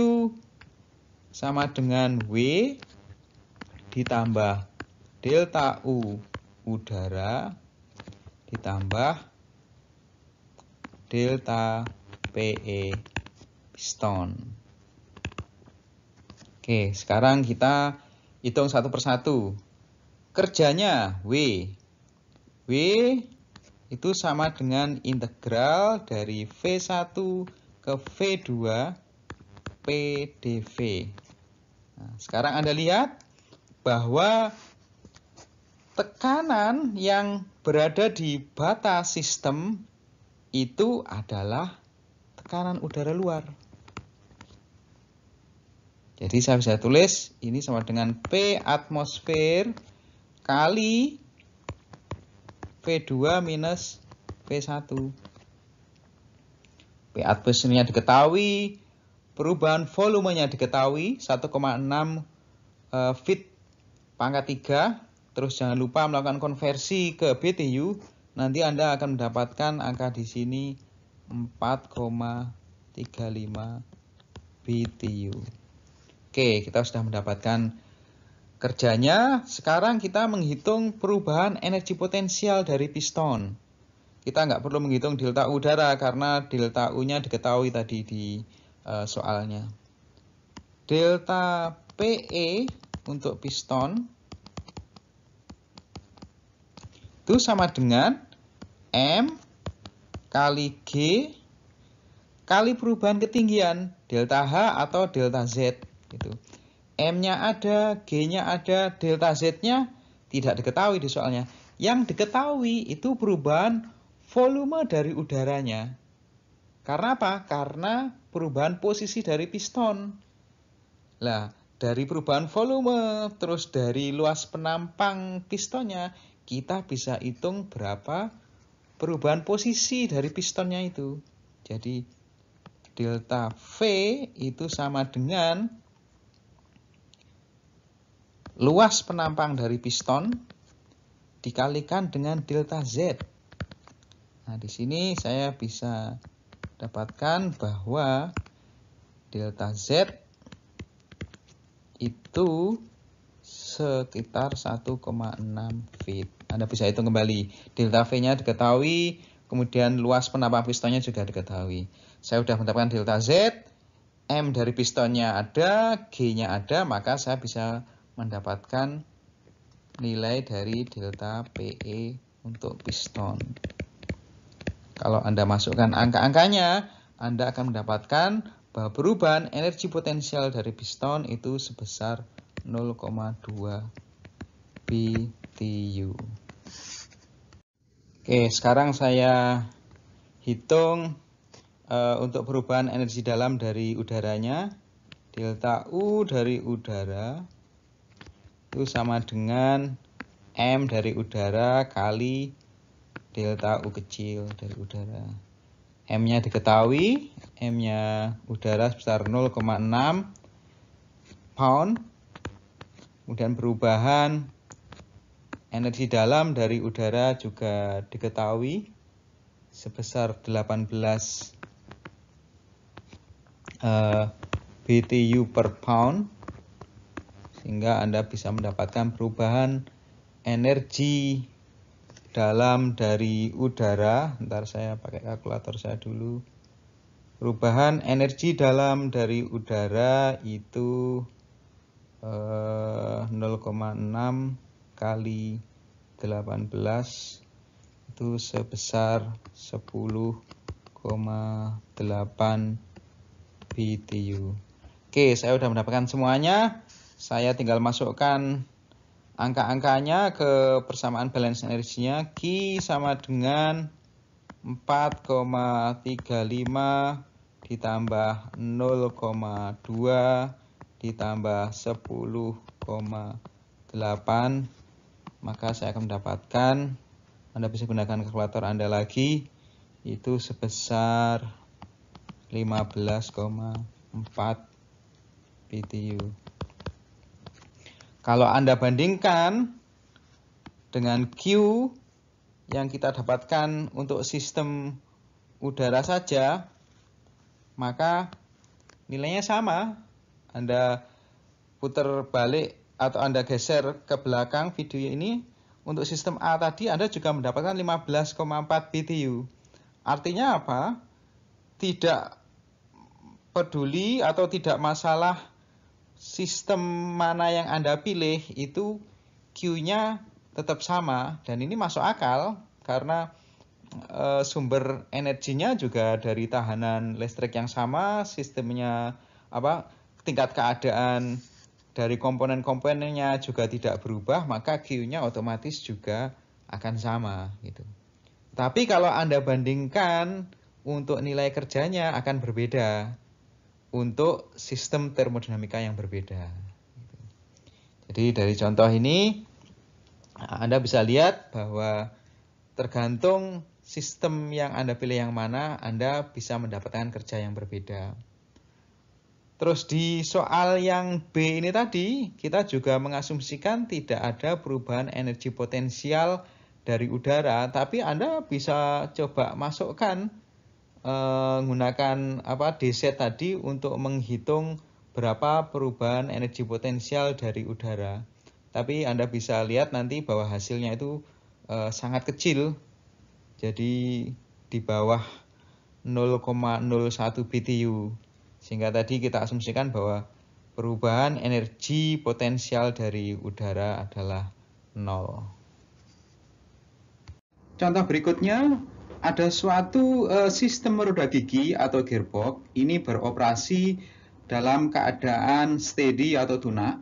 sama dengan W ditambah delta U udara ditambah delta PE piston. Oke, sekarang kita hitung satu persatu. Kerjanya W. W itu sama dengan integral dari V1 ke V2 PDV. Nah, sekarang Anda lihat bahwa tekanan yang berada di batas sistem itu adalah tekanan udara luar. Jadi saya bisa tulis ini sama dengan P atmosfer kali v 2 minus v 1 P atmosfernya diketahui, Perubahan volumenya diketahui 1,6 uh, e, feet pangkat 3. Terus jangan lupa melakukan konversi ke BTU. Nanti Anda akan mendapatkan angka di sini 4,35 BTU. Oke, kita sudah mendapatkan kerjanya. Sekarang kita menghitung perubahan energi potensial dari piston. Kita nggak perlu menghitung delta udara karena delta U-nya diketahui tadi di Eh, soalnya. Delta PE untuk piston itu sama dengan M kali G kali perubahan ketinggian delta H atau delta Z gitu. M-nya ada, G-nya ada, delta Z-nya tidak diketahui di soalnya. Yang diketahui itu perubahan volume dari udaranya. Karena apa? Karena perubahan posisi dari piston. Lah, dari perubahan volume, terus dari luas penampang pistonnya, kita bisa hitung berapa perubahan posisi dari pistonnya itu. Jadi delta V itu sama dengan luas penampang dari piston dikalikan dengan delta Z. Nah, di sini saya bisa dapatkan bahwa delta Z itu sekitar 1,6 feet. Anda bisa hitung kembali. Delta V-nya diketahui, kemudian luas penampang pistonnya juga diketahui. Saya sudah mendapatkan delta Z, M dari pistonnya ada, G-nya ada, maka saya bisa mendapatkan nilai dari delta PE untuk piston. Kalau Anda masukkan angka-angkanya, Anda akan mendapatkan bahwa perubahan energi potensial dari piston itu sebesar 0,2 BTU. Oke, sekarang saya hitung e, untuk perubahan energi dalam dari udaranya. Delta U dari udara itu sama dengan M dari udara kali delta U kecil dari udara. M-nya diketahui, M-nya udara sebesar 0,6 pound. Kemudian perubahan energi dalam dari udara juga diketahui sebesar 18 uh, BTU per pound sehingga Anda bisa mendapatkan perubahan energi dalam dari udara ntar saya pakai kalkulator saya dulu perubahan energi dalam dari udara itu 0,6 eh, kali 18 itu sebesar 10,8 BTU Oke saya sudah mendapatkan semuanya saya tinggal masukkan angka-angkanya ke persamaan balance energinya Q sama dengan 4,35 ditambah 0,2 ditambah 10,8 maka saya akan mendapatkan Anda bisa gunakan kalkulator Anda lagi itu sebesar 15,4 BTU kalau Anda bandingkan dengan Q yang kita dapatkan untuk sistem udara saja, maka nilainya sama. Anda putar balik atau Anda geser ke belakang video ini, untuk sistem A tadi Anda juga mendapatkan 15,4 BTU. Artinya apa? Tidak peduli atau tidak masalah sistem mana yang Anda pilih itu Q-nya tetap sama dan ini masuk akal karena e, sumber energinya juga dari tahanan listrik yang sama, sistemnya apa tingkat keadaan dari komponen-komponennya juga tidak berubah, maka Q-nya otomatis juga akan sama gitu. Tapi kalau Anda bandingkan untuk nilai kerjanya akan berbeda untuk sistem termodinamika yang berbeda. Jadi dari contoh ini Anda bisa lihat bahwa tergantung sistem yang Anda pilih yang mana, Anda bisa mendapatkan kerja yang berbeda. Terus di soal yang B ini tadi, kita juga mengasumsikan tidak ada perubahan energi potensial dari udara, tapi Anda bisa coba masukkan menggunakan eh, apa DC tadi untuk menghitung berapa perubahan energi potensial dari udara. Tapi Anda bisa lihat nanti bahwa hasilnya itu e, sangat kecil. Jadi di bawah 0,01 BTU. Sehingga tadi kita asumsikan bahwa perubahan energi potensial dari udara adalah 0. Contoh berikutnya, ada suatu uh, sistem roda gigi atau gearbox ini beroperasi dalam keadaan steady atau tunak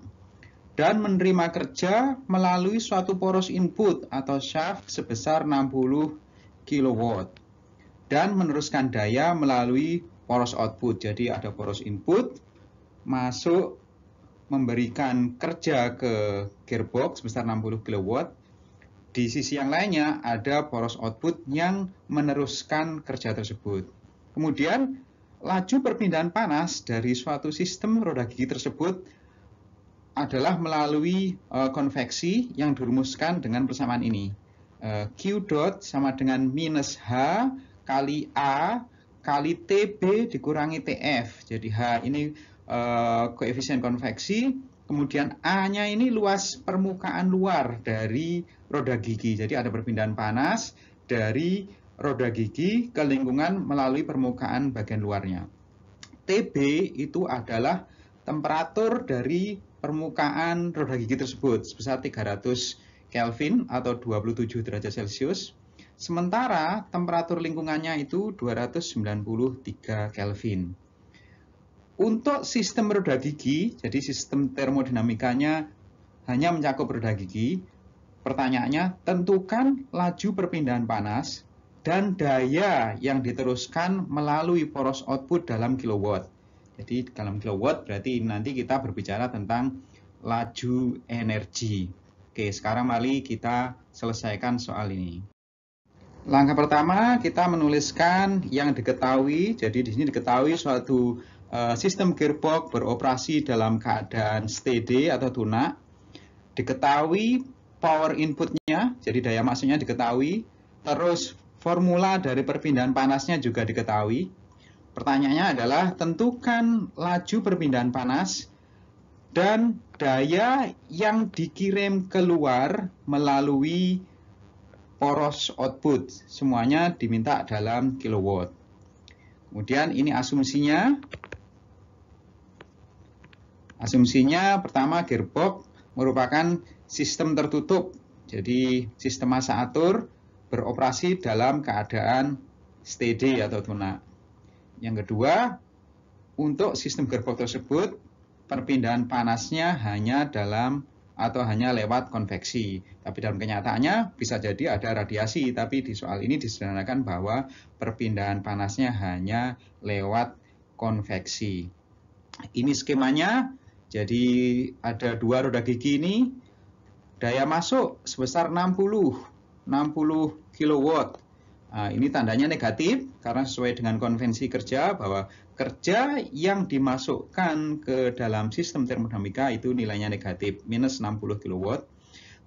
dan menerima kerja melalui suatu poros input atau shaft sebesar 60 kW dan meneruskan daya melalui poros output. Jadi ada poros input masuk memberikan kerja ke gearbox sebesar 60 kW di sisi yang lainnya ada poros output yang meneruskan kerja tersebut. Kemudian laju perpindahan panas dari suatu sistem roda gigi tersebut adalah melalui eh, konveksi yang dirumuskan dengan persamaan ini. Eh, Q dot sama dengan minus H kali A kali TB dikurangi TF. Jadi H ini eh, koefisien konveksi, kemudian A-nya ini luas permukaan luar dari roda gigi. Jadi ada perpindahan panas dari roda gigi ke lingkungan melalui permukaan bagian luarnya. TB itu adalah temperatur dari permukaan roda gigi tersebut sebesar 300 Kelvin atau 27 derajat Celcius. Sementara temperatur lingkungannya itu 293 Kelvin. Untuk sistem roda gigi, jadi sistem termodinamikanya hanya mencakup roda gigi, Pertanyaannya, tentukan laju perpindahan panas dan daya yang diteruskan melalui poros output dalam kilowatt. Jadi dalam kilowatt berarti nanti kita berbicara tentang laju energi. Oke, sekarang mari kita selesaikan soal ini. Langkah pertama kita menuliskan yang diketahui. Jadi di sini diketahui suatu eh, sistem gearbox beroperasi dalam keadaan steady atau tunak. Diketahui power inputnya, jadi daya masuknya diketahui, terus formula dari perpindahan panasnya juga diketahui. Pertanyaannya adalah tentukan laju perpindahan panas dan daya yang dikirim keluar melalui poros output. Semuanya diminta dalam kilowatt. Kemudian ini asumsinya. Asumsinya pertama gearbox merupakan sistem tertutup. Jadi sistem masa atur beroperasi dalam keadaan steady atau tuna. Yang kedua, untuk sistem gerbong tersebut, perpindahan panasnya hanya dalam atau hanya lewat konveksi. Tapi dalam kenyataannya bisa jadi ada radiasi, tapi di soal ini disederhanakan bahwa perpindahan panasnya hanya lewat konveksi. Ini skemanya, jadi ada dua roda gigi ini, Daya masuk sebesar 60, 60 kW. Nah, ini tandanya negatif karena sesuai dengan konvensi kerja bahwa kerja yang dimasukkan ke dalam sistem termodinamika itu nilainya negatif, minus 60 kilowatt.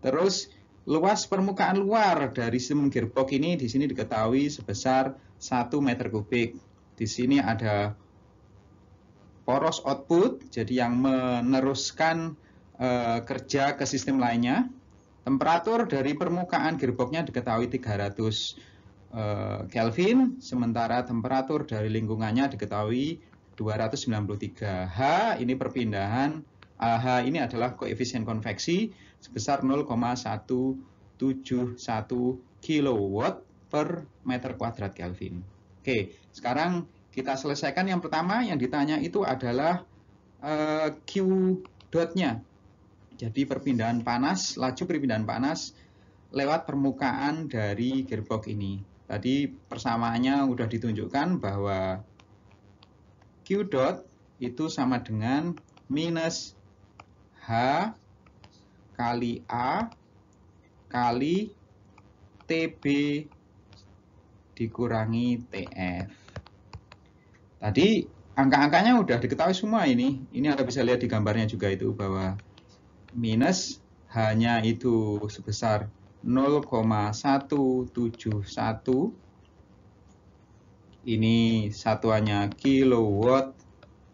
Terus luas permukaan luar dari sistem gearbox ini di sini diketahui sebesar 1 meter kubik. Di sini ada poros output, jadi yang meneruskan Eh, kerja ke sistem lainnya. Temperatur dari permukaan gearboxnya diketahui 300 eh, Kelvin, sementara temperatur dari lingkungannya diketahui 293 H. Ini perpindahan H ini adalah koefisien konveksi sebesar 0,171 kilowatt per meter kuadrat Kelvin. Oke, sekarang kita selesaikan yang pertama yang ditanya itu adalah uh, Q dotnya jadi perpindahan panas, laju perpindahan panas lewat permukaan dari gearbox ini. Tadi persamaannya sudah ditunjukkan bahwa Q dot itu sama dengan minus H kali A kali TB dikurangi TF. Tadi angka-angkanya sudah diketahui semua ini. Ini Anda bisa lihat di gambarnya juga itu bahwa minus hanya itu sebesar 0,171 ini satuannya kilowatt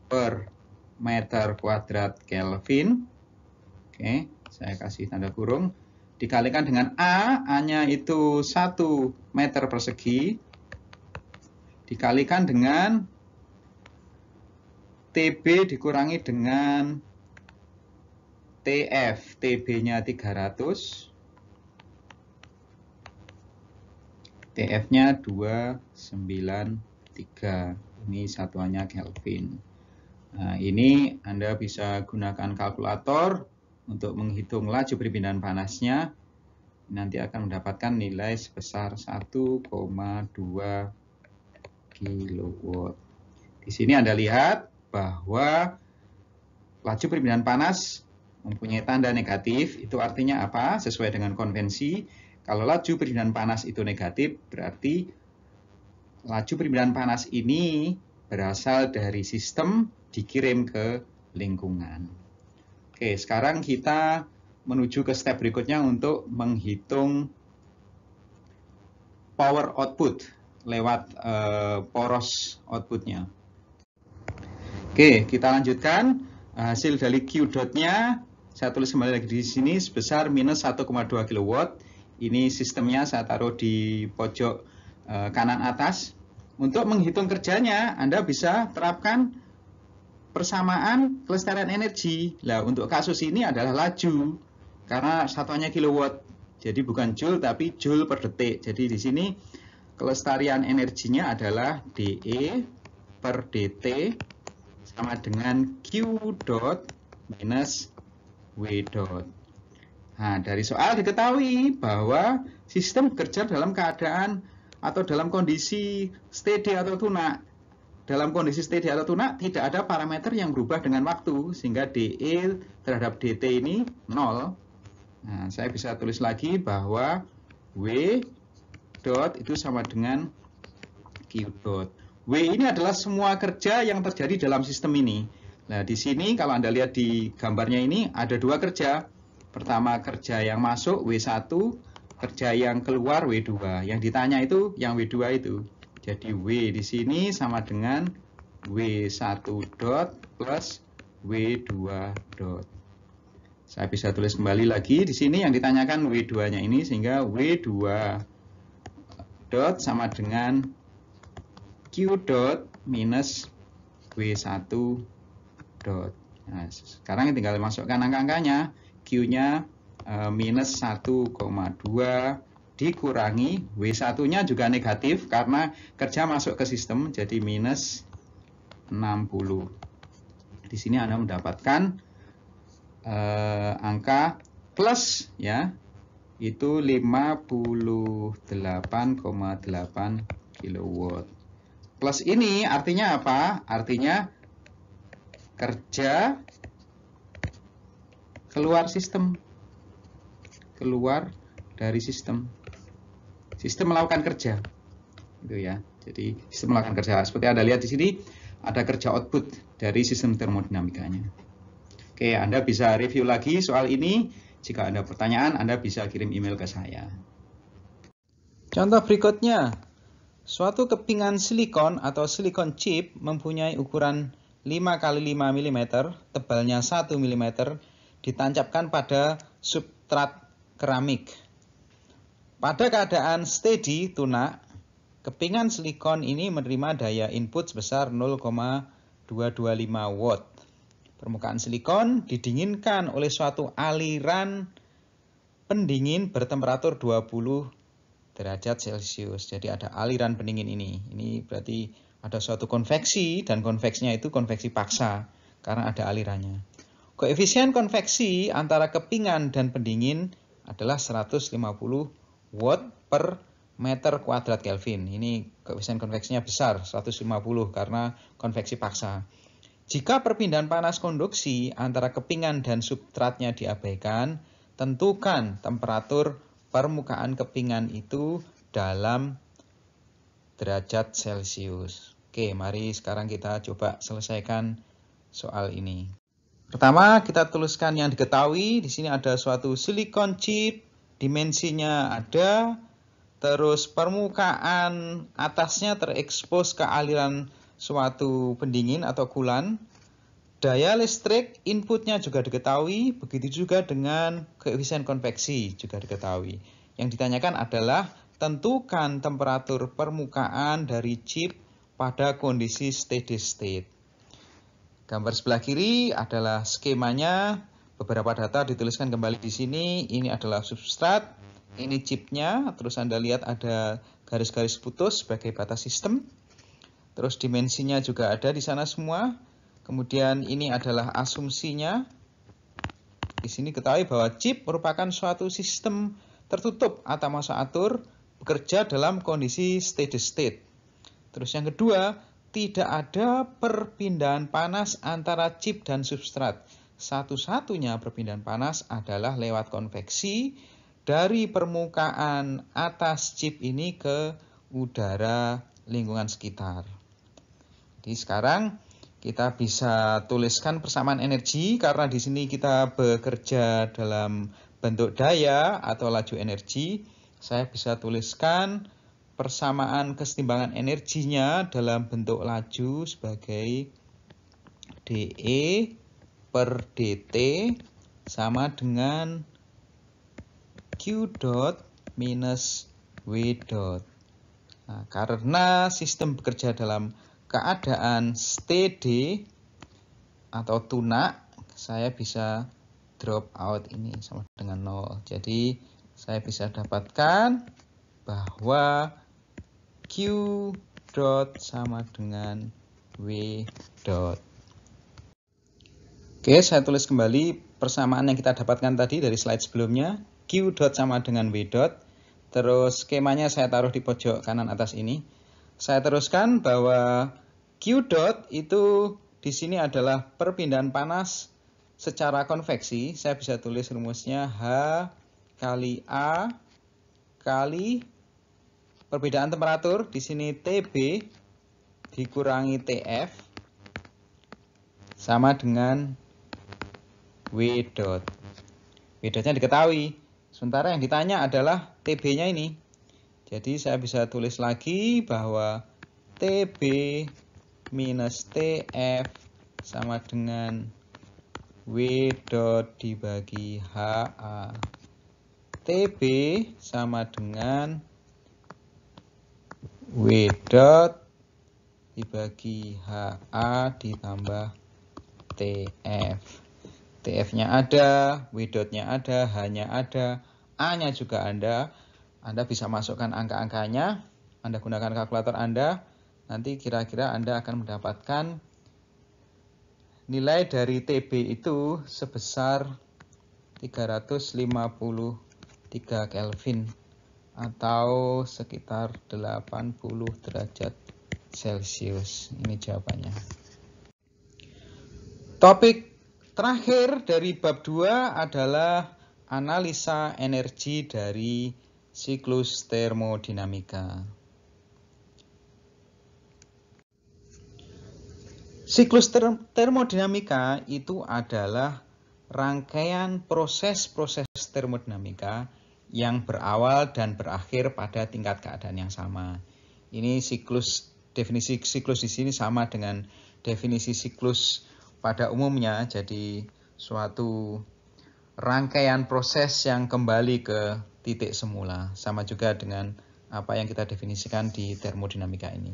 per meter kuadrat Kelvin oke saya kasih tanda kurung dikalikan dengan A hanya itu 1 meter persegi dikalikan dengan TB dikurangi dengan TF TB-nya 300 TF-nya 293 ini satuannya Kelvin nah, ini Anda bisa gunakan kalkulator untuk menghitung laju perpindahan panasnya nanti akan mendapatkan nilai sebesar 1,2 kilowatt di sini Anda lihat bahwa laju perpindahan panas mempunyai tanda negatif, itu artinya apa? Sesuai dengan konvensi, kalau laju perpindahan panas itu negatif, berarti laju perpindahan panas ini berasal dari sistem dikirim ke lingkungan. Oke, sekarang kita menuju ke step berikutnya untuk menghitung power output lewat uh, poros outputnya. Oke, kita lanjutkan hasil dari Q dotnya saya tulis kembali lagi di sini sebesar minus 1,2 kW. Ini sistemnya saya taruh di pojok eh, kanan atas. Untuk menghitung kerjanya, Anda bisa terapkan persamaan kelestarian energi. Lah, untuk kasus ini adalah laju karena satuannya kilowatt. Jadi bukan joule tapi joule per detik. Jadi di sini kelestarian energinya adalah DE per DT sama dengan Q dot minus W dot. Nah, dari soal diketahui bahwa sistem kerja dalam keadaan atau dalam kondisi steady atau tunak. Dalam kondisi steady atau tunak tidak ada parameter yang berubah dengan waktu sehingga DE terhadap DT ini 0. Nah, saya bisa tulis lagi bahwa W dot itu sama dengan Q dot. W ini adalah semua kerja yang terjadi dalam sistem ini. Nah, di sini kalau Anda lihat di gambarnya ini ada dua kerja. Pertama kerja yang masuk W1, kerja yang keluar W2. Yang ditanya itu yang W2 itu. Jadi W di sini sama dengan W1 dot plus W2 dot. Saya bisa tulis kembali lagi di sini yang ditanyakan W2-nya ini sehingga W2 dot sama dengan Q dot minus W1 dot. Nah, sekarang tinggal masukkan angka-angkanya. Q-nya e, minus 1,2 dikurangi W1-nya juga negatif karena kerja masuk ke sistem jadi minus 60. Di sini Anda mendapatkan e, angka plus ya itu 58,8 kilowatt. Plus ini artinya apa? Artinya kerja keluar sistem keluar dari sistem sistem melakukan kerja gitu ya jadi sistem melakukan kerja seperti anda lihat di sini ada kerja output dari sistem termodinamikanya oke anda bisa review lagi soal ini jika ada pertanyaan anda bisa kirim email ke saya contoh berikutnya suatu kepingan silikon atau silikon chip mempunyai ukuran 5 kali 5 mm, tebalnya 1 mm, ditancapkan pada substrat keramik. Pada keadaan steady tunak, kepingan silikon ini menerima daya input sebesar 0,225 watt. Permukaan silikon didinginkan oleh suatu aliran pendingin bertemperatur 20 derajat Celcius. Jadi ada aliran pendingin ini. Ini berarti ada suatu konveksi dan konveksinya itu konveksi paksa karena ada alirannya. Koefisien konveksi antara kepingan dan pendingin adalah 150 watt per meter kuadrat Kelvin. Ini koefisien konveksinya besar, 150 karena konveksi paksa. Jika perpindahan panas konduksi antara kepingan dan substratnya diabaikan, tentukan temperatur permukaan kepingan itu dalam derajat Celcius. Oke, mari sekarang kita coba selesaikan soal ini. Pertama, kita tuliskan yang diketahui. Di sini ada suatu silikon chip, dimensinya ada, terus permukaan atasnya terekspos ke aliran suatu pendingin atau kulan. Daya listrik inputnya juga diketahui, begitu juga dengan koefisien konveksi juga diketahui. Yang ditanyakan adalah tentukan temperatur permukaan dari chip pada kondisi steady state. Gambar sebelah kiri adalah skemanya. Beberapa data dituliskan kembali di sini. Ini adalah substrat, ini chipnya. Terus Anda lihat ada garis-garis putus sebagai batas sistem. Terus dimensinya juga ada di sana semua. Kemudian ini adalah asumsinya. Di sini ketahui bahwa chip merupakan suatu sistem tertutup atau masa atur bekerja dalam kondisi steady state. Terus yang kedua, tidak ada perpindahan panas antara chip dan substrat. Satu-satunya perpindahan panas adalah lewat konveksi dari permukaan atas chip ini ke udara lingkungan sekitar. Jadi sekarang kita bisa tuliskan persamaan energi karena di sini kita bekerja dalam bentuk daya atau laju energi. Saya bisa tuliskan persamaan kesetimbangan energinya dalam bentuk laju sebagai DE per DT sama dengan Q dot minus W dot. Nah, karena sistem bekerja dalam keadaan steady atau tunak, saya bisa drop out ini sama dengan 0. Jadi, saya bisa dapatkan bahwa Q dot sama dengan W dot. Oke, saya tulis kembali persamaan yang kita dapatkan tadi dari slide sebelumnya. Q dot sama dengan W dot. Terus skemanya saya taruh di pojok kanan atas ini. Saya teruskan bahwa Q dot itu di sini adalah perpindahan panas secara konveksi. Saya bisa tulis rumusnya H kali A kali Perbedaan temperatur di sini TB dikurangi TF sama dengan W dot. W dotnya diketahui. Sementara yang ditanya adalah TB-nya ini. Jadi saya bisa tulis lagi bahwa TB minus TF sama dengan W dot dibagi HA. TB sama dengan W dot dibagi HA ditambah TF. TF-nya ada, W dot nya ada, H-nya ada, A-nya juga ada. Anda bisa masukkan angka-angkanya, Anda gunakan kalkulator Anda, nanti kira-kira Anda akan mendapatkan nilai dari TB itu sebesar 353 Kelvin atau sekitar 80 derajat Celcius. Ini jawabannya. Topik terakhir dari bab 2 adalah analisa energi dari siklus termodinamika. Siklus ter termodinamika itu adalah rangkaian proses-proses termodinamika yang berawal dan berakhir pada tingkat keadaan yang sama. Ini siklus definisi siklus di sini sama dengan definisi siklus pada umumnya, jadi suatu rangkaian proses yang kembali ke titik semula, sama juga dengan apa yang kita definisikan di termodinamika ini.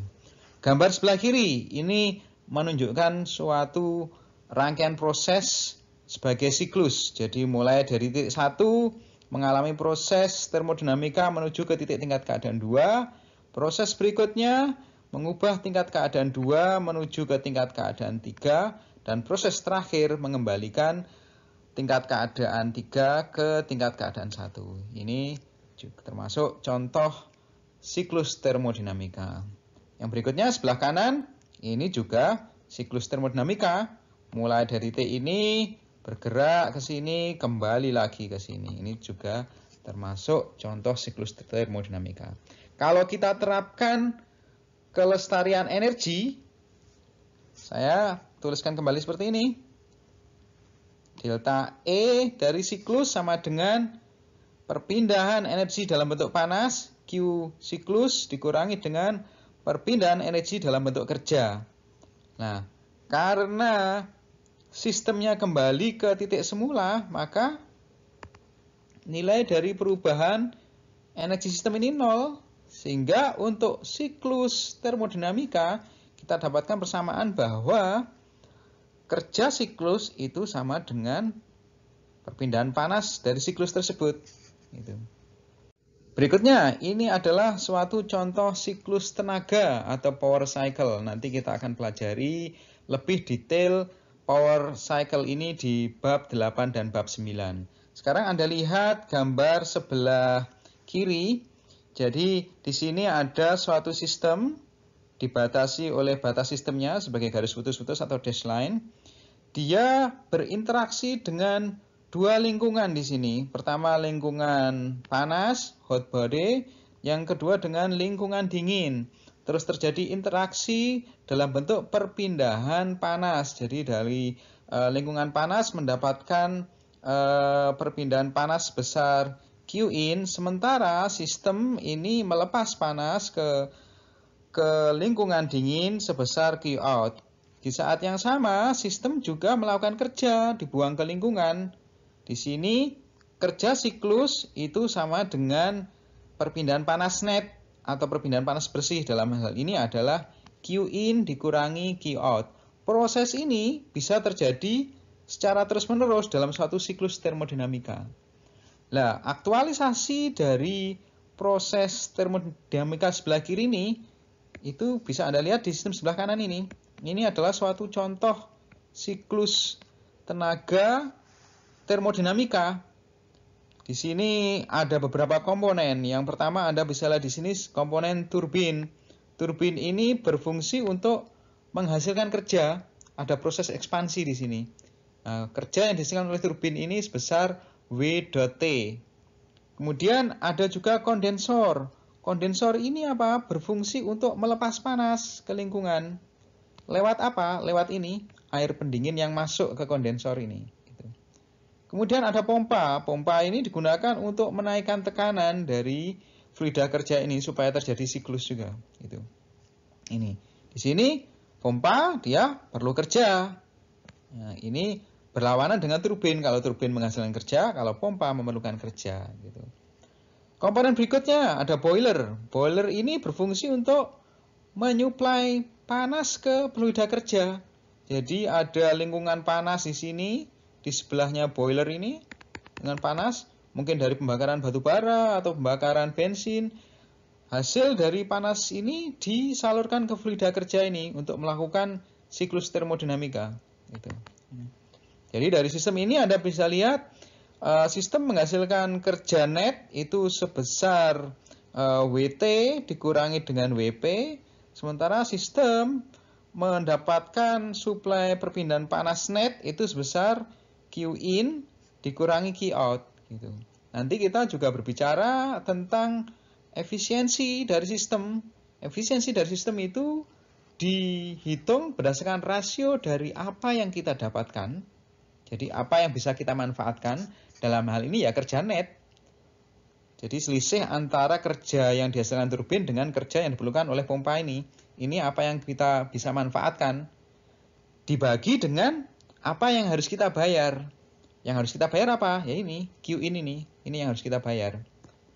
Gambar sebelah kiri ini menunjukkan suatu rangkaian proses sebagai siklus. Jadi mulai dari titik 1 mengalami proses termodinamika menuju ke titik tingkat keadaan 2. Proses berikutnya mengubah tingkat keadaan 2 menuju ke tingkat keadaan 3 dan proses terakhir mengembalikan tingkat keadaan 3 ke tingkat keadaan 1. Ini juga termasuk contoh siklus termodinamika. Yang berikutnya sebelah kanan ini juga siklus termodinamika. Mulai dari titik ini bergerak ke sini, kembali lagi ke sini. Ini juga termasuk contoh siklus termodinamika. Kalau kita terapkan kelestarian energi, saya tuliskan kembali seperti ini. Delta E dari siklus sama dengan perpindahan energi dalam bentuk panas, Q siklus dikurangi dengan perpindahan energi dalam bentuk kerja. Nah, karena sistemnya kembali ke titik semula, maka nilai dari perubahan energi sistem ini nol. Sehingga untuk siklus termodinamika kita dapatkan persamaan bahwa kerja siklus itu sama dengan perpindahan panas dari siklus tersebut. Gitu. Berikutnya, ini adalah suatu contoh siklus tenaga atau power cycle. Nanti kita akan pelajari lebih detail power cycle ini di bab 8 dan bab 9. Sekarang Anda lihat gambar sebelah kiri. Jadi di sini ada suatu sistem dibatasi oleh batas sistemnya sebagai garis putus-putus atau dash line. Dia berinteraksi dengan dua lingkungan di sini. Pertama lingkungan panas, hot body, yang kedua dengan lingkungan dingin. Terus terjadi interaksi dalam bentuk perpindahan panas. Jadi dari e, lingkungan panas mendapatkan e, perpindahan panas besar Q in, sementara sistem ini melepas panas ke ke lingkungan dingin sebesar Q out. Di saat yang sama, sistem juga melakukan kerja dibuang ke lingkungan. Di sini kerja siklus itu sama dengan perpindahan panas net atau perpindahan panas bersih dalam hal ini adalah Q in dikurangi Q out. Proses ini bisa terjadi secara terus-menerus dalam suatu siklus termodinamika. Nah, aktualisasi dari proses termodinamika sebelah kiri ini itu bisa Anda lihat di sistem sebelah kanan ini. Ini adalah suatu contoh siklus tenaga termodinamika di sini ada beberapa komponen. Yang pertama Anda bisa lihat di sini komponen turbin. Turbin ini berfungsi untuk menghasilkan kerja. Ada proses ekspansi di sini. Nah, kerja yang dihasilkan oleh turbin ini sebesar W.T. Kemudian ada juga kondensor. Kondensor ini apa? Berfungsi untuk melepas panas ke lingkungan. Lewat apa? Lewat ini, air pendingin yang masuk ke kondensor ini. Kemudian ada pompa. Pompa ini digunakan untuk menaikkan tekanan dari fluida kerja ini supaya terjadi siklus juga. Itu. Ini. Di sini pompa dia perlu kerja. Nah, ini berlawanan dengan turbin. Kalau turbin menghasilkan kerja, kalau pompa memerlukan kerja. Gitu. Komponen berikutnya ada boiler. Boiler ini berfungsi untuk menyuplai panas ke fluida kerja. Jadi ada lingkungan panas di sini, di sebelahnya boiler ini dengan panas mungkin dari pembakaran batu bara atau pembakaran bensin hasil dari panas ini disalurkan ke fluida kerja ini untuk melakukan siklus termodinamika gitu. jadi dari sistem ini anda bisa lihat eh, sistem menghasilkan kerja net itu sebesar eh, WT dikurangi dengan WP sementara sistem mendapatkan suplai perpindahan panas net itu sebesar Q in dikurangi Q out gitu. Nanti kita juga berbicara tentang efisiensi dari sistem. Efisiensi dari sistem itu dihitung berdasarkan rasio dari apa yang kita dapatkan. Jadi apa yang bisa kita manfaatkan dalam hal ini ya kerja net. Jadi selisih antara kerja yang dihasilkan turbin dengan kerja yang diperlukan oleh pompa ini. Ini apa yang kita bisa manfaatkan dibagi dengan apa yang harus kita bayar? Yang harus kita bayar apa? Ya ini, Q ini nih. Ini yang harus kita bayar.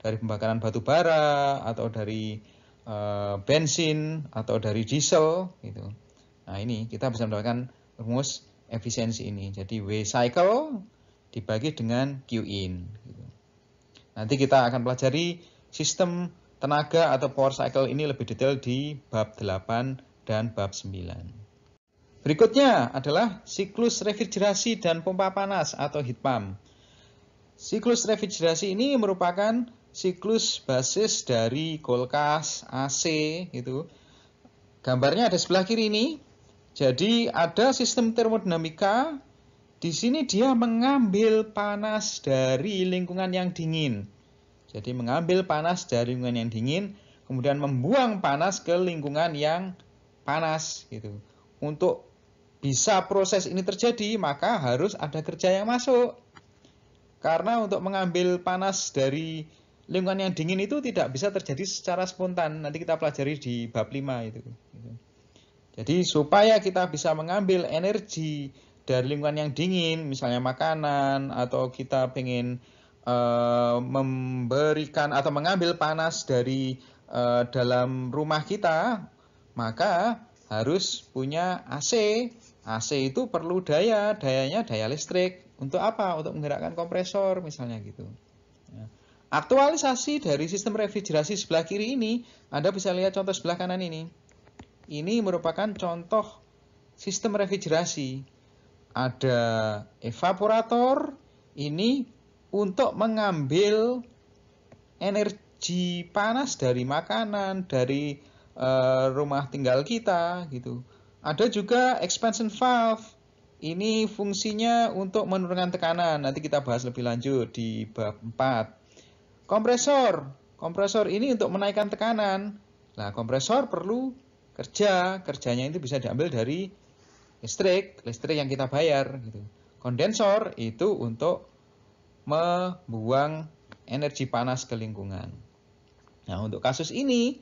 Dari pembakaran batu bara atau dari e, bensin atau dari diesel gitu. Nah, ini kita bisa mendapatkan rumus efisiensi ini. Jadi W cycle dibagi dengan Q in gitu. Nanti kita akan pelajari sistem tenaga atau power cycle ini lebih detail di bab 8 dan bab 9. Berikutnya adalah siklus refrigerasi dan pompa panas atau heat pump. Siklus refrigerasi ini merupakan siklus basis dari kulkas, AC gitu. Gambarnya ada sebelah kiri ini. Jadi ada sistem termodinamika. Di sini dia mengambil panas dari lingkungan yang dingin. Jadi mengambil panas dari lingkungan yang dingin, kemudian membuang panas ke lingkungan yang panas gitu. Untuk bisa proses ini terjadi, maka harus ada kerja yang masuk. Karena untuk mengambil panas dari lingkungan yang dingin itu tidak bisa terjadi secara spontan. Nanti kita pelajari di bab 5 itu. Jadi supaya kita bisa mengambil energi dari lingkungan yang dingin, misalnya makanan atau kita ingin uh, eh, memberikan atau mengambil panas dari uh, dalam rumah kita, maka harus punya AC AC itu perlu daya, dayanya daya listrik. Untuk apa? Untuk menggerakkan kompresor misalnya gitu. Ya. Aktualisasi dari sistem refrigerasi sebelah kiri ini, Anda bisa lihat contoh sebelah kanan ini. Ini merupakan contoh sistem refrigerasi. Ada evaporator, ini untuk mengambil energi panas dari makanan, dari eh, rumah tinggal kita gitu. Ada juga expansion valve. Ini fungsinya untuk menurunkan tekanan. Nanti kita bahas lebih lanjut di bab 4. Kompresor. Kompresor ini untuk menaikkan tekanan. Nah, kompresor perlu kerja. Kerjanya itu bisa diambil dari listrik, listrik yang kita bayar gitu. Kondensor itu untuk membuang energi panas ke lingkungan. Nah, untuk kasus ini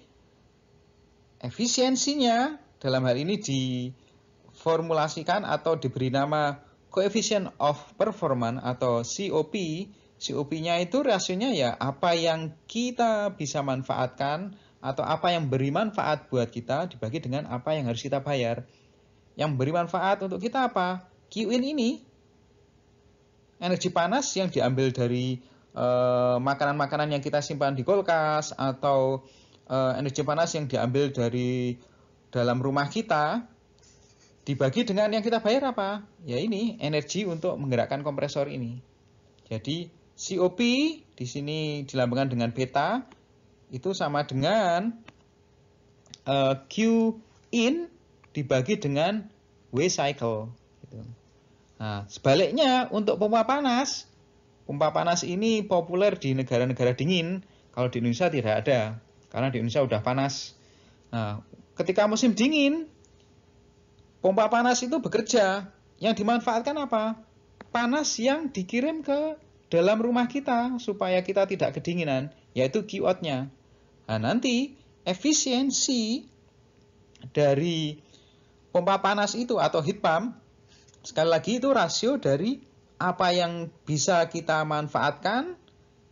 efisiensinya dalam hal ini diformulasikan atau diberi nama coefficient of performance atau COP. COP-nya itu rasionya ya apa yang kita bisa manfaatkan atau apa yang beri manfaat buat kita dibagi dengan apa yang harus kita bayar. Yang beri manfaat untuk kita apa? Qin ini energi panas yang diambil dari eh, makanan-makanan uh, yang kita simpan di kulkas atau uh, energi panas yang diambil dari dalam rumah kita dibagi dengan yang kita bayar apa? Ya ini energi untuk menggerakkan kompresor ini. Jadi COP di sini dilambangkan dengan beta itu sama dengan uh, Q in dibagi dengan W cycle. Gitu. Nah, sebaliknya untuk pompa panas, pompa panas ini populer di negara-negara dingin. Kalau di Indonesia tidak ada, karena di Indonesia udah panas. Nah, Ketika musim dingin, pompa panas itu bekerja. Yang dimanfaatkan apa? Panas yang dikirim ke dalam rumah kita supaya kita tidak kedinginan, yaitu kiotnya. Nah, nanti efisiensi dari pompa panas itu atau heat pump sekali lagi itu rasio dari apa yang bisa kita manfaatkan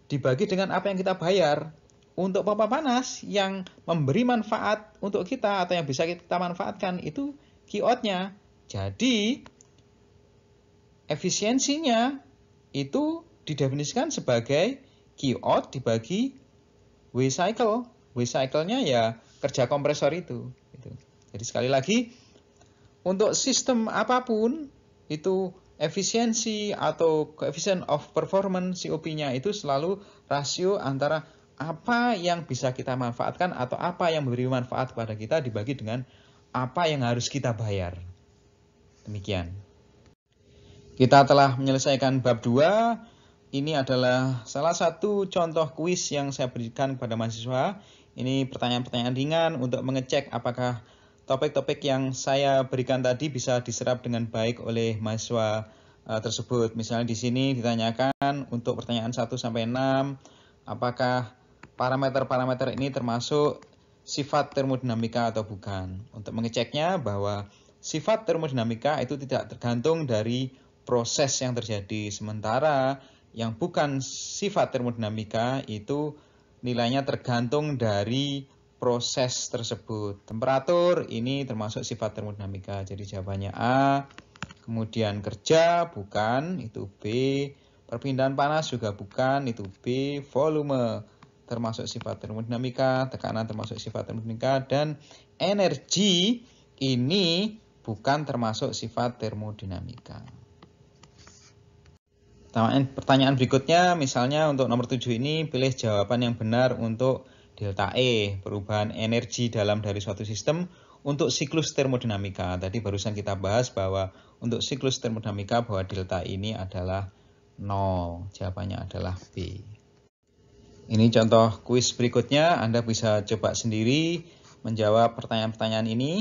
dibagi dengan apa yang kita bayar untuk pompa panas yang memberi manfaat untuk kita atau yang bisa kita manfaatkan itu kiotnya. Jadi efisiensinya itu didefinisikan sebagai kiot dibagi W cycle. W cycle-nya ya kerja kompresor itu. Gitu. Jadi sekali lagi untuk sistem apapun itu efisiensi atau coefficient of performance COP-nya itu selalu rasio antara apa yang bisa kita manfaatkan atau apa yang memberi manfaat kepada kita dibagi dengan apa yang harus kita bayar. Demikian. Kita telah menyelesaikan bab 2. Ini adalah salah satu contoh kuis yang saya berikan kepada mahasiswa. Ini pertanyaan-pertanyaan ringan untuk mengecek apakah topik-topik yang saya berikan tadi bisa diserap dengan baik oleh mahasiswa eh, tersebut. Misalnya di sini ditanyakan untuk pertanyaan 1 sampai 6 apakah Parameter-parameter ini termasuk sifat termodinamika atau bukan. Untuk mengeceknya bahwa sifat termodinamika itu tidak tergantung dari proses yang terjadi. Sementara yang bukan sifat termodinamika itu nilainya tergantung dari proses tersebut. Temperatur ini termasuk sifat termodinamika. Jadi jawabannya A. Kemudian kerja bukan, itu B. Perpindahan panas juga bukan, itu B. Volume termasuk sifat termodinamika, tekanan termasuk sifat termodinamika, dan energi ini bukan termasuk sifat termodinamika. Pertanyaan berikutnya, misalnya untuk nomor 7 ini, pilih jawaban yang benar untuk delta E, perubahan energi dalam dari suatu sistem untuk siklus termodinamika. Tadi barusan kita bahas bahwa untuk siklus termodinamika bahwa delta ini adalah 0. Jawabannya adalah B. Ini contoh kuis berikutnya, Anda bisa coba sendiri menjawab pertanyaan-pertanyaan ini.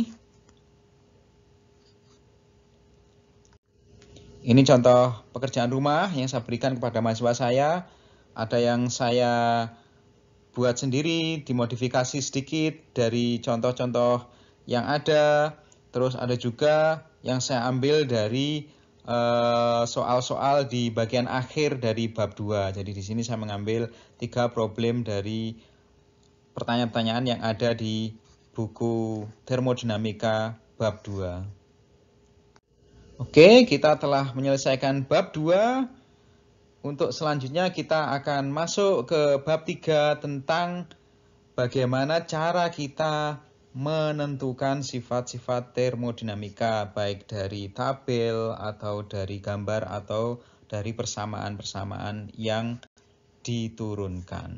Ini contoh pekerjaan rumah yang saya berikan kepada mahasiswa saya. Ada yang saya buat sendiri, dimodifikasi sedikit dari contoh-contoh yang ada. Terus ada juga yang saya ambil dari eh, soal-soal uh, di bagian akhir dari bab 2. Jadi di sini saya mengambil tiga problem dari pertanyaan-pertanyaan yang ada di buku termodinamika bab 2. Oke, kita telah menyelesaikan bab 2. Untuk selanjutnya kita akan masuk ke bab 3 tentang bagaimana cara kita menentukan sifat-sifat termodinamika baik dari tabel atau dari gambar atau dari persamaan-persamaan yang diturunkan